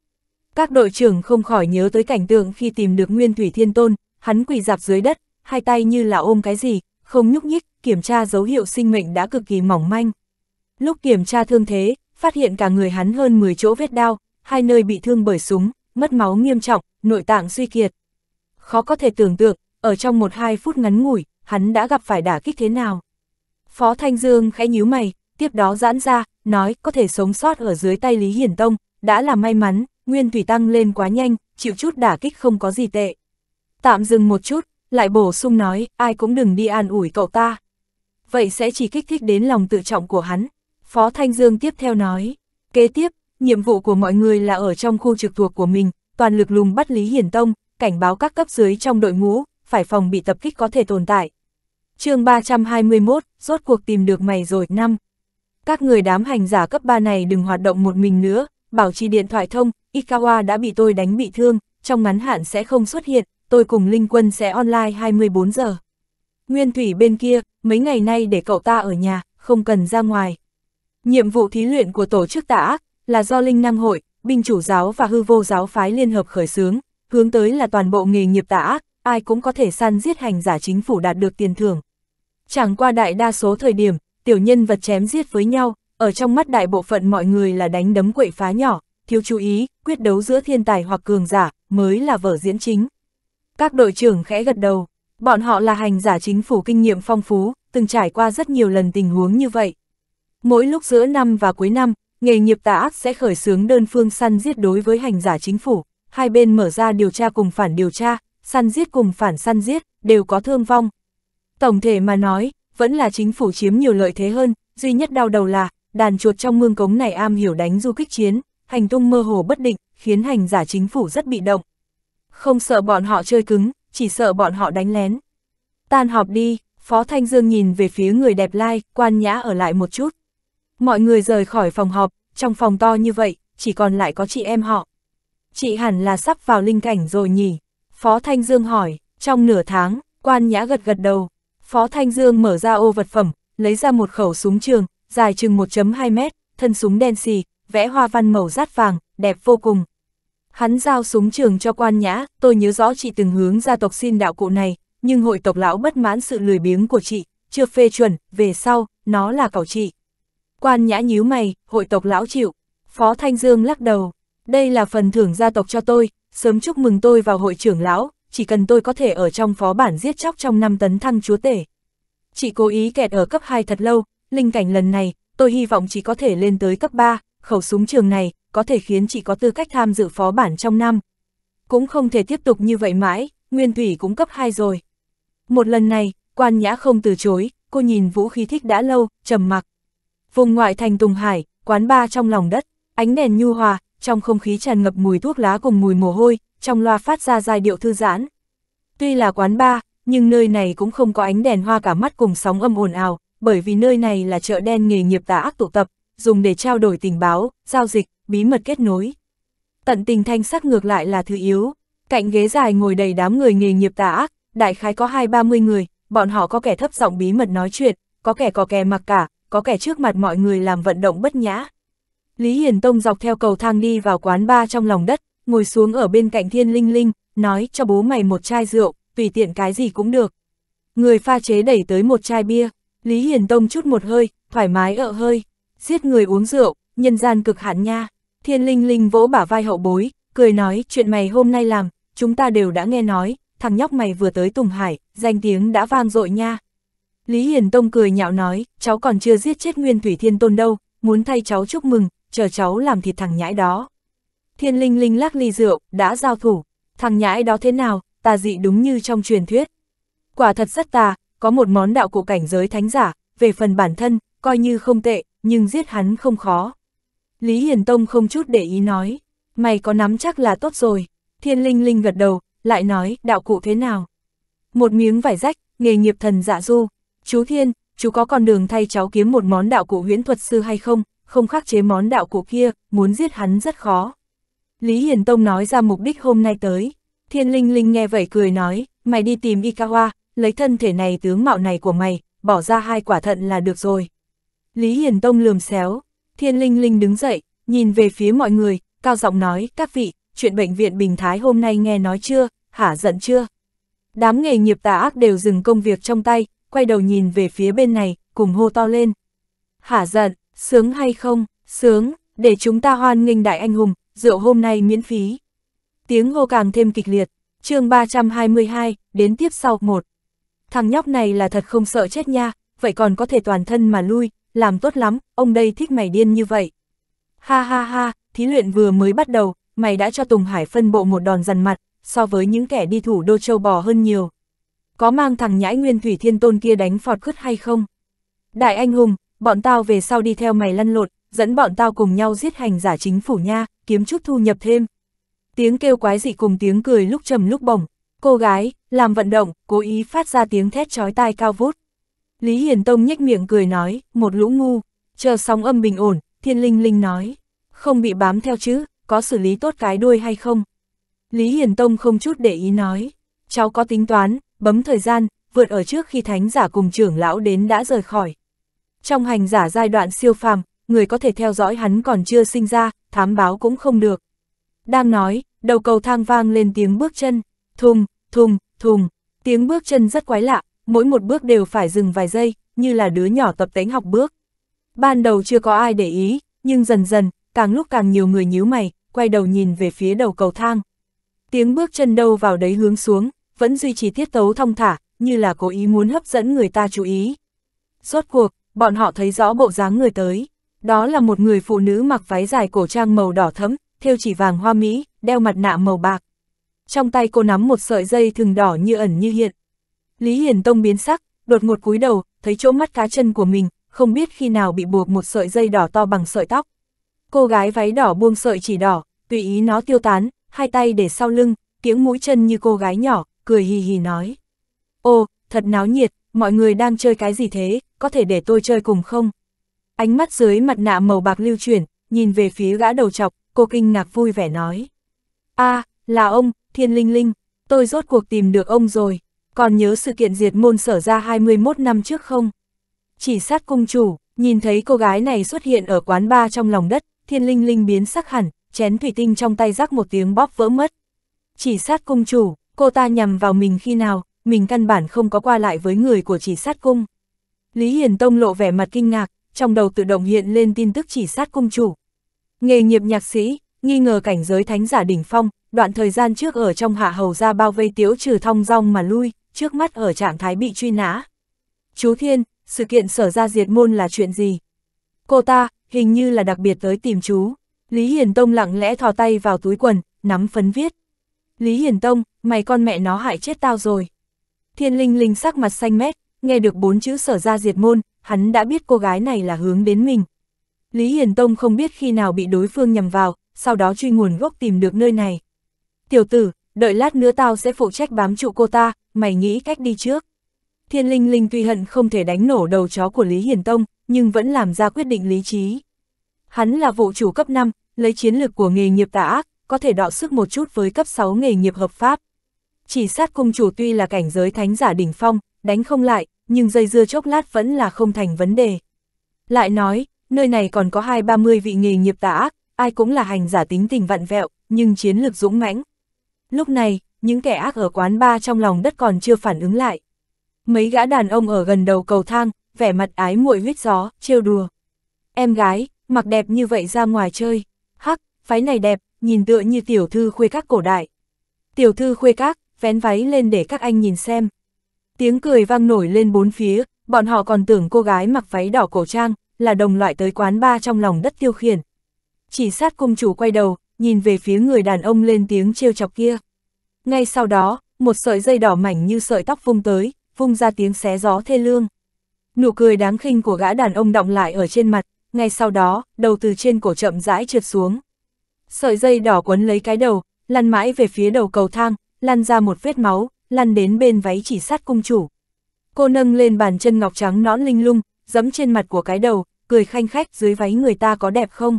Các đội trưởng không khỏi nhớ tới cảnh tượng khi tìm được nguyên thủy thiên tôn, hắn quỳ dạp dưới đất, hai tay như là ôm cái gì, không nhúc nhích, kiểm tra dấu hiệu sinh mệnh đã cực kỳ mỏng manh. Lúc kiểm tra thương thế, phát hiện cả người hắn hơn 10 chỗ vết đau, hai nơi bị thương bởi súng, mất máu nghiêm trọng, nội tạng suy kiệt, khó có thể tưởng tượng, ở trong một hai phút ngắn ngủi, hắn đã gặp phải đả kích thế nào. Phó Thanh Dương khẽ nhíu mày, tiếp đó giãn ra, nói có thể sống sót ở dưới tay Lý Hiển Tông, đã là may mắn, nguyên thủy tăng lên quá nhanh, chịu chút đả kích không có gì tệ. Tạm dừng một chút, lại bổ sung nói, ai cũng đừng đi an ủi cậu ta. Vậy sẽ chỉ kích thích đến lòng tự trọng của hắn. Phó Thanh Dương tiếp theo nói, kế tiếp, nhiệm vụ của mọi người là ở trong khu trực thuộc của mình, toàn lực lùng bắt Lý Hiển Tông, cảnh báo các cấp dưới trong đội ngũ, phải phòng bị tập kích có thể tồn tại. chương 321, rốt cuộc tìm được mày rồi, năm Các người đám hành giả cấp 3 này đừng hoạt động một mình nữa, bảo trì điện thoại thông, Ikawa đã bị tôi đánh bị thương, trong ngắn hạn sẽ không xuất hiện, tôi cùng Linh Quân sẽ online 24 giờ. Nguyên Thủy bên kia, mấy ngày nay để cậu ta ở nhà, không cần ra ngoài. Nhiệm vụ thí luyện của tổ chức tà ác là do Linh Năng Hội, binh chủ giáo và hư vô giáo phái liên hợp khởi xướng, hướng tới là toàn bộ nghề nghiệp tà ác, ai cũng có thể săn giết hành giả chính phủ đạt được tiền thưởng. Chẳng qua đại đa số thời điểm, tiểu nhân vật chém giết với nhau, ở trong mắt đại bộ phận mọi người là đánh đấm quậy phá nhỏ, thiếu chú ý, quyết đấu giữa thiên tài hoặc cường giả, mới là vở diễn chính. Các đội trưởng khẽ gật đầu, bọn họ là hành giả chính phủ kinh nghiệm phong phú, từng trải qua rất nhiều lần tình huống như vậy. Mỗi lúc giữa năm và cuối năm, nghề nghiệp tà ác sẽ khởi xướng đơn phương săn giết đối với hành giả chính phủ, hai bên mở ra điều tra cùng phản điều tra, săn giết cùng phản săn giết, đều có thương vong. Tổng thể mà nói, vẫn là chính phủ chiếm nhiều lợi thế hơn, duy nhất đau đầu là, đàn chuột trong mương cống này am hiểu đánh du kích chiến, hành tung mơ hồ bất định, khiến hành giả chính phủ rất bị động. Không sợ bọn họ chơi cứng, chỉ sợ bọn họ đánh lén. Tan họp đi, Phó Thanh Dương nhìn về phía người đẹp lai, quan nhã ở lại một chút. Mọi người rời khỏi phòng họp, trong phòng to như vậy, chỉ còn lại có chị em họ chị hẳn là sắp vào linh cảnh rồi nhỉ? Phó Thanh Dương hỏi, trong nửa tháng, quan nhã gật gật đầu. Phó Thanh Dương mở ra ô vật phẩm, lấy ra một khẩu súng trường, dài chừng 1.2 mét, thân súng đen xì, vẽ hoa văn màu rát vàng, đẹp vô cùng. Hắn giao súng trường cho quan nhã, tôi nhớ rõ chị từng hướng gia tộc xin đạo cụ này, nhưng hội tộc lão bất mãn sự lười biếng của chị, chưa phê chuẩn, về sau, nó là cậu chị. Quan nhã nhíu mày, hội tộc lão chịu. Phó Thanh Dương lắc đầu, đây là phần thưởng gia tộc cho tôi, sớm chúc mừng tôi vào hội trưởng lão, chỉ cần tôi có thể ở trong phó bản giết chóc trong 5 tấn thăng chúa tể. Chị cố ý kẹt ở cấp 2 thật lâu, linh cảnh lần này, tôi hy vọng chị có thể lên tới cấp 3, khẩu súng trường này, có thể khiến chị có tư cách tham dự phó bản trong năm. Cũng không thể tiếp tục như vậy mãi, Nguyên Thủy cũng cấp 2 rồi. Một lần này, quan nhã không từ chối, cô nhìn vũ khí thích đã lâu, trầm mặc. Vùng ngoại thành Tùng Hải, quán ba trong lòng đất, ánh đèn nhu hòa, trong không khí tràn ngập mùi thuốc lá cùng mùi mồ hôi, trong loa phát ra giai điệu thư giãn. Tuy là quán bar, nhưng nơi này cũng không có ánh đèn hoa cả mắt cùng sóng âm ồn ào, bởi vì nơi này là chợ đen nghề nghiệp tà ác tụ tập, dùng để trao đổi tình báo, giao dịch, bí mật kết nối. Tận tình thanh sắc ngược lại là thứ yếu, cạnh ghế dài ngồi đầy đám người nghề nghiệp tà ác, đại khái có hai ba mươi người, bọn họ có kẻ thấp giọng bí mật nói chuyện, có kẻ có kè mặc cả, có kẻ trước mặt mọi người làm vận động bất nhã. Lý Hiển Tông dọc theo cầu thang đi vào quán ba trong lòng đất, ngồi xuống ở bên cạnh Thiên Linh Linh, nói cho bố mày một chai rượu, tùy tiện cái gì cũng được. Người pha chế đẩy tới một chai bia, Lý Hiển Tông chút một hơi, thoải mái ợ hơi, giết người uống rượu, nhân gian cực hạn nha. Thiên Linh Linh vỗ bả vai hậu bối, cười nói chuyện mày hôm nay làm, chúng ta đều đã nghe nói, thằng nhóc mày vừa tới Tùng Hải, danh tiếng đã vang dội nha. Lý Hiển Tông cười nhạo nói, cháu còn chưa giết chết Nguyên Thủy Thiên Tôn đâu, muốn thay cháu chúc mừng, chờ cháu làm thịt thằng nhãi đó. Thiên linh linh lắc ly rượu, đã giao thủ, thằng nhãi đó thế nào, Ta dị đúng như trong truyền thuyết. Quả thật rất tà, có một món đạo cụ cảnh giới thánh giả, về phần bản thân, coi như không tệ, nhưng giết hắn không khó. Lý Hiền Tông không chút để ý nói, mày có nắm chắc là tốt rồi, thiên linh linh gật đầu, lại nói, đạo cụ thế nào. Một miếng vải rách, nghề nghiệp thần dạ du, chú thiên, chú có con đường thay cháu kiếm một món đạo cụ huyễn thuật sư hay không, không khắc chế món đạo cụ kia, muốn giết hắn rất khó. Lý Hiền Tông nói ra mục đích hôm nay tới, thiên linh linh nghe vậy cười nói, mày đi tìm Ikawa, lấy thân thể này tướng mạo này của mày, bỏ ra hai quả thận là được rồi. Lý Hiền Tông lườm xéo, thiên linh linh đứng dậy, nhìn về phía mọi người, cao giọng nói, các vị, chuyện bệnh viện Bình Thái hôm nay nghe nói chưa, hả giận chưa? Đám nghề nghiệp tà ác đều dừng công việc trong tay, quay đầu nhìn về phía bên này, cùng hô to lên. Hả giận, Sướng hay không, sướng, để chúng ta hoan nghênh đại anh hùng, rượu hôm nay miễn phí. Tiếng hô càng thêm kịch liệt, chương 322, đến tiếp sau một. Thằng nhóc này là thật không sợ chết nha, vậy còn có thể toàn thân mà lui, làm tốt lắm, ông đây thích mày điên như vậy. Ha ha ha, thí luyện vừa mới bắt đầu, mày đã cho Tùng Hải phân bộ một đòn dằn mặt, so với những kẻ đi thủ đô châu bò hơn nhiều. Có mang thằng nhãi nguyên thủy thiên tôn kia đánh phọt khứt hay không? Đại anh hùng, bọn tao về sau đi theo mày lăn lộn, dẫn bọn tao cùng nhau giết hành giả chính phủ nha, kiếm chút thu nhập thêm. Tiếng kêu quái dị cùng tiếng cười lúc trầm lúc bổng, cô gái, làm vận động, cố ý phát ra tiếng thét chói tai cao vút. Lý Hiền Tông nhếch miệng cười nói, một lũ ngu, chờ sóng âm bình ổn, thiên linh linh nói, không bị bám theo chứ, có xử lý tốt cái đuôi hay không? Lý Hiền Tông không chút để ý nói, cháu có tính toán, bấm thời gian, vượt ở trước khi thánh giả cùng trưởng lão đến đã rời khỏi. Trong hành giả giai đoạn siêu phàm, người có thể theo dõi hắn còn chưa sinh ra, thám báo cũng không được. Đang nói, đầu cầu thang vang lên tiếng bước chân, thùng, thùng, thùng, tiếng bước chân rất quái lạ, mỗi một bước đều phải dừng vài giây, như là đứa nhỏ tập tính học bước. Ban đầu chưa có ai để ý, nhưng dần dần, càng lúc càng nhiều người nhíu mày, quay đầu nhìn về phía đầu cầu thang. Tiếng bước chân đâu vào đấy hướng xuống, vẫn duy trì tiết tấu thong thả, như là cố ý muốn hấp dẫn người ta chú ý. Rốt cuộc, bọn họ thấy rõ bộ dáng người tới. Đó là một người phụ nữ mặc váy dài cổ trang màu đỏ thẫm, thêu chỉ vàng hoa mỹ, đeo mặt nạ màu bạc. Trong tay cô nắm một sợi dây thừng đỏ như ẩn như hiện. Lý Hiền Tông biến sắc, đột ngột cúi đầu, thấy chỗ mắt cá chân của mình, không biết khi nào bị buộc một sợi dây đỏ to bằng sợi tóc. Cô gái váy đỏ buông sợi chỉ đỏ, tùy ý nó tiêu tán, hai tay để sau lưng, tiếng mũi chân như cô gái nhỏ, cười hì hì nói. Ô, thật náo nhiệt, mọi người đang chơi cái gì thế, có thể để tôi chơi cùng không? Ánh mắt dưới mặt nạ màu bạc lưu chuyển, nhìn về phía gã đầu chọc, cô kinh ngạc vui vẻ nói. a là ông, Thiên Linh Linh, tôi rốt cuộc tìm được ông rồi, còn nhớ sự kiện diệt môn sở ra 21 năm trước không? Chỉ sát cung chủ, nhìn thấy cô gái này xuất hiện ở quán bar trong lòng đất, Thiên Linh Linh biến sắc hẳn, chén thủy tinh trong tay rắc một tiếng bóp vỡ mất. Chỉ sát cung chủ, cô ta nhằm vào mình khi nào, mình căn bản không có qua lại với người của chỉ sát cung. Lý Hiền Tông lộ vẻ mặt kinh ngạc, trong đầu tự động hiện lên tin tức chỉ sát cung chủ. Nghề nghiệp nhạc sĩ, nghi ngờ cảnh giới thánh giả đỉnh phong, đoạn thời gian trước ở trong hạ hầu ra bao vây tiếu trừ thong rong mà lui, trước mắt ở trạng thái bị truy nã. Chú Thiên, sự kiện sở ra diệt môn là chuyện gì? Cô ta, hình như là đặc biệt tới tìm chú. Lý Hiền Tông lặng lẽ thò tay vào túi quần, nắm phấn viết. Lý Hiền Tông, mày con mẹ nó hại chết tao rồi. Thiên Linh Linh sắc mặt xanh mét, nghe được bốn chữ sở ra diệt môn, hắn đã biết cô gái này là hướng đến mình. Lý Hiền Tông không biết khi nào bị đối phương nhầm vào, sau đó truy nguồn gốc tìm được nơi này. Tiểu tử, đợi lát nữa tao sẽ phụ trách bám trụ cô ta, mày nghĩ cách đi trước. Thiên Linh Linh tuy hận không thể đánh nổ đầu chó của Lý Hiền Tông, nhưng vẫn làm ra quyết định lý trí. Hắn là vụ chủ cấp 5, lấy chiến lược của nghề nghiệp tà ác, có thể đọ sức một chút với cấp 6 nghề nghiệp hợp pháp. Chỉ sát cung chủ tuy là cảnh giới thánh giả đỉnh phong, đánh không lại, nhưng dây dưa chốc lát vẫn là không thành vấn đề. Lại nói, nơi này còn có hai ba mươi vị nghề nghiệp tà ác, ai cũng là hành giả tính tình vặn vẹo, nhưng chiến lược dũng mãnh. Lúc này, những kẻ ác ở quán ba trong lòng đất còn chưa phản ứng lại. Mấy gã đàn ông ở gần đầu cầu thang, vẻ mặt ái muội huyết gió, trêu đùa. Em gái, mặc đẹp như vậy ra ngoài chơi. Hắc, phái này đẹp, nhìn tựa như tiểu thư khuê các cổ đại. Tiểu thư khuê các, vén váy lên để các anh nhìn xem. Tiếng cười vang nổi lên bốn phía, bọn họ còn tưởng cô gái mặc váy đỏ cổ trang, là đồng loại tới quán ba trong lòng đất tiêu khiển. Chỉ sát cung chủ quay đầu, nhìn về phía người đàn ông lên tiếng trêu chọc kia. Ngay sau đó, một sợi dây đỏ mảnh như sợi tóc vung tới, vung ra tiếng xé gió thê lương. Nụ cười đáng khinh của gã đàn ông động lại ở trên mặt, ngay sau đó, đầu từ trên cổ chậm rãi trượt xuống. Sợi dây đỏ quấn lấy cái đầu, lăn mãi về phía đầu cầu thang, lăn ra một vết máu, lăn đến bên váy chỉ sát cung chủ. Cô nâng lên bàn chân ngọc trắng nõn linh lung, giẫm trên mặt của cái đầu, cười khanh khách dưới váy người ta có đẹp không?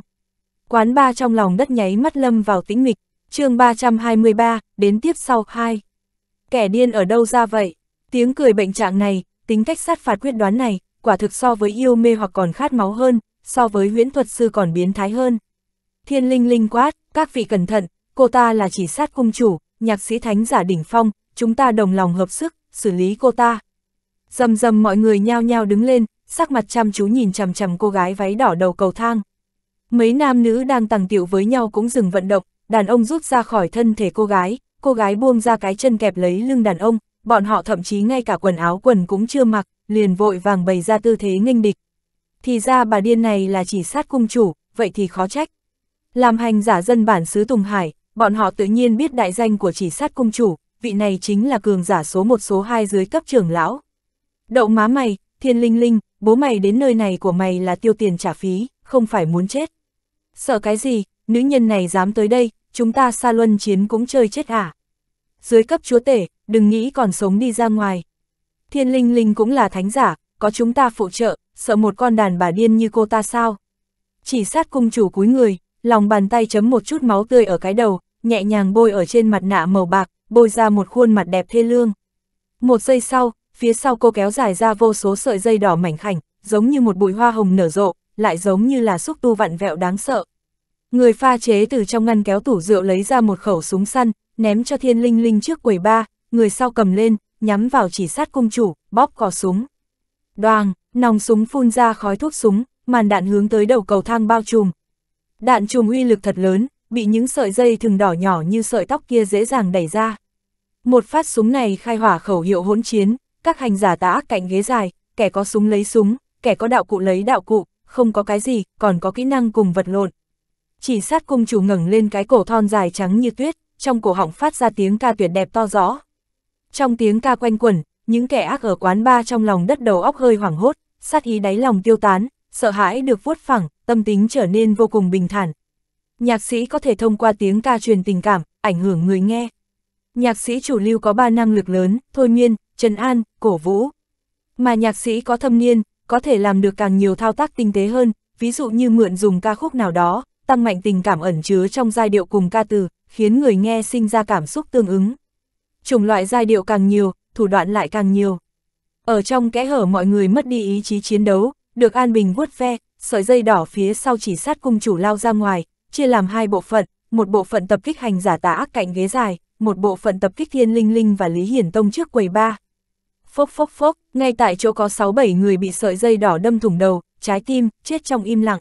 Quán ba trong lòng đất nháy mắt lâm vào tĩnh mịch, chương 323, đến tiếp sau 2. Kẻ điên ở đâu ra vậy? Tiếng cười bệnh trạng này, tính cách sát phạt quyết đoán này, quả thực so với yêu mê hoặc còn khát máu hơn, so với huyễn thuật sư còn biến thái hơn. Thiên linh linh quát, các vị cẩn thận, cô ta là chỉ sát cung chủ, nhạc sĩ thánh giả đỉnh phong, chúng ta đồng lòng hợp sức, xử lý cô ta. Dầm dầm mọi người nhao nhao đứng lên, sắc mặt chăm chú nhìn chằm chằm cô gái váy đỏ đầu cầu thang. Mấy nam nữ đang tàng tiểu với nhau cũng dừng vận động, đàn ông rút ra khỏi thân thể cô gái, cô gái buông ra cái chân kẹp lấy lưng đàn ông, bọn họ thậm chí ngay cả quần áo quần cũng chưa mặc, liền vội vàng bày ra tư thế nghênh địch. Thì ra bà điên này là chỉ sát cung chủ, vậy thì khó trách. Làm hành giả dân bản xứ Tùng Hải, bọn họ tự nhiên biết đại danh của chỉ sát cung chủ, vị này chính là cường giả số một số hai dưới cấp trưởng lão. Đậu má mày, thiên linh linh, bố mày đến nơi này của mày là tiêu tiền trả phí, không phải muốn chết. Sợ cái gì, nữ nhân này dám tới đây, chúng ta xa luân chiến cũng chơi chết à. Dưới cấp chúa tể, đừng nghĩ còn sống đi ra ngoài. Thiên linh linh cũng là thánh giả, có chúng ta phụ trợ, sợ một con đàn bà điên như cô ta sao. Chỉ sát cung chủ cúi người, lòng bàn tay chấm một chút máu tươi ở cái đầu, nhẹ nhàng bôi ở trên mặt nạ màu bạc, bôi ra một khuôn mặt đẹp thê lương. Một giây sau, phía sau cô kéo dài ra vô số sợi dây đỏ mảnh khảnh, giống như một bụi hoa hồng nở rộ, lại giống như là xúc tu vặn vẹo đáng sợ. Người pha chế từ trong ngăn kéo tủ rượu lấy ra một khẩu súng săn, ném cho thiên linh linh trước quầy ba, người sau cầm lên, nhắm vào chỉ sát cung chủ, bóp cò súng. Đoàn nòng súng phun ra khói thuốc súng, màn đạn hướng tới đầu cầu thang bao trùm. Đạn trùm uy lực thật lớn, bị những sợi dây thừng đỏ nhỏ như sợi tóc kia dễ dàng đẩy ra. Một phát súng này khai hỏa khẩu hiệu hỗn chiến, các hành giả tả cạnh ghế dài, kẻ có súng lấy súng, kẻ có đạo cụ lấy đạo cụ, không có cái gì, còn có kỹ năng cùng vật lộn. Chỉ sát cung chủ ngẩng lên cái cổ thon dài trắng như tuyết, trong cổ họng phát ra tiếng ca tuyệt đẹp to rõ. Trong tiếng ca quanh quẩn, những kẻ ác ở quán ba trong lòng đất đầu óc hơi hoảng hốt, sát ý đáy lòng tiêu tán, sợ hãi được vuốt phẳng, tâm tính trở nên vô cùng bình thản, Nhạc sĩ có thể thông qua tiếng ca truyền tình cảm, ảnh hưởng người nghe. Nhạc sĩ chủ lưu có ba năng lực lớn, thôi miên, trần an, cổ vũ. Mà nhạc sĩ có thâm niên, có thể làm được càng nhiều thao tác tinh tế hơn, ví dụ như mượn dùng ca khúc nào đó, tăng mạnh tình cảm ẩn chứa trong giai điệu cùng ca từ, khiến người nghe sinh ra cảm xúc tương ứng. Chủng loại giai điệu càng nhiều, thủ đoạn lại càng nhiều. Ở trong kẽ hở mọi người mất đi ý chí chiến đấu, được an bình vuốt ve, sợi dây đỏ phía sau chỉ sát cung chủ lao ra ngoài, chia làm hai bộ phận, một bộ phận tập kích hành giả tà ác cạnh ghế dài, một bộ phận tập kích thiên linh linh và Lý Hiển Tông trước quầy ba. Phốc phốc phốc, ngay tại chỗ có 6-7 người bị sợi dây đỏ đâm thủng đầu, trái tim, chết trong im lặng.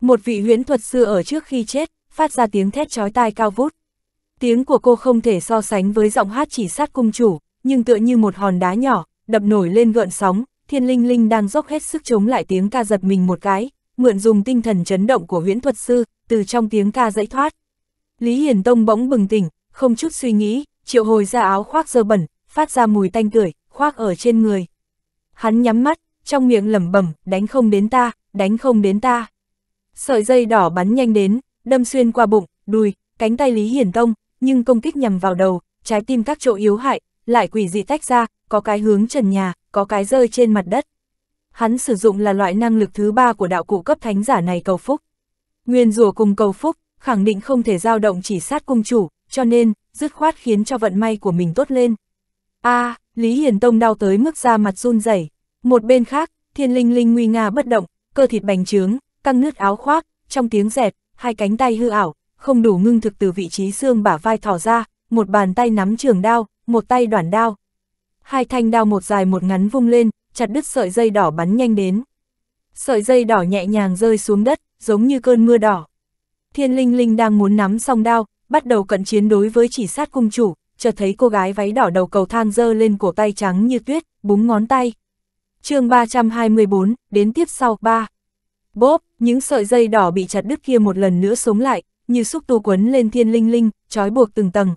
Một vị huyễn thuật sư ở trước khi chết, phát ra tiếng thét chói tai cao vút. Tiếng của cô không thể so sánh với giọng hát chỉ sát cung chủ, nhưng tựa như một hòn đá nhỏ, đập nổi lên gợn sóng, thiên linh linh đang dốc hết sức chống lại tiếng ca giật mình một cái, mượn dùng tinh thần chấn động của huyễn thuật sư, từ trong tiếng ca dãy thoát. Lý Hiền Tông bỗng bừng tỉnh, không chút suy nghĩ, triệu hồi ra áo khoác dơ bẩn, phát ra mùi tanh tưởi, khoác ở trên người. Hắn nhắm mắt, trong miệng lẩm bẩm, đánh không đến ta, đánh không đến ta. Sợi dây đỏ bắn nhanh đến, đâm xuyên qua bụng, đùi, cánh tay Lý Hiền Tông, nhưng công kích nhằm vào đầu, trái tim các chỗ yếu hại, lại quỷ dị tách ra, có cái hướng trần nhà, có cái rơi trên mặt đất. Hắn sử dụng là loại năng lực thứ ba của đạo cụ cấp thánh giả này cầu phúc. Nguyên rùa cùng cầu phúc, khẳng định không thể dao động chỉ sát cung chủ, cho nên, dứt khoát khiến cho vận may của mình tốt lên. a à, Lý Hiền Tông đau tới mức ra mặt run rẩy Một bên khác, thiên linh linh nguy nga bất động, cơ thịt bành trướng, căng nứt áo khoác, trong tiếng dẹt, hai cánh tay hư ảo, không đủ ngưng thực từ vị trí xương bả vai thỏ ra, một bàn tay nắm trường đao, một tay đoản đao. Hai thanh đao một dài một ngắn vung lên, chặt đứt sợi dây đỏ bắn nhanh đến. Sợi dây đỏ nhẹ nhàng rơi xuống đất, giống như cơn mưa đỏ. Thiên Linh Linh đang muốn nắm song đao, bắt đầu cận chiến đối với chỉ sát cung chủ, chợt thấy cô gái váy đỏ đầu cầu thang dơ lên cổ tay trắng như tuyết, búng ngón tay. chương 324, đến tiếp sau, 3. Bốp, những sợi dây đỏ bị chặt đứt kia một lần nữa sống lại, như xúc tu quấn lên thiên linh linh, trói buộc từng tầng.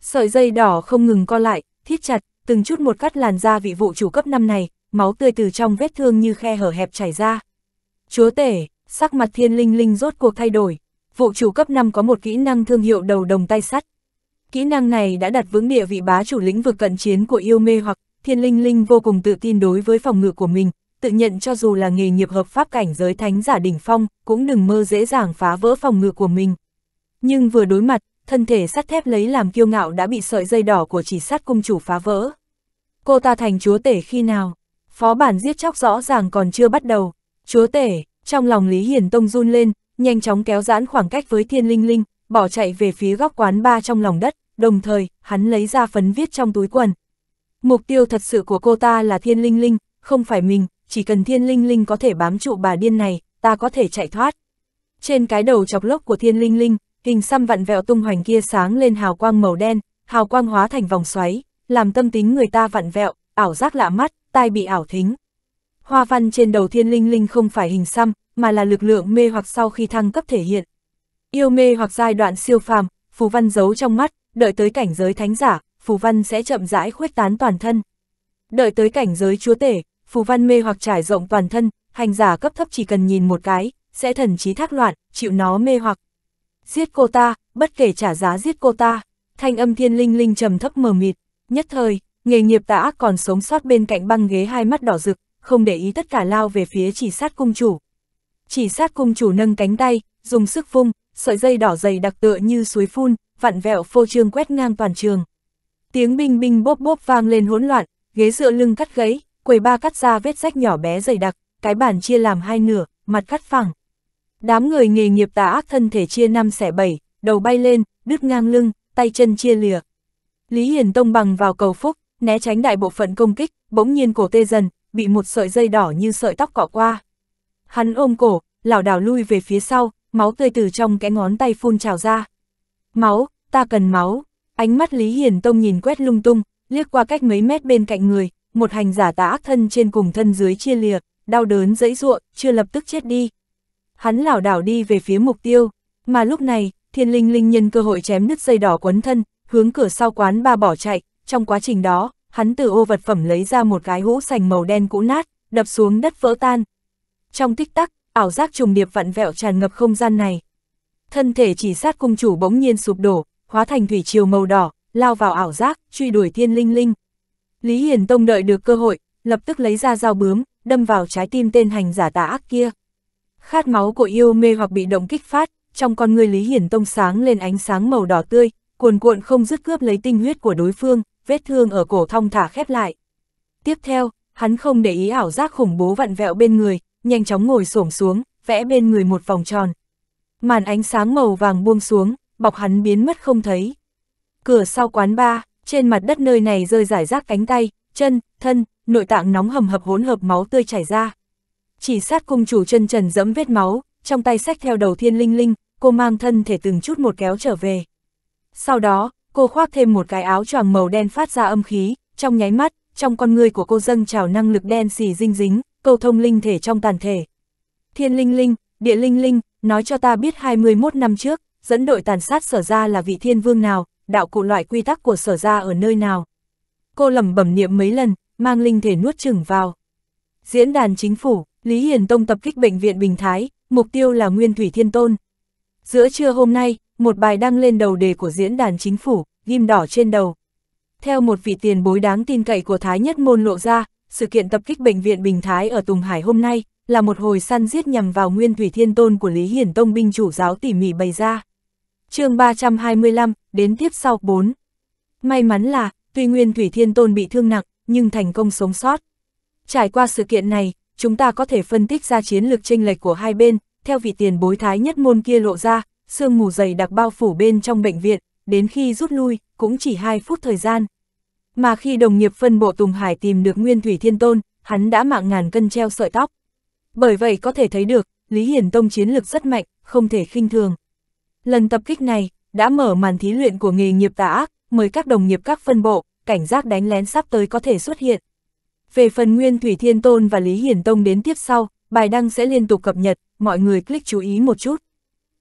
Sợi dây đỏ không ngừng co lại, thiết chặt, từng chút một cắt làn da vị vụ chủ cấp năm này, máu tươi từ trong vết thương như khe hở hẹp chảy ra. Chúa tể, sắc mặt thiên linh linh rốt cuộc thay đổi. Vụ chủ cấp 5 có một kỹ năng thương hiệu đầu đồng tay sắt. Kỹ năng này đã đặt vững địa vị bá chủ lĩnh vực cận chiến của yêu mê hoặc thiên linh linh vô cùng tự tin đối với phòng ngự của mình, tự nhận cho dù là nghề nghiệp hợp pháp cảnh giới thánh giả đỉnh phong, cũng đừng mơ dễ dàng phá vỡ phòng ngự của mình. Nhưng vừa đối mặt, thân thể sắt thép lấy làm kiêu ngạo đã bị sợi dây đỏ của chỉ sắt cung chủ phá vỡ. Cô ta thành chúa tể khi nào? Phó bản giết chóc rõ ràng còn chưa bắt đầu. Chúa tể, trong lòng Lý Hiển Tông run lên, nhanh chóng kéo giãn khoảng cách với Thiên Linh Linh, bỏ chạy về phía góc quán ba trong lòng đất, đồng thời, hắn lấy ra phấn viết trong túi quần. Mục tiêu thật sự của cô ta là Thiên Linh Linh, không phải mình, chỉ cần Thiên Linh Linh có thể bám trụ bà điên này, ta có thể chạy thoát. Trên cái đầu chọc lốc của Thiên Linh Linh, hình xăm vặn vẹo tung hoành kia sáng lên hào quang màu đen, hào quang hóa thành vòng xoáy, làm tâm tính người ta vặn vẹo, ảo giác lạ mắt, tai bị ảo thính, Hoa văn trên đầu thiên linh linh không phải hình xăm, mà là lực lượng mê hoặc sau khi thăng cấp thể hiện. Yêu mê hoặc giai đoạn siêu phàm, phù văn giấu trong mắt, đợi tới cảnh giới thánh giả, phù văn sẽ chậm rãi khuếch tán toàn thân. Đợi tới cảnh giới chúa tể, phù văn mê hoặc trải rộng toàn thân, hành giả cấp thấp chỉ cần nhìn một cái, sẽ thần trí thác loạn, chịu nó mê hoặc. Giết cô ta, bất kể trả giá giết cô ta, thanh âm thiên linh linh trầm thấp mờ mịt, nhất thời, nghề nghiệp tà ác còn sống sót bên cạnh băng ghế hai mắt đỏ rực, không để ý tất cả lao về phía chỉ sát cung chủ. Chỉ sát cung chủ nâng cánh tay, dùng sức vung, sợi dây đỏ dày đặc tựa như suối phun, vặn vẹo phô trương quét ngang toàn trường. Tiếng binh binh bốp bốp vang lên hỗn loạn, ghế dựa lưng cắt gãy, quầy ba cắt ra vết rách nhỏ bé dày đặc, cái bàn chia làm hai nửa, mặt cắt phẳng. Đám người nghề nghiệp tà ác thân thể chia năm xẻ bảy, đầu bay lên, đứt ngang lưng, tay chân chia lìa. Lý Hiền Tông bằng vào cầu phúc, né tránh đại bộ phận công kích, bỗng nhiên cổ tê dần, bị một sợi dây đỏ như sợi tóc cọ qua. Hắn ôm cổ, lảo đảo lui về phía sau, máu tươi từ trong cái ngón tay phun trào ra. Máu, ta cần máu. Ánh mắt Lý Hiền Tông nhìn quét lung tung, liếc qua cách mấy mét bên cạnh người, một hành giả tà ác thân trên cùng thân dưới chia lìa, đau đớn dẫy ruộng, chưa lập tức chết đi. Hắn lảo đảo đi về phía mục tiêu, mà lúc này, thiên linh linh nhân cơ hội chém nứt dây đỏ quấn thân, hướng cửa sau quán ba bỏ chạy, trong quá trình đó, hắn từ ô vật phẩm lấy ra một cái hũ sành màu đen cũ nát, đập xuống đất vỡ tan. Trong tích tắc, ảo giác trùng điệp vặn vẹo tràn ngập không gian này. Thân thể chỉ sát cung chủ bỗng nhiên sụp đổ, hóa thành thủy triều màu đỏ, lao vào ảo giác, truy đuổi thiên linh linh. Lý Hiền Tông đợi được cơ hội, lập tức lấy ra dao bướm, đâm vào trái tim tên hành giả tà ác kia. Khát máu của yêu mê hoặc bị động kích phát, trong con người Lý Hiển Tông sáng lên ánh sáng màu đỏ tươi, cuồn cuộn không dứt cướp lấy tinh huyết của đối phương, vết thương ở cổ thong thả khép lại. Tiếp theo, hắn không để ý ảo giác khủng bố vặn vẹo bên người, nhanh chóng ngồi xổm xuống, vẽ bên người một vòng tròn. Màn ánh sáng màu vàng buông xuống, bọc hắn biến mất không thấy. Cửa sau quán ba, trên mặt đất nơi này rơi rải rác cánh tay, chân, thân, nội tạng nóng hầm hập hỗn hợp máu tươi chảy ra. Chỉ sát cung chủ chân trần dẫm vết máu, trong tay sách theo đầu thiên linh linh, cô mang thân thể từng chút một kéo trở về. Sau đó, cô khoác thêm một cái áo choàng màu đen phát ra âm khí, trong nháy mắt, trong con người của cô dâng trào năng lực đen xì dinh dính, cầu thông linh thể trong tàn thể. Thiên linh linh, địa linh linh, nói cho ta biết 21 năm trước, dẫn đội tàn sát sở ra là vị thiên vương nào, đạo cụ loại quy tắc của sở ra ở nơi nào. Cô lẩm bẩm niệm mấy lần, mang linh thể nuốt chửng vào. Diễn đàn chính phủ, Lý Hiền Tông tập kích bệnh viện Bình Thái, mục tiêu là Nguyên Thủy Thiên Tôn. Giữa trưa hôm nay, một bài đăng lên đầu đề của diễn đàn chính phủ, ghim đỏ trên đầu. Theo một vị tiền bối đáng tin cậy của Thái Nhất Môn lộ ra, sự kiện tập kích Bệnh viện Bình Thái ở Tùng Hải hôm nay là một hồi săn giết nhằm vào nguyên thủy thiên tôn của Lý Hiển Tông binh chủ giáo tỉ mỉ bày ra. chương 325, đến tiếp sau 4. May mắn là, tuy nguyên thủy thiên tôn bị thương nặng, nhưng thành công sống sót. Trải qua sự kiện này, chúng ta có thể phân tích ra chiến lược chênh lệch của hai bên, theo vị tiền bối thái nhất môn kia lộ ra, sương mù dày đặc bao phủ bên trong bệnh viện, đến khi rút lui, cũng chỉ 2 phút thời gian. Mà khi đồng nghiệp phân bộ Tùng Hải tìm được Nguyên Thủy Thiên Tôn, hắn đã mạng ngàn cân treo sợi tóc. Bởi vậy có thể thấy được, Lý Hiển Tông chiến lực rất mạnh, không thể khinh thường. Lần tập kích này, đã mở màn thí luyện của nghề nghiệp tà ác, mời các đồng nghiệp các phân bộ, cảnh giác đánh lén sắp tới có thể xuất hiện. Về phần Nguyên Thủy Thiên Tôn và Lý Hiển Tông đến tiếp sau, bài đăng sẽ liên tục cập nhật, mọi người click chú ý một chút.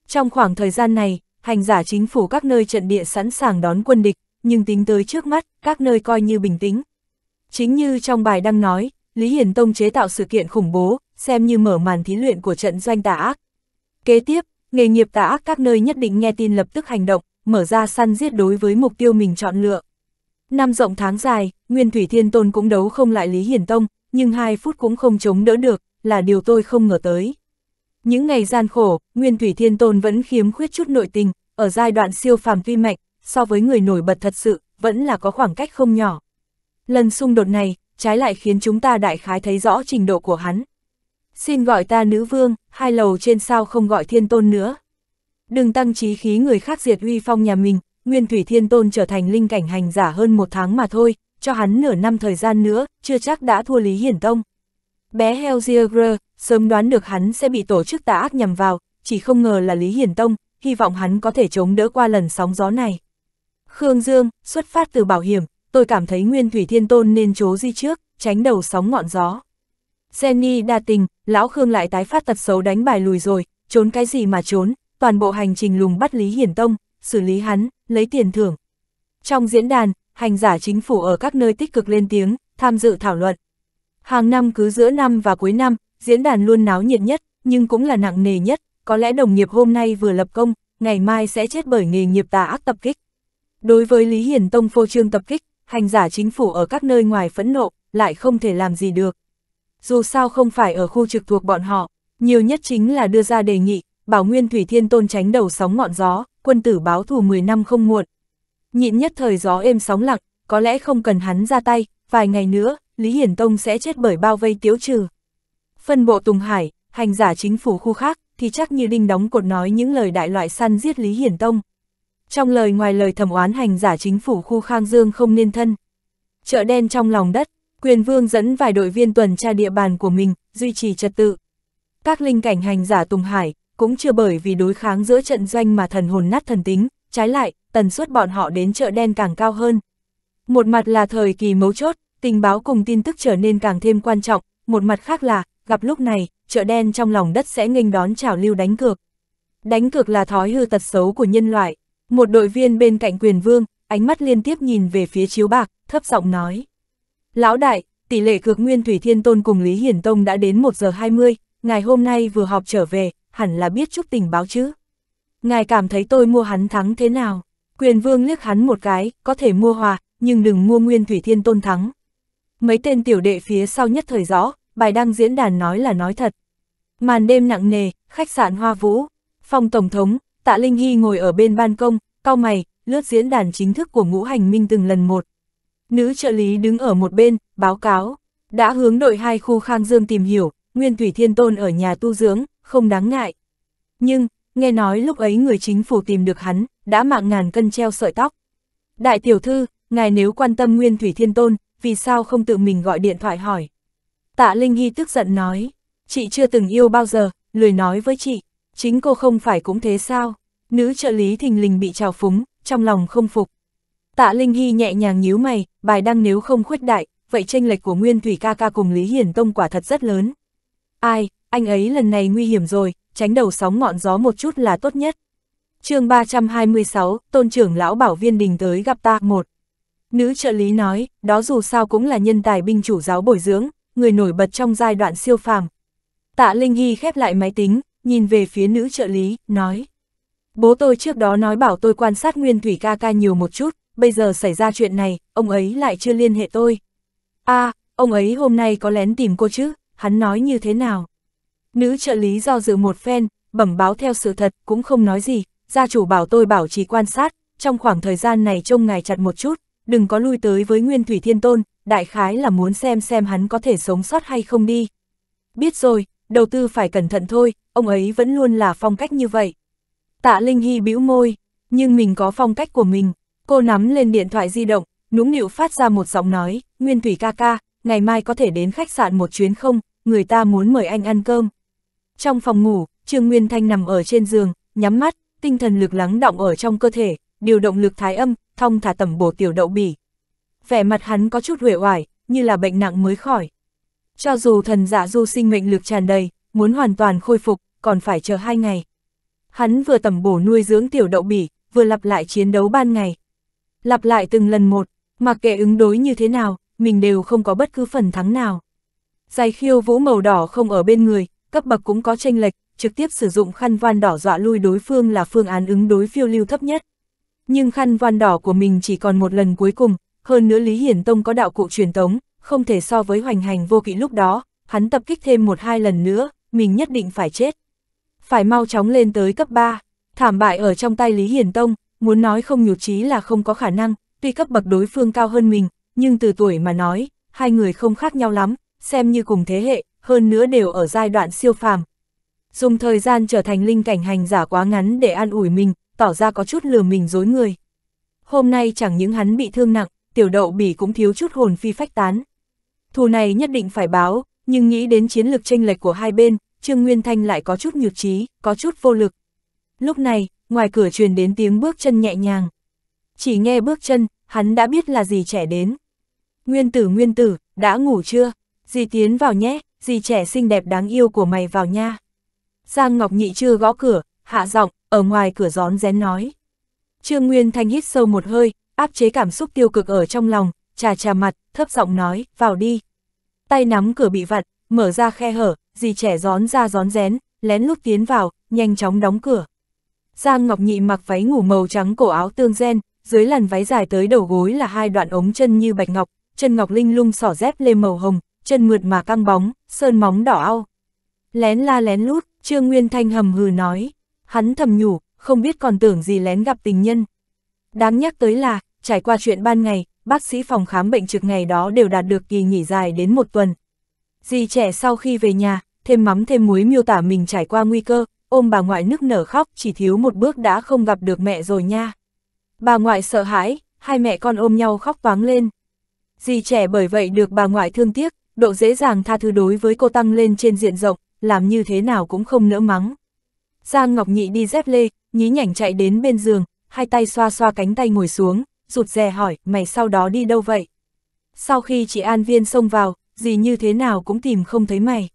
Trong khoảng thời gian này, hành giả chính phủ các nơi trận địa sẵn sàng đón quân địch, nhưng tính tới trước mắt, các nơi coi như bình tĩnh. Chính như trong bài đăng nói, Lý Hiển Tông chế tạo sự kiện khủng bố, xem như mở màn thí luyện của trận doanh tà ác. Kế tiếp, nghề nghiệp tà ác các nơi nhất định nghe tin lập tức hành động, mở ra săn giết đối với mục tiêu mình chọn lựa. Năm rộng tháng dài, Nguyên Thủy Thiên Tôn cũng đấu không lại Lý Hiển Tông, nhưng hai phút cũng không chống đỡ được, là điều tôi không ngờ tới. Những ngày gian khổ, Nguyên Thủy Thiên Tôn vẫn khiếm khuyết chút nội tình, ở giai đoạn siêu phàm tuy mạnh, so với người nổi bật thật sự, vẫn là có khoảng cách không nhỏ. Lần xung đột này, trái lại khiến chúng ta đại khái thấy rõ trình độ của hắn. Xin gọi ta nữ vương, hai lầu trên sao không gọi thiên tôn nữa. Đừng tăng trí khí người khác diệt uy phong nhà mình, Nguyên Thủy Thiên Tôn trở thành linh cảnh hành giả hơn một tháng mà thôi, cho hắn nửa năm thời gian nữa, chưa chắc đã thua Lý Hiển Tông. Bé Helziger sớm đoán được hắn sẽ bị tổ chức tà ác nhằm vào, chỉ không ngờ là Lý Hiển Tông, hy vọng hắn có thể chống đỡ qua lần sóng gió này. Khương Dương, xuất phát từ bảo hiểm, tôi cảm thấy Nguyên Thủy Thiên Tôn nên chố di trước, tránh đầu sóng ngọn gió. Jenny đa tình, lão Khương lại tái phát tật xấu đánh bài lùi rồi, trốn cái gì mà trốn, toàn bộ hành trình lùng bắt Lý Hiển Tông, xử lý hắn, lấy tiền thưởng. Trong diễn đàn, hành giả chính phủ ở các nơi tích cực lên tiếng, tham dự thảo luận, Hàng năm cứ giữa năm và cuối năm, diễn đàn luôn náo nhiệt nhất, nhưng cũng là nặng nề nhất, có lẽ đồng nghiệp hôm nay vừa lập công, ngày mai sẽ chết bởi nghề nghiệp tà ác tập kích. Đối với Lý Hiển Tông phô trương tập kích, hành giả chính phủ ở các nơi ngoài phẫn nộ, lại không thể làm gì được. Dù sao không phải ở khu trực thuộc bọn họ, nhiều nhất chính là đưa ra đề nghị, bảo Nguyên Thủy Thiên Tôn tránh đầu sóng ngọn gió, quân tử báo thù 10 năm không muộn. Nhịn nhất thời gió êm sóng lặng, có lẽ không cần hắn ra tay, vài ngày nữa, Lý Hiển Tông sẽ chết bởi bao vây tiếu trừ. Phân bộ Tùng Hải, hành giả chính phủ khu khác, thì chắc như đinh đóng cột nói những lời đại loại săn giết Lý Hiển Tông. Trong lời ngoài lời thẩm oán hành giả chính phủ khu Khang Dương không nên thân. Chợ đen trong lòng đất, quyền vương dẫn vài đội viên tuần tra địa bàn của mình, duy trì trật tự. Các linh cảnh hành giả Tùng Hải, cũng chưa bởi vì đối kháng giữa trận doanh mà thần hồn nát thần tính, trái lại, tần suất bọn họ đến chợ đen càng cao hơn. Một mặt là thời kỳ mấu chốt, tình báo cùng tin tức trở nên càng thêm quan trọng, một mặt khác là, gặp lúc này, chợ đen trong lòng đất sẽ nghênh đón trào lưu đánh cược. Đánh cược là thói hư tật xấu của nhân loại. Một đội viên bên cạnh quyền vương, ánh mắt liên tiếp nhìn về phía chiếu bạc, thấp giọng nói. Lão đại, tỷ lệ cược nguyên Thủy Thiên Tôn cùng Lý Hiển Tông đã đến 1 giờ 20, ngài hôm nay vừa họp trở về, hẳn là biết chút tình báo chứ. Ngài cảm thấy tôi mua hắn thắng thế nào? Quyền vương liếc hắn một cái, có thể mua hòa, nhưng đừng mua nguyên Thủy Thiên Tôn thắng. Mấy tên tiểu đệ phía sau nhất thời rõ, bài đăng diễn đàn nói là nói thật. Màn đêm nặng nề, khách sạn Hoa Vũ, phòng Tổng thống, Tạ Linh Hy ngồi ở bên ban công, cao mày, lướt diễn đàn chính thức của ngũ hành minh từng lần một. Nữ trợ lý đứng ở một bên, báo cáo, đã hướng đội hai khu Khang Dương tìm hiểu, Nguyên Thủy Thiên Tôn ở nhà tu dưỡng, không đáng ngại. Nhưng, nghe nói lúc ấy người chính phủ tìm được hắn, đã mạng ngàn cân treo sợi tóc. Đại tiểu thư, ngài nếu quan tâm Nguyên Thủy Thiên Tôn, vì sao không tự mình gọi điện thoại hỏi. Tạ Linh Hy tức giận nói, chị chưa từng yêu bao giờ, lười nói với chị, chính cô không phải cũng thế sao. Nữ trợ lý thình lình bị trào phúng, trong lòng không phục. Tạ Linh Hy nhẹ nhàng nhíu mày, bài đăng nếu không khuyết đại, vậy tranh lệch của Nguyên Thủy ca ca cùng Lý Hiển Tông quả thật rất lớn. Ai, anh ấy lần này nguy hiểm rồi, tránh đầu sóng ngọn gió một chút là tốt nhất. chương 326, Tôn trưởng lão bảo viên đình tới gặp ta một. Nữ trợ lý nói, đó dù sao cũng là nhân tài binh chủ giáo bồi dưỡng, người nổi bật trong giai đoạn siêu phàm. Tạ Linh Hy khép lại máy tính, nhìn về phía nữ trợ lý, nói. Bố tôi trước đó nói bảo tôi quan sát Nguyên Thủy ca ca nhiều một chút, bây giờ xảy ra chuyện này, ông ấy lại chưa liên hệ tôi. a à, ông ấy hôm nay có lén tìm cô chứ, hắn nói như thế nào? Nữ trợ lý do dự một phen, bẩm báo theo sự thật, cũng không nói gì, gia chủ bảo tôi bảo chỉ quan sát, trong khoảng thời gian này trông ngài chặt một chút, đừng có lui tới với Nguyên Thủy Thiên Tôn, đại khái là muốn xem xem hắn có thể sống sót hay không đi. Biết rồi, đầu tư phải cẩn thận thôi, ông ấy vẫn luôn là phong cách như vậy. Tạ Linh Hy bĩu môi, nhưng mình có phong cách của mình, cô nắm lên điện thoại di động, nũng nịu phát ra một giọng nói, Nguyên Thủy ca ca, ngày mai có thể đến khách sạn một chuyến không, người ta muốn mời anh ăn cơm. Trong phòng ngủ, Trương Nguyên Thanh nằm ở trên giường, nhắm mắt, tinh thần lực lắng động ở trong cơ thể, điều động lực thái âm, thong thả tẩm bổ tiểu đậu bỉ. Vẻ mặt hắn có chút huệ oải, như là bệnh nặng mới khỏi. Cho dù thần giả dạ du sinh mệnh lực tràn đầy, muốn hoàn toàn khôi phục, còn phải chờ hai ngày. Hắn vừa tẩm bổ nuôi dưỡng tiểu đậu bỉ, vừa lặp lại chiến đấu ban ngày. Lặp lại từng lần một, mặc kệ ứng đối như thế nào, mình đều không có bất cứ phần thắng nào. Giày khiêu vũ màu đỏ không ở bên người, cấp bậc cũng có tranh lệch, trực tiếp sử dụng khăn van đỏ dọa lui đối phương là phương án ứng đối phiêu lưu thấp nhất. Nhưng khăn voan đỏ của mình chỉ còn một lần cuối cùng, hơn nữa Lý Hiển Tông có đạo cụ truyền tống, không thể so với hoành hành vô kỵ lúc đó, hắn tập kích thêm một hai lần nữa, mình nhất định phải chết. Phải mau chóng lên tới cấp 3, thảm bại ở trong tay Lý Hiển Tông, muốn nói không nhụt chí là không có khả năng, tuy cấp bậc đối phương cao hơn mình, nhưng từ tuổi mà nói, hai người không khác nhau lắm, xem như cùng thế hệ, hơn nữa đều ở giai đoạn siêu phàm. Dùng thời gian trở thành linh cảnh hành giả quá ngắn để an ủi mình, tỏ ra có chút lừa mình dối người. Hôm nay chẳng những hắn bị thương nặng, tiểu đậu bỉ cũng thiếu chút hồn phi phách tán. Thù này nhất định phải báo, nhưng nghĩ đến chiến lược tranh lệch của hai bên, Trương Nguyên Thanh lại có chút nhược trí, có chút vô lực. Lúc này, ngoài cửa truyền đến tiếng bước chân nhẹ nhàng. Chỉ nghe bước chân, hắn đã biết là gì trẻ đến. Nguyên tử nguyên tử, đã ngủ chưa? Dì tiến vào nhé, dì trẻ xinh đẹp đáng yêu của mày vào nha. Giang Ngọc Nhị chưa gõ cửa, hạ giọng, ở ngoài cửa gión rén nói. Trương Nguyên Thanh hít sâu một hơi, áp chế cảm xúc tiêu cực ở trong lòng, trà trà mặt, thấp giọng nói, vào đi. Tay nắm cửa bị vặn, mở ra khe hở, dì trẻ gión ra gión rén, lén lút tiến vào, nhanh chóng đóng cửa. Giang Ngọc Nhị mặc váy ngủ màu trắng cổ áo tương gen, dưới làn váy dài tới đầu gối là hai đoạn ống chân như bạch ngọc, chân ngọc linh lung sỏ dép lê màu hồng, chân mượt mà căng bóng, sơn móng đỏ ao. Lén la lén lút, Trương Nguyên Thanh hầm hừ nói. Hắn thầm nhủ, không biết còn tưởng gì lén gặp tình nhân. Đáng nhắc tới là, trải qua chuyện ban ngày, bác sĩ phòng khám bệnh trực ngày đó đều đạt được kỳ nghỉ dài đến một tuần. Dì trẻ sau khi về nhà, thêm mắm thêm muối miêu tả mình trải qua nguy cơ, ôm bà ngoại nức nở khóc chỉ thiếu một bước đã không gặp được mẹ rồi nha. Bà ngoại sợ hãi, hai mẹ con ôm nhau khóc váng lên. Dì trẻ bởi vậy được bà ngoại thương tiếc, độ dễ dàng tha thứ đối với cô tăng lên trên diện rộng, làm như thế nào cũng không nỡ mắng. Giang Ngọc Nhị đi dép lê, nhí nhảnh chạy đến bên giường, hai tay xoa xoa cánh tay ngồi xuống, rụt rè hỏi, mày sau đó đi đâu vậy? Sau khi chị An Viên xông vào, gì như thế nào cũng tìm không thấy mày.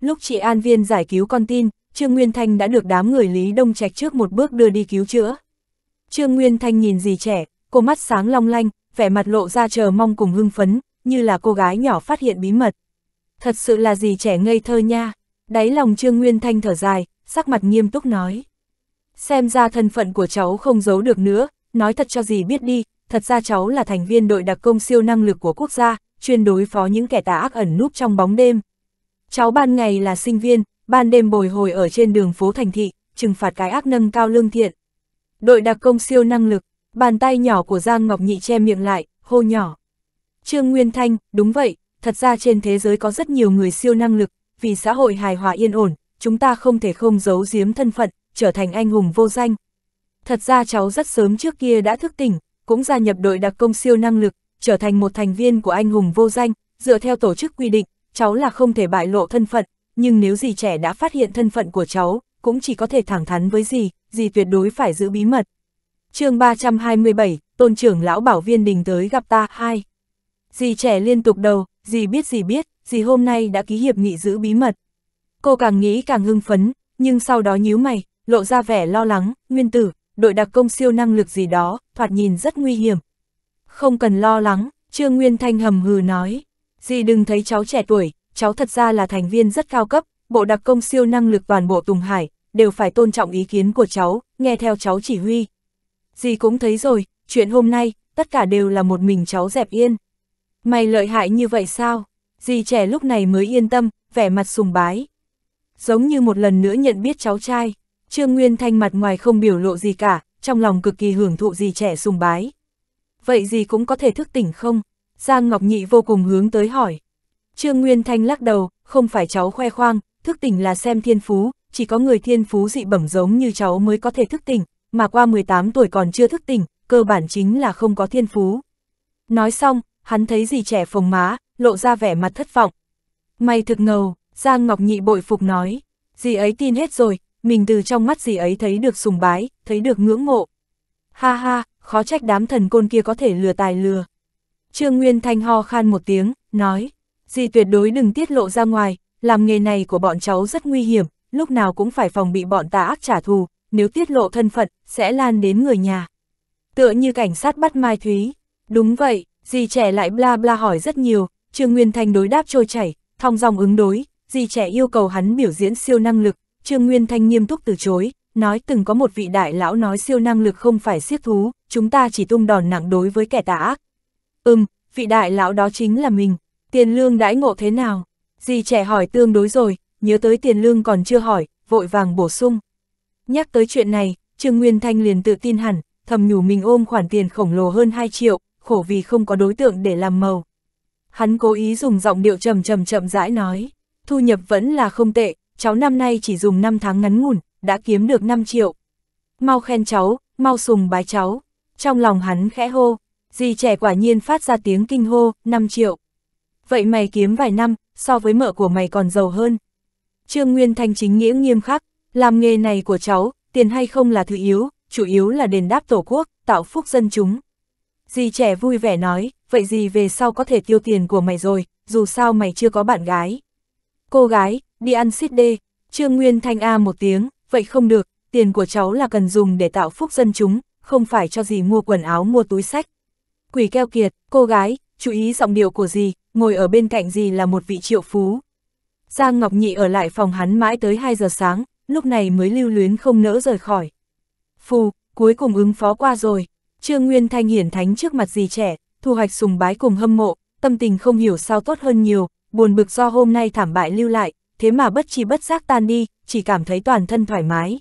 Lúc chị An Viên giải cứu con tin, Trương Nguyên Thanh đã được đám người Lý Đông Trạch trước một bước đưa đi cứu chữa. Trương Nguyên Thanh nhìn dì trẻ, cô mắt sáng long lanh, vẻ mặt lộ ra chờ mong cùng hưng phấn, như là cô gái nhỏ phát hiện bí mật. Thật sự là dì trẻ ngây thơ nha, đáy lòng Trương Nguyên Thanh thở dài, sắc mặt nghiêm túc nói. Xem ra thân phận của cháu không giấu được nữa, nói thật cho gì biết đi, thật ra cháu là thành viên đội đặc công siêu năng lực của quốc gia, chuyên đối phó những kẻ tà ác ẩn núp trong bóng đêm. Cháu ban ngày là sinh viên, ban đêm bồi hồi ở trên đường phố thành thị, trừng phạt cái ác nâng cao lương thiện. Đội đặc công siêu năng lực, bàn tay nhỏ của Giang Ngọc Nhị che miệng lại, hô nhỏ. Trương Nguyên Thanh, đúng vậy, thật ra trên thế giới có rất nhiều người siêu năng lực, vì xã hội hài hòa yên ổn, chúng ta không thể không giấu giếm thân phận, trở thành anh hùng vô danh. Thật ra cháu rất sớm trước kia đã thức tỉnh, cũng gia nhập đội đặc công siêu năng lực, trở thành một thành viên của anh hùng vô danh, dựa theo tổ chức quy định, cháu là không thể bại lộ thân phận, nhưng nếu gì trẻ đã phát hiện thân phận của cháu, cũng chỉ có thể thẳng thắn với gì gì tuyệt đối phải giữ bí mật. chương 327, Tôn trưởng lão bảo viên đình tới gặp ta, hai Dì trẻ liên tục đầu, dì biết dì biết, dì hôm nay đã ký hiệp nghị giữ bí mật. Cô càng nghĩ càng hưng phấn, nhưng sau đó nhíu mày, lộ ra vẻ lo lắng, nguyên tử, đội đặc công siêu năng lực gì đó, thoạt nhìn rất nguy hiểm. Không cần lo lắng, Trương Nguyên Thanh hầm hừ nói, dì đừng thấy cháu trẻ tuổi, cháu thật ra là thành viên rất cao cấp, bộ đặc công siêu năng lực toàn bộ Tùng Hải, đều phải tôn trọng ý kiến của cháu, nghe theo cháu chỉ huy. Dì cũng thấy rồi, chuyện hôm nay, tất cả đều là một mình cháu dẹp yên. Mày lợi hại như vậy sao? Dì trẻ lúc này mới yên tâm, vẻ mặt sùng bái giống như một lần nữa nhận biết cháu trai. Trương Nguyên Thanh mặt ngoài không biểu lộ gì cả, trong lòng cực kỳ hưởng thụ gì trẻ sùng bái. Vậy gì cũng có thể thức tỉnh không? Giang Ngọc Nhị vô cùng hướng tới hỏi. Trương Nguyên Thanh lắc đầu, không phải cháu khoe khoang, thức tỉnh là xem thiên phú, chỉ có người thiên phú dị bẩm giống như cháu mới có thể thức tỉnh, mà qua 18 tuổi còn chưa thức tỉnh, cơ bản chính là không có thiên phú. Nói xong, hắn thấy gì trẻ phồng má, lộ ra vẻ mặt thất vọng. May thực ngầu, Giang Ngọc Nhị bội phục nói, dì ấy tin hết rồi, mình từ trong mắt dì ấy thấy được sùng bái, thấy được ngưỡng mộ. Ha ha, khó trách đám thần côn kia có thể lừa tài lừa. Trương Nguyên Thanh ho khan một tiếng, nói, dì tuyệt đối đừng tiết lộ ra ngoài, làm nghề này của bọn cháu rất nguy hiểm, lúc nào cũng phải phòng bị bọn tà ác trả thù, nếu tiết lộ thân phận, sẽ lan đến người nhà. Tựa như cảnh sát bắt Mai Thúy. Đúng vậy, dì trẻ lại bla bla hỏi rất nhiều, Trương Nguyên Thanh đối đáp trôi chảy, thong dòng ứng đối, dì trẻ yêu cầu hắn biểu diễn siêu năng lực, Trương Nguyên Thanh nghiêm túc từ chối, nói từng có một vị đại lão nói siêu năng lực không phải siết thú, chúng ta chỉ tung đòn nặng đối với kẻ tà ác. Ừm, vị đại lão đó chính là mình, tiền lương đãi ngộ thế nào? Dì trẻ hỏi tương đối rồi, nhớ tới tiền lương còn chưa hỏi, vội vàng bổ sung. Nhắc tới chuyện này, Trương Nguyên Thanh liền tự tin hẳn, thầm nhủ mình ôm khoản tiền khổng lồ hơn 2 triệu, khổ vì không có đối tượng để làm màu. Hắn cố ý dùng giọng điệu trầm trầm chậm rãi nói thu nhập vẫn là không tệ, cháu năm nay chỉ dùng 5 tháng ngắn ngủn, đã kiếm được 5 triệu. Mau khen cháu, mau sùng bái cháu. Trong lòng hắn khẽ hô, dì trẻ quả nhiên phát ra tiếng kinh hô, 5 triệu. Vậy mày kiếm vài năm, so với mợ của mày còn giàu hơn. Trương Nguyên Thanh chính nghĩa nghiêm khắc, làm nghề này của cháu, tiền hay không là thứ yếu, chủ yếu là đền đáp tổ quốc, tạo phúc dân chúng. Dì trẻ vui vẻ nói, vậy gì về sau có thể tiêu tiền của mày rồi, dù sao mày chưa có bạn gái. Cô gái, đi ăn xít đê, Trương Nguyên Thanh A một tiếng, vậy không được, tiền của cháu là cần dùng để tạo phúc dân chúng, không phải cho gì mua quần áo mua túi sách. Quỷ keo kiệt, cô gái, chú ý giọng điệu của gì, ngồi ở bên cạnh gì là một vị triệu phú. Giang Ngọc Nhị ở lại phòng hắn mãi tới 2 giờ sáng, lúc này mới lưu luyến không nỡ rời khỏi. Phù, cuối cùng ứng phó qua rồi, Trương Nguyên Thanh hiển thánh trước mặt gì trẻ, thu hoạch sùng bái cùng hâm mộ, tâm tình không hiểu sao tốt hơn nhiều, buồn bực do hôm nay thảm bại lưu lại, thế mà bất chi bất giác tan đi, chỉ cảm thấy toàn thân thoải mái.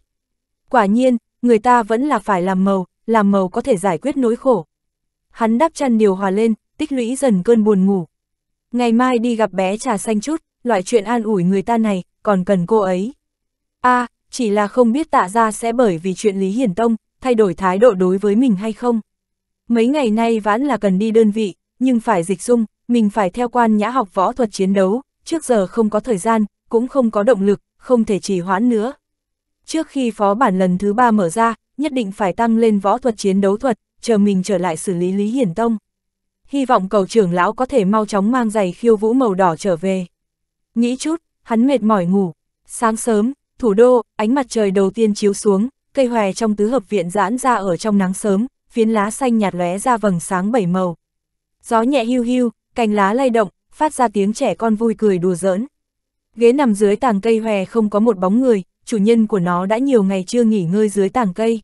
Quả nhiên, người ta vẫn là phải làm màu, làm màu có thể giải quyết nỗi khổ. Hắn đắp chăn điều hòa lên, tích lũy dần cơn buồn ngủ. Ngày mai đi gặp bé trà xanh chút, loại chuyện an ủi người ta này, còn cần cô ấy. a à, chỉ là không biết tạ ra sẽ bởi vì chuyện Lý Hiển Tông, thay đổi thái độ đối với mình hay không. Mấy ngày nay vãn là cần đi đơn vị, nhưng phải dịch dung, mình phải theo quan nhã học võ thuật chiến đấu, trước giờ không có thời gian, cũng không có động lực, không thể trì hoãn nữa. Trước khi phó bản lần thứ ba mở ra, nhất định phải tăng lên võ thuật chiến đấu thuật, chờ mình trở lại xử lý Lý Hiển Tông. Hy vọng cầu trưởng lão có thể mau chóng mang giày khiêu vũ màu đỏ trở về. Nghĩ chút, hắn mệt mỏi ngủ. Sáng sớm, thủ đô, ánh mặt trời đầu tiên chiếu xuống, cây hòe trong tứ hợp viện giãn ra ở trong nắng sớm, phiến lá xanh nhạt lóe ra vầng sáng bảy màu. Gió nhẹ hưu hưu, cành lá lay động, phát ra tiếng trẻ con vui cười đùa giỡn. Ghế nằm dưới tàng cây hòe không có một bóng người, chủ nhân của nó đã nhiều ngày chưa nghỉ ngơi dưới tàng cây.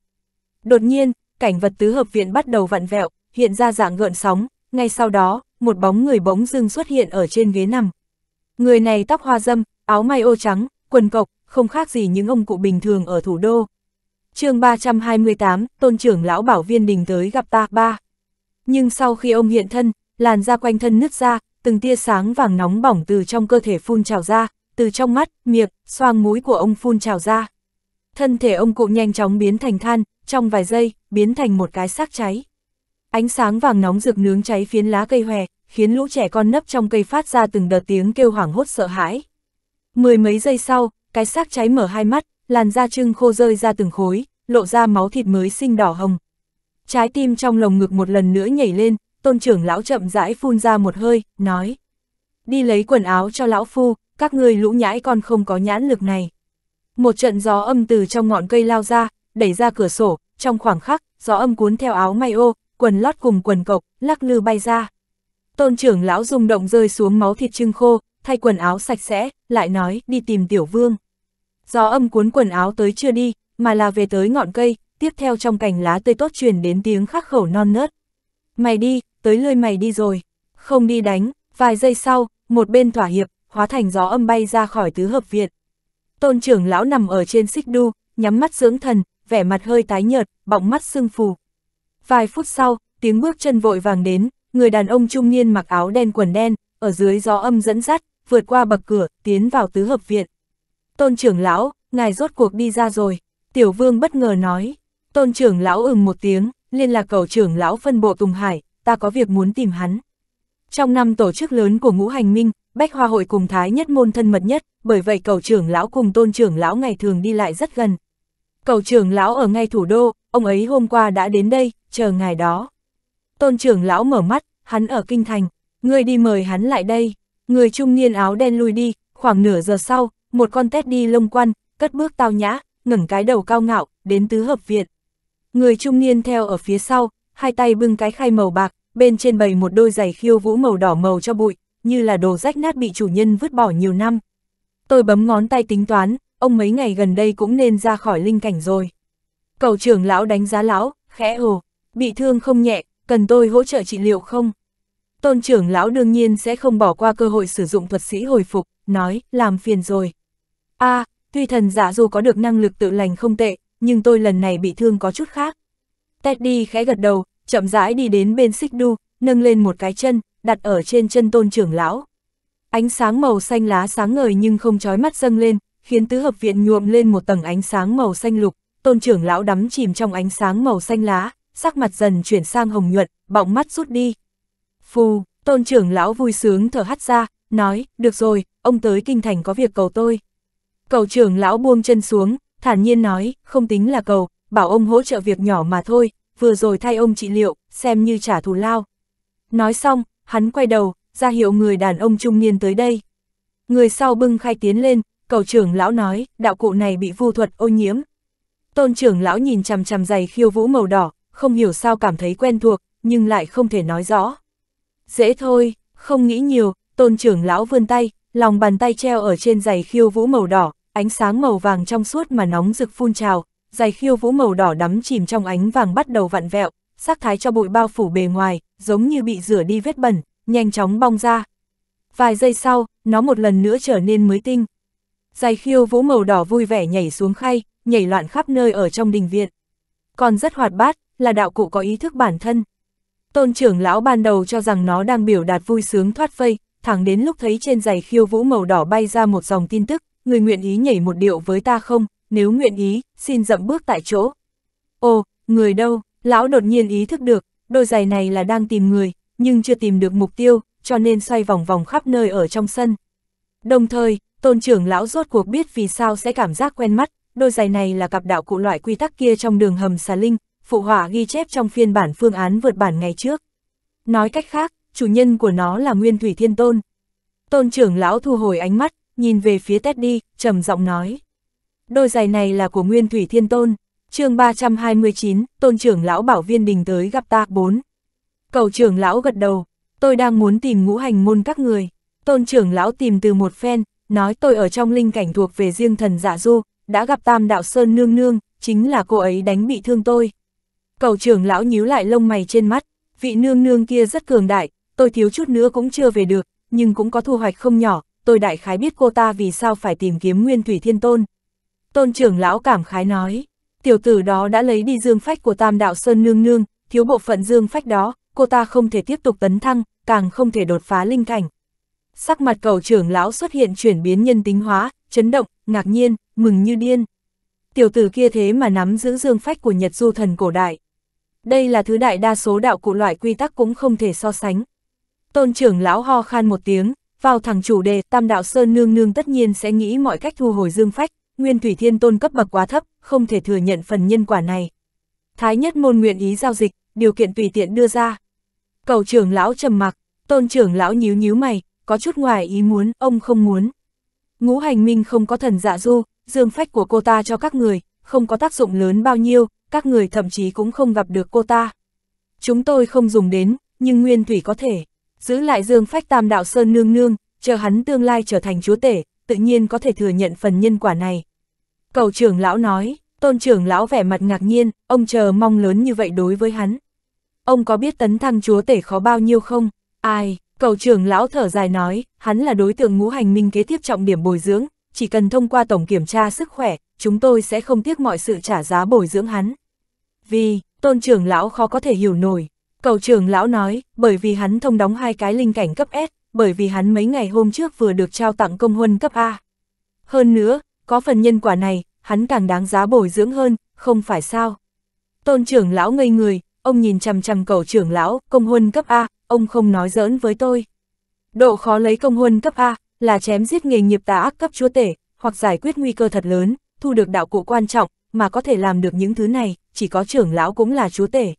Đột nhiên, cảnh vật tứ hợp viện bắt đầu vặn vẹo, hiện ra dạng gợn sóng, ngay sau đó, một bóng người bỗng dưng xuất hiện ở trên ghế nằm. Người này tóc hoa dâm, áo may ô trắng, quần cộc, không khác gì những ông cụ bình thường ở thủ đô. chương 328, tôn trưởng lão bảo viên đình tới gặp ta ba. Nhưng sau khi ông hiện thân, làn da quanh thân nứt ra, từng tia sáng vàng nóng bỏng từ trong cơ thể phun trào ra, từ trong mắt, miệng, xoang mũi của ông phun trào ra. Thân thể ông cụ nhanh chóng biến thành than, trong vài giây, biến thành một cái xác cháy. Ánh sáng vàng nóng rực nướng cháy phiến lá cây hòe, khiến lũ trẻ con nấp trong cây phát ra từng đợt tiếng kêu hoảng hốt sợ hãi. Mười mấy giây sau, cái xác cháy mở hai mắt, làn da trưng khô rơi ra từng khối, lộ ra máu thịt mới sinh đỏ hồng. Trái tim trong lồng ngực một lần nữa nhảy lên, tôn trưởng lão chậm rãi phun ra một hơi, nói. Đi lấy quần áo cho lão phu, các ngươi lũ nhãi con không có nhãn lực này. Một trận gió âm từ trong ngọn cây lao ra, đẩy ra cửa sổ, trong khoảng khắc, gió âm cuốn theo áo may ô, quần lót cùng quần cộc, lắc lư bay ra. Tôn trưởng lão rung động rơi xuống máu thịt trưng khô, thay quần áo sạch sẽ, lại nói, đi tìm tiểu vương. Gió âm cuốn quần áo tới chưa đi, mà là về tới ngọn cây, tiếp theo trong cành lá tươi tốt truyền đến tiếng khắc khẩu non nớt mày đi, tới lơi mày đi rồi. Không đi đánh, vài giây sau, một bên thỏa hiệp, hóa thành gió âm bay ra khỏi tứ hợp viện. Tôn trưởng lão nằm ở trên xích đu, nhắm mắt dưỡng thần, vẻ mặt hơi tái nhợt, bọng mắt sưng phù. Vài phút sau, tiếng bước chân vội vàng đến, người đàn ông trung niên mặc áo đen quần đen, ở dưới gió âm dẫn dắt, vượt qua bậc cửa, tiến vào tứ hợp viện. Tôn trưởng lão, ngài rốt cuộc đi ra rồi, tiểu vương bất ngờ nói. Tôn trưởng lão ừng một tiếng, liên lạc cầu trưởng lão phân bộ Tùng Hải, ta có việc muốn tìm hắn. Trong năm tổ chức lớn của ngũ hành minh, Bách Hoa hội cùng Thái nhất môn thân mật nhất, bởi vậy cầu trưởng lão cùng tôn trưởng lão ngày thường đi lại rất gần. Cầu trưởng lão ở ngay thủ đô, ông ấy hôm qua đã đến đây, chờ ngài đó. Tôn trưởng lão mở mắt, hắn ở kinh thành, người đi mời hắn lại đây, người trung niên áo đen lui đi, khoảng nửa giờ sau, một con tét đi lông quan cất bước tao nhã, ngẩng cái đầu cao ngạo, đến tứ hợp viện. Người trung niên theo ở phía sau, hai tay bưng cái khay màu bạc, bên trên bầy một đôi giày khiêu vũ màu đỏ màu cho bụi, như là đồ rách nát bị chủ nhân vứt bỏ nhiều năm. Tôi bấm ngón tay tính toán, ông mấy ngày gần đây cũng nên ra khỏi linh cảnh rồi. Cầu trưởng lão đánh giá lão, khẽ ồ, bị thương không nhẹ, cần tôi hỗ trợ trị liệu không? Tôn trưởng lão đương nhiên sẽ không bỏ qua cơ hội sử dụng thuật sĩ hồi phục, nói, làm phiền rồi. a à, tuy thần giả dù có được năng lực tự lành không tệ, nhưng tôi lần này bị thương có chút khác. Teddy khẽ gật đầu, chậm rãi đi đến bên xích đu, nâng lên một cái chân, đặt ở trên chân tôn trưởng lão. Ánh sáng màu xanh lá sáng ngời nhưng không chói mắt dâng lên, khiến tứ hợp viện nhuộm lên một tầng ánh sáng màu xanh lục, tôn trưởng lão đắm chìm trong ánh sáng màu xanh lá, sắc mặt dần chuyển sang hồng nhuận, bọng mắt rút đi. Phù, tôn trưởng lão vui sướng thở hắt ra, nói, được rồi, ông tới kinh thành có việc cầu tôi. Cầu trưởng lão buông chân xuống, thản nhiên nói, không tính là cầu, bảo ông hỗ trợ việc nhỏ mà thôi, vừa rồi thay ông trị liệu, xem như trả thù lao. Nói xong, hắn quay đầu, ra hiệu người đàn ông trung niên tới đây. Người sau bưng khai tiến lên, cầu trưởng lão nói, đạo cụ này bị vu thuật ô nhiễm. Tôn trưởng lão nhìn chằm chằm giày khiêu vũ màu đỏ, không hiểu sao cảm thấy quen thuộc, nhưng lại không thể nói rõ. Dễ thôi, không nghĩ nhiều, tôn trưởng lão vươn tay, lòng bàn tay treo ở trên giày khiêu vũ màu đỏ, ánh sáng màu vàng trong suốt mà nóng rực phun trào, giày khiêu vũ màu đỏ đắm chìm trong ánh vàng bắt đầu vặn vẹo, sắc thái cho bụi bao phủ bề ngoài, giống như bị rửa đi vết bẩn, nhanh chóng bong ra. Vài giây sau, nó một lần nữa trở nên mới tinh. Giày khiêu vũ màu đỏ vui vẻ nhảy xuống khay, nhảy loạn khắp nơi ở trong đình viện. Còn rất hoạt bát, là đạo cụ có ý thức bản thân. Tôn trưởng lão ban đầu cho rằng nó đang biểu đạt vui sướng thoát phây, thẳng đến lúc thấy trên giày khiêu vũ màu đỏ bay ra một dòng tin tức, người nguyện ý nhảy một điệu với ta không, nếu nguyện ý, xin dậm bước tại chỗ. Ồ, người đâu, lão đột nhiên ý thức được, đôi giày này là đang tìm người, nhưng chưa tìm được mục tiêu, cho nên xoay vòng vòng khắp nơi ở trong sân. Đồng thời, tôn trưởng lão rốt cuộc biết vì sao sẽ cảm giác quen mắt, đôi giày này là cặp đạo cụ loại quy tắc kia trong đường hầm xà linh, phụ họa ghi chép trong phiên bản phương án vượt bản ngày trước. Nói cách khác, chủ nhân của nó là Nguyên Thủy Thiên Tôn. Tôn trưởng lão thu hồi ánh mắt, nhìn về phía Teddy, trầm giọng nói. Đôi giày này là của Nguyên Thủy Thiên Tôn, chương 329, Tôn trưởng lão bảo viên đình tới gặp ta 4. Cầu trưởng lão gật đầu, tôi đang muốn tìm ngũ hành môn các người. Tôn trưởng lão tìm từ một phen, nói tôi ở trong linh cảnh thuộc về riêng thần giả du, đã gặp tam đạo sơn nương nương, chính là cô ấy đánh bị thương tôi. Cầu trưởng lão nhíu lại lông mày trên mắt, vị nương nương kia rất cường đại, tôi thiếu chút nữa cũng chưa về được, nhưng cũng có thu hoạch không nhỏ, tôi đại khái biết cô ta vì sao phải tìm kiếm nguyên thủy thiên tôn. Tôn trưởng lão cảm khái nói, tiểu tử đó đã lấy đi dương phách của tam đạo Sơn Nương Nương, thiếu bộ phận dương phách đó, cô ta không thể tiếp tục tấn thăng, càng không thể đột phá linh cảnh. Sắc mặt cầu trưởng lão xuất hiện chuyển biến nhân tính hóa, chấn động, ngạc nhiên, mừng như điên. Tiểu tử kia thế mà nắm giữ dương phách của Nhật Du thần cổ đại. Đây là thứ đại đa số đạo cụ loại quy tắc cũng không thể so sánh. Tôn trưởng lão ho khan một tiếng, vào thẳng chủ đề, Tam Đạo Sơn Nương Nương tất nhiên sẽ nghĩ mọi cách thu hồi dương phách, Nguyên Thủy Thiên Tôn cấp bậc quá thấp, không thể thừa nhận phần nhân quả này. Thái nhất môn nguyện ý giao dịch, điều kiện tùy tiện đưa ra. Cầu trưởng lão trầm mặc, tôn trưởng lão nhíu nhíu mày, có chút ngoài ý muốn, ông không muốn. Ngũ hành minh không có thần dạ du, dương phách của cô ta cho các người, không có tác dụng lớn bao nhiêu, các người thậm chí cũng không gặp được cô ta. Chúng tôi không dùng đến, nhưng nguyên thủy có thể. Giữ lại dương phách tam đạo sơn nương nương, chờ hắn tương lai trở thành chúa tể, tự nhiên có thể thừa nhận phần nhân quả này. Cầu trưởng lão nói, tôn trưởng lão vẻ mặt ngạc nhiên, ông chờ mong lớn như vậy đối với hắn. Ông có biết tấn thăng chúa tể khó bao nhiêu không? Ai? Cầu trưởng lão thở dài nói, hắn là đối tượng ngũ hành minh kế tiếp trọng điểm bồi dưỡng, chỉ cần thông qua tổng kiểm tra sức khỏe, chúng tôi sẽ không tiếc mọi sự trả giá bồi dưỡng hắn. Vì, tôn trưởng lão khó có thể hiểu nổi, Cầu trưởng lão nói, bởi vì hắn thông đóng hai cái linh cảnh cấp S, bởi vì hắn mấy ngày hôm trước vừa được trao tặng công huân cấp A. Hơn nữa, có phần nhân quả này, hắn càng đáng giá bồi dưỡng hơn, không phải sao. Tôn trưởng lão ngây người, ông nhìn chằm chằm cầu trưởng lão, công huân cấp A, ông không nói giỡn với tôi. Độ khó lấy công huân cấp A là chém giết nghề nghiệp tà ác cấp chúa tể, hoặc giải quyết nguy cơ thật lớn, thu được đạo cụ quan trọng, mà có thể làm được những thứ này, chỉ có trưởng lão cũng là chúa tể.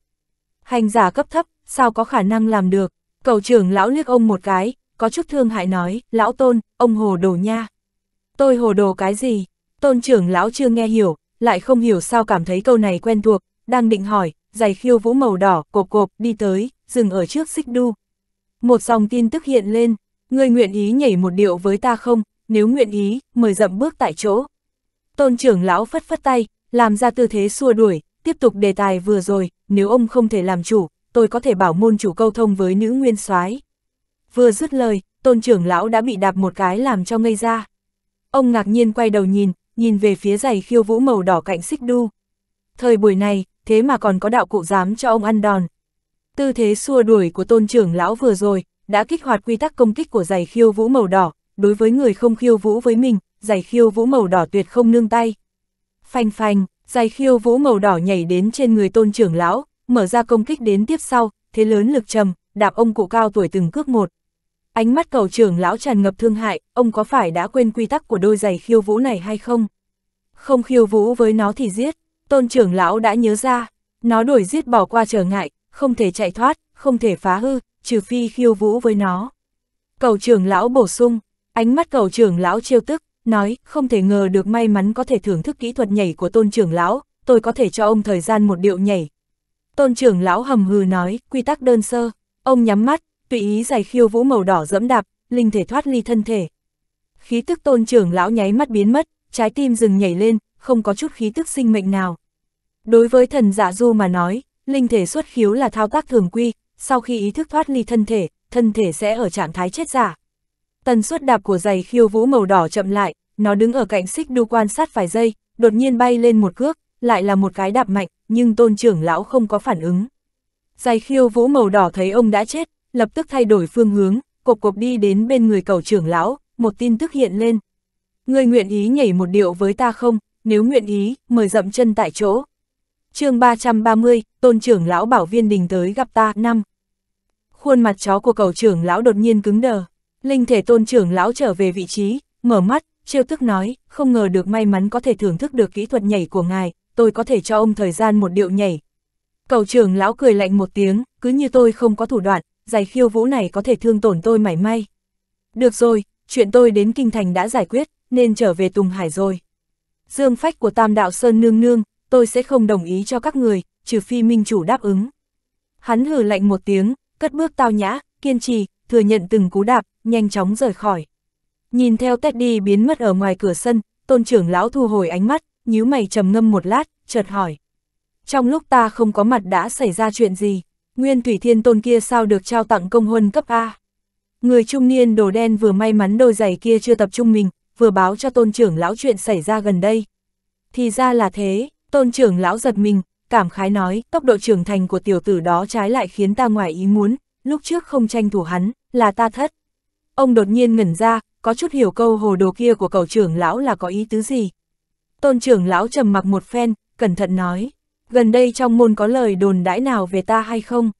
Hành giả cấp thấp, sao có khả năng làm được? Cầu trưởng lão liếc ông một cái, có chút thương hại nói, lão tôn, ông hồ đồ nha. Tôi hồ đồ cái gì? Tôn trưởng lão chưa nghe hiểu, lại không hiểu sao cảm thấy câu này quen thuộc, đang định hỏi, giày khiêu vũ màu đỏ, cộp cộp, đi tới, dừng ở trước xích đu. Một dòng tin tức hiện lên, người nguyện ý nhảy một điệu với ta không, nếu nguyện ý, mời dậm bước tại chỗ. Tôn trưởng lão phất phất tay, làm ra tư thế xua đuổi, Tiếp tục đề tài vừa rồi, nếu ông không thể làm chủ, tôi có thể bảo môn chủ câu thông với nữ nguyên soái. Vừa dứt lời, tôn trưởng lão đã bị đạp một cái làm cho ngây ra. Ông ngạc nhiên quay đầu nhìn, nhìn về phía giày khiêu vũ màu đỏ cạnh xích đu. Thời buổi này, thế mà còn có đạo cụ dám cho ông ăn đòn. Tư thế xua đuổi của tôn trưởng lão vừa rồi, đã kích hoạt quy tắc công kích của giày khiêu vũ màu đỏ, đối với người không khiêu vũ với mình, giày khiêu vũ màu đỏ tuyệt không nương tay. Phanh phanh, Dài khiêu vũ màu đỏ nhảy đến trên người tôn trưởng lão, mở ra công kích đến tiếp sau, thế lớn lực trầm, đạp ông cụ cao tuổi từng cước một. Ánh mắt cầu trưởng lão tràn ngập thương hại, ông có phải đã quên quy tắc của đôi giày khiêu vũ này hay không? Không khiêu vũ với nó thì giết, tôn trưởng lão đã nhớ ra, nó đuổi giết bỏ qua trở ngại, không thể chạy thoát, không thể phá hư, trừ phi khiêu vũ với nó. Cầu trưởng lão bổ sung, ánh mắt cầu trưởng lão trêu tức, nói, không thể ngờ được may mắn có thể thưởng thức kỹ thuật nhảy của tôn trưởng lão, tôi có thể cho ông thời gian một điệu nhảy. Tôn trưởng lão hầm hừ nói, quy tắc đơn sơ, ông nhắm mắt, tùy ý giày khiêu vũ màu đỏ dẫm đạp, linh thể thoát ly thân thể. Khí tức tôn trưởng lão nháy mắt biến mất, trái tim dừng nhảy lên, không có chút khí tức sinh mệnh nào. Đối với thần giả dạ du mà nói, linh thể xuất khiếu là thao tác thường quy, sau khi ý thức thoát ly thân thể, thân thể sẽ ở trạng thái chết giả. Tần suất đạp của giày khiêu vũ màu đỏ chậm lại, nó đứng ở cạnh xích đu quan sát vài giây, đột nhiên bay lên một cước, lại là một cái đạp mạnh, nhưng tôn trưởng lão không có phản ứng. Dài khiêu vũ màu đỏ thấy ông đã chết, lập tức thay đổi phương hướng, cộp cộp đi đến bên người cầu trưởng lão, một tin tức hiện lên. Người nguyện ý nhảy một điệu với ta không, nếu nguyện ý, mời dậm chân tại chỗ. chương 330, tôn trưởng lão bảo viên đình tới gặp ta, năm. Khuôn mặt chó của cầu trưởng lão đột nhiên cứng đờ. Linh thể tôn trưởng lão trở về vị trí, mở mắt, Chiêu thức nói, không ngờ được may mắn có thể thưởng thức được kỹ thuật nhảy của ngài, tôi có thể cho ông thời gian một điệu nhảy. Cầu trưởng lão cười lạnh một tiếng, cứ như tôi không có thủ đoạn, giày khiêu vũ này có thể thương tổn tôi mảy may. Được rồi, chuyện tôi đến Kinh Thành đã giải quyết, nên trở về Tùng Hải rồi. Dương phách của Tam Đạo Sơn nương nương, tôi sẽ không đồng ý cho các người, trừ phi minh chủ đáp ứng. Hắn hừ lạnh một tiếng, cất bước tao nhã, kiên trì, thừa nhận từng cú đạp, nhanh chóng rời khỏi. Nhìn theo Teddy biến mất ở ngoài cửa sân, tôn trưởng lão thu hồi ánh mắt, nhíu mày trầm ngâm một lát, chợt hỏi. Trong lúc ta không có mặt đã xảy ra chuyện gì, nguyên thủy thiên tôn kia sao được trao tặng công huân cấp A? Người trung niên đồ đen vừa may mắn đôi giày kia chưa tập trung mình, vừa báo cho tôn trưởng lão chuyện xảy ra gần đây. Thì ra là thế, tôn trưởng lão giật mình, cảm khái nói, tốc độ trưởng thành của tiểu tử đó trái lại khiến ta ngoài ý muốn, lúc trước không tranh thủ hắn, là ta thất. Ông đột nhiên ngẩn ra, có chút hiểu câu hồ đồ kia của cậu trưởng lão là có ý tứ gì. Tôn trưởng lão trầm mặc một phen, cẩn thận nói, gần đây trong môn có lời đồn đãi nào về ta hay không?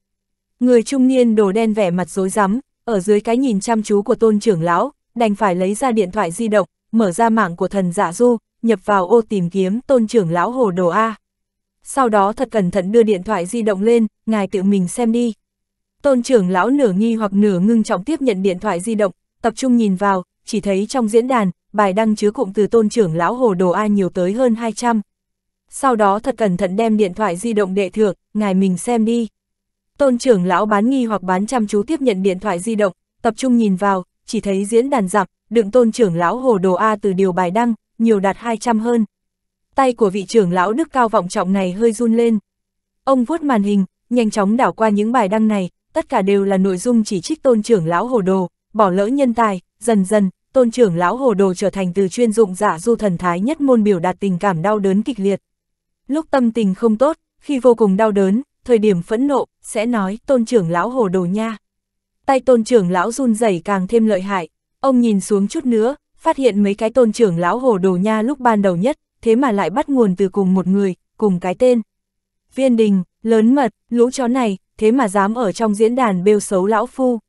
Người trung niên đồ đen vẻ mặt rối rắm, ở dưới cái nhìn chăm chú của tôn trưởng lão, đành phải lấy ra điện thoại di động, mở ra mạng của thần giả dạ du, nhập vào ô tìm kiếm tôn trưởng lão hồ đồ A. Sau đó thật cẩn thận đưa điện thoại di động lên, ngài tự mình xem đi. Tôn trưởng lão nửa nghi hoặc nửa ngưng trọng tiếp nhận điện thoại di động, tập trung nhìn vào, chỉ thấy trong diễn đàn, bài đăng chứa cụm từ tôn trưởng lão hồ đồ ai nhiều tới hơn 200. Sau đó thật cẩn thận đem điện thoại di động đệ thượng, ngài mình xem đi. Tôn trưởng lão bán nghi hoặc bán chăm chú tiếp nhận điện thoại di động, tập trung nhìn vào, chỉ thấy diễn đàn dặm, đựng tôn trưởng lão hồ đồ A từ điều bài đăng, nhiều đạt 200 hơn. Tay của vị trưởng lão đức cao vọng trọng này hơi run lên. Ông vuốt màn hình, nhanh chóng đảo qua những bài đăng này, tất cả đều là nội dung chỉ trích tôn trưởng lão hồ đồ, bỏ lỡ nhân tài, dần dần, tôn trưởng lão hồ đồ trở thành từ chuyên dụng giả dạ du thần thái nhất môn biểu đạt tình cảm đau đớn kịch liệt. Lúc tâm tình không tốt, khi vô cùng đau đớn, thời điểm phẫn nộ, sẽ nói tôn trưởng lão hồ đồ nha. Tay tôn trưởng lão run rẩy càng thêm lợi hại, ông nhìn xuống chút nữa, phát hiện mấy cái tôn trưởng lão hồ đồ nha lúc ban đầu nhất, thế mà lại bắt nguồn từ cùng một người, cùng cái tên. Viên đình, lớn mật, lũ chó này, thế mà dám ở trong diễn đàn bêu xấu lão phu.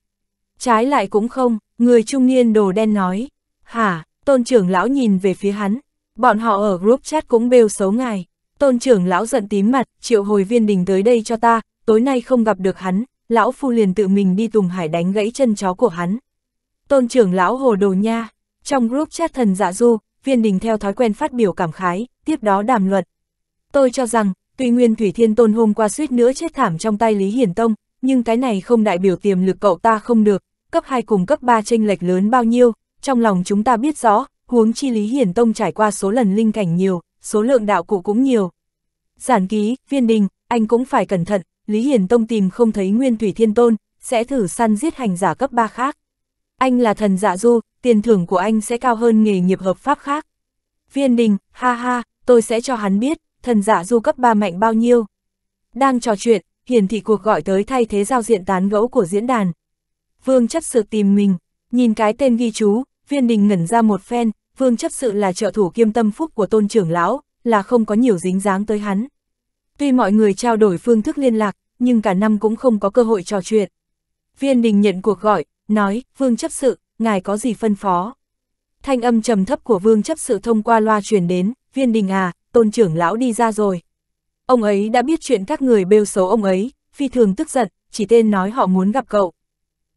Trái lại cũng không, người trung niên đồ đen nói. Hả, tôn trưởng lão nhìn về phía hắn. Bọn họ ở group chat cũng bêu xấu ngài. Tôn trưởng lão giận tím mặt, triệu hồi viên đình tới đây cho ta, tối nay không gặp được hắn, lão phu liền tự mình đi Tùng Hải đánh gãy chân chó của hắn. Tôn trưởng lão hồ đồ nha, trong group chat thần dạ du, viên đình theo thói quen phát biểu cảm khái, tiếp đó đàm luận. Tôi cho rằng, tuy Nguyên Thủy Thiên Tôn hôm qua suýt nữa chết thảm trong tay Lý Hiển Tông, nhưng cái này không đại biểu tiềm lực cậu ta không được, cấp 2 cùng cấp 3 chênh lệch lớn bao nhiêu, trong lòng chúng ta biết rõ, huống chi Lý Hiển Tông trải qua số lần linh cảnh nhiều, số lượng đạo cụ cũng nhiều. Giản ký, viên đình, anh cũng phải cẩn thận, Lý Hiển Tông tìm không thấy nguyên thủy thiên tôn, sẽ thử săn giết hành giả cấp 3 khác. Anh là thần dạ du, tiền thưởng của anh sẽ cao hơn nghề nghiệp hợp pháp khác. Viên đình, ha ha, tôi sẽ cho hắn biết, thần dạ du cấp 3 mạnh bao nhiêu. Đang trò chuyện, hiển thị cuộc gọi tới thay thế giao diện tán gẫu của diễn đàn vương chấp sự tìm mình, nhìn cái tên ghi chú, viên đình ngẩn ra một phen, vương chấp sự là trợ thủ kiêm tâm phúc của tôn trưởng lão, là không có nhiều dính dáng tới hắn. Tuy mọi người trao đổi phương thức liên lạc, nhưng cả năm cũng không có cơ hội trò chuyện. Viên đình nhận cuộc gọi, nói, vương chấp sự, ngài có gì phân phó? Thanh âm trầm thấp của vương chấp sự thông qua loa truyền đến, viên đình à, tôn trưởng lão đi ra rồi. Ông ấy đã biết chuyện các người bêu xấu ông ấy, phi thường tức giận, chỉ tên nói họ muốn gặp cậu.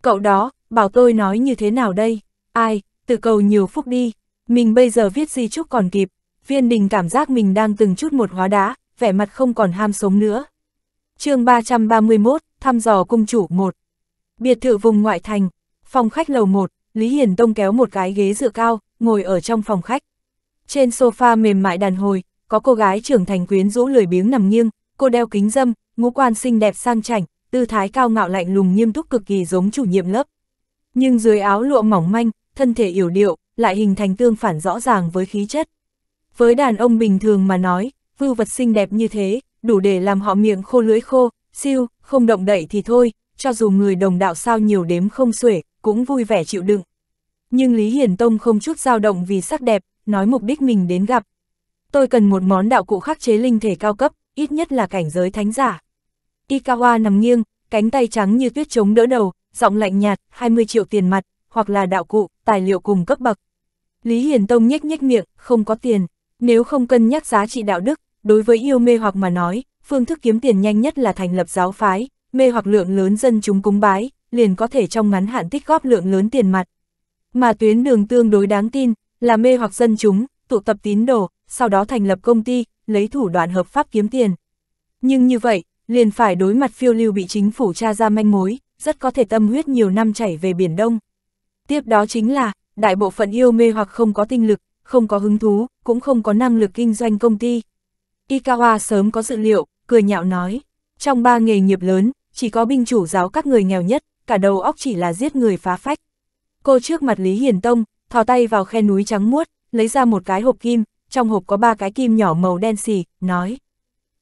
Cậu đó, bảo tôi nói như thế nào đây? Ai, từ cầu nhiều phúc đi. Mình bây giờ viết di chúc còn kịp. Viên đình cảm giác mình đang từng chút một hóa đá, vẻ mặt không còn ham sống nữa. chương 331, thăm dò cung chủ 1. Biệt thự vùng ngoại thành, phòng khách lầu 1, Lý hiền Tông kéo một cái ghế dựa cao, ngồi ở trong phòng khách. Trên sofa mềm mại đàn hồi, có cô gái trưởng thành quyến rũ lười biếng nằm nghiêng, cô đeo kính dâm, ngũ quan xinh đẹp sang chảnh, tư thái cao ngạo lạnh lùng nghiêm túc cực kỳ giống chủ nhiệm lớp. Nhưng dưới áo lụa mỏng manh, thân thể yểu điệu, lại hình thành tương phản rõ ràng với khí chất. Với đàn ông bình thường mà nói, vưu vật xinh đẹp như thế, đủ để làm họ miệng khô lưỡi khô, siêu, không động đậy thì thôi, cho dù người đồng đạo sao nhiều đếm không xuể, cũng vui vẻ chịu đựng. Nhưng Lý Hiển Tông không chút dao động vì sắc đẹp, nói mục đích mình đến gặp. Tôi cần một món đạo cụ khắc chế linh thể cao cấp, ít nhất là cảnh giới thánh giả. Ikawa nằm nghiêng, cánh tay trắng như tuyết chống đỡ đầu, giọng lạnh nhạt, 20 triệu tiền mặt, hoặc là đạo cụ, tài liệu cùng cấp bậc. Lý Hiền Tông nhếch nhếch miệng, không có tiền, nếu không cân nhắc giá trị đạo đức, đối với yêu mê hoặc mà nói, phương thức kiếm tiền nhanh nhất là thành lập giáo phái, mê hoặc lượng lớn dân chúng cúng bái, liền có thể trong ngắn hạn tích góp lượng lớn tiền mặt. Mà tuyến đường tương đối đáng tin, là mê hoặc dân chúng, tụ tập tín đồ, sau đó thành lập công ty, lấy thủ đoạn hợp pháp kiếm tiền. Nhưng như vậy, liền phải đối mặt phiêu lưu bị chính phủ tra ra manh mối, rất có thể tâm huyết nhiều năm chảy về Biển Đông. Tiếp đó chính là, đại bộ phận yêu mê hoặc không có tinh lực, không có hứng thú, cũng không có năng lực kinh doanh công ty. Ikawa sớm có dự liệu, cười nhạo nói, trong ba nghề nghiệp lớn, chỉ có binh chủ giáo các người nghèo nhất, cả đầu óc chỉ là giết người phá phách. Cô trước mặt Lý Hiền Tông, thò tay vào khe núi trắng muốt, lấy ra một cái hộp kim, trong hộp có ba cái kim nhỏ màu đen xì, nói,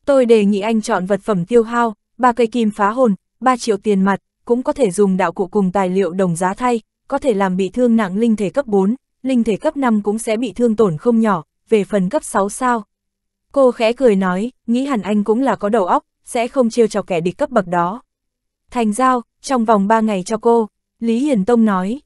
Tôi đề nghị anh chọn vật phẩm tiêu hao, ba cây kim phá hồn, 3 triệu tiền mặt, cũng có thể dùng đạo cụ cùng tài liệu đồng giá thay, có thể làm bị thương nặng linh thể cấp 4, linh thể cấp 5 cũng sẽ bị thương tổn không nhỏ, về phần cấp 6 sao. Cô khẽ cười nói, nghĩ hẳn anh cũng là có đầu óc, sẽ không trêu chọc kẻ địch cấp bậc đó. Thành giao, trong vòng 3 ngày cho cô, Lý hiền Tông nói.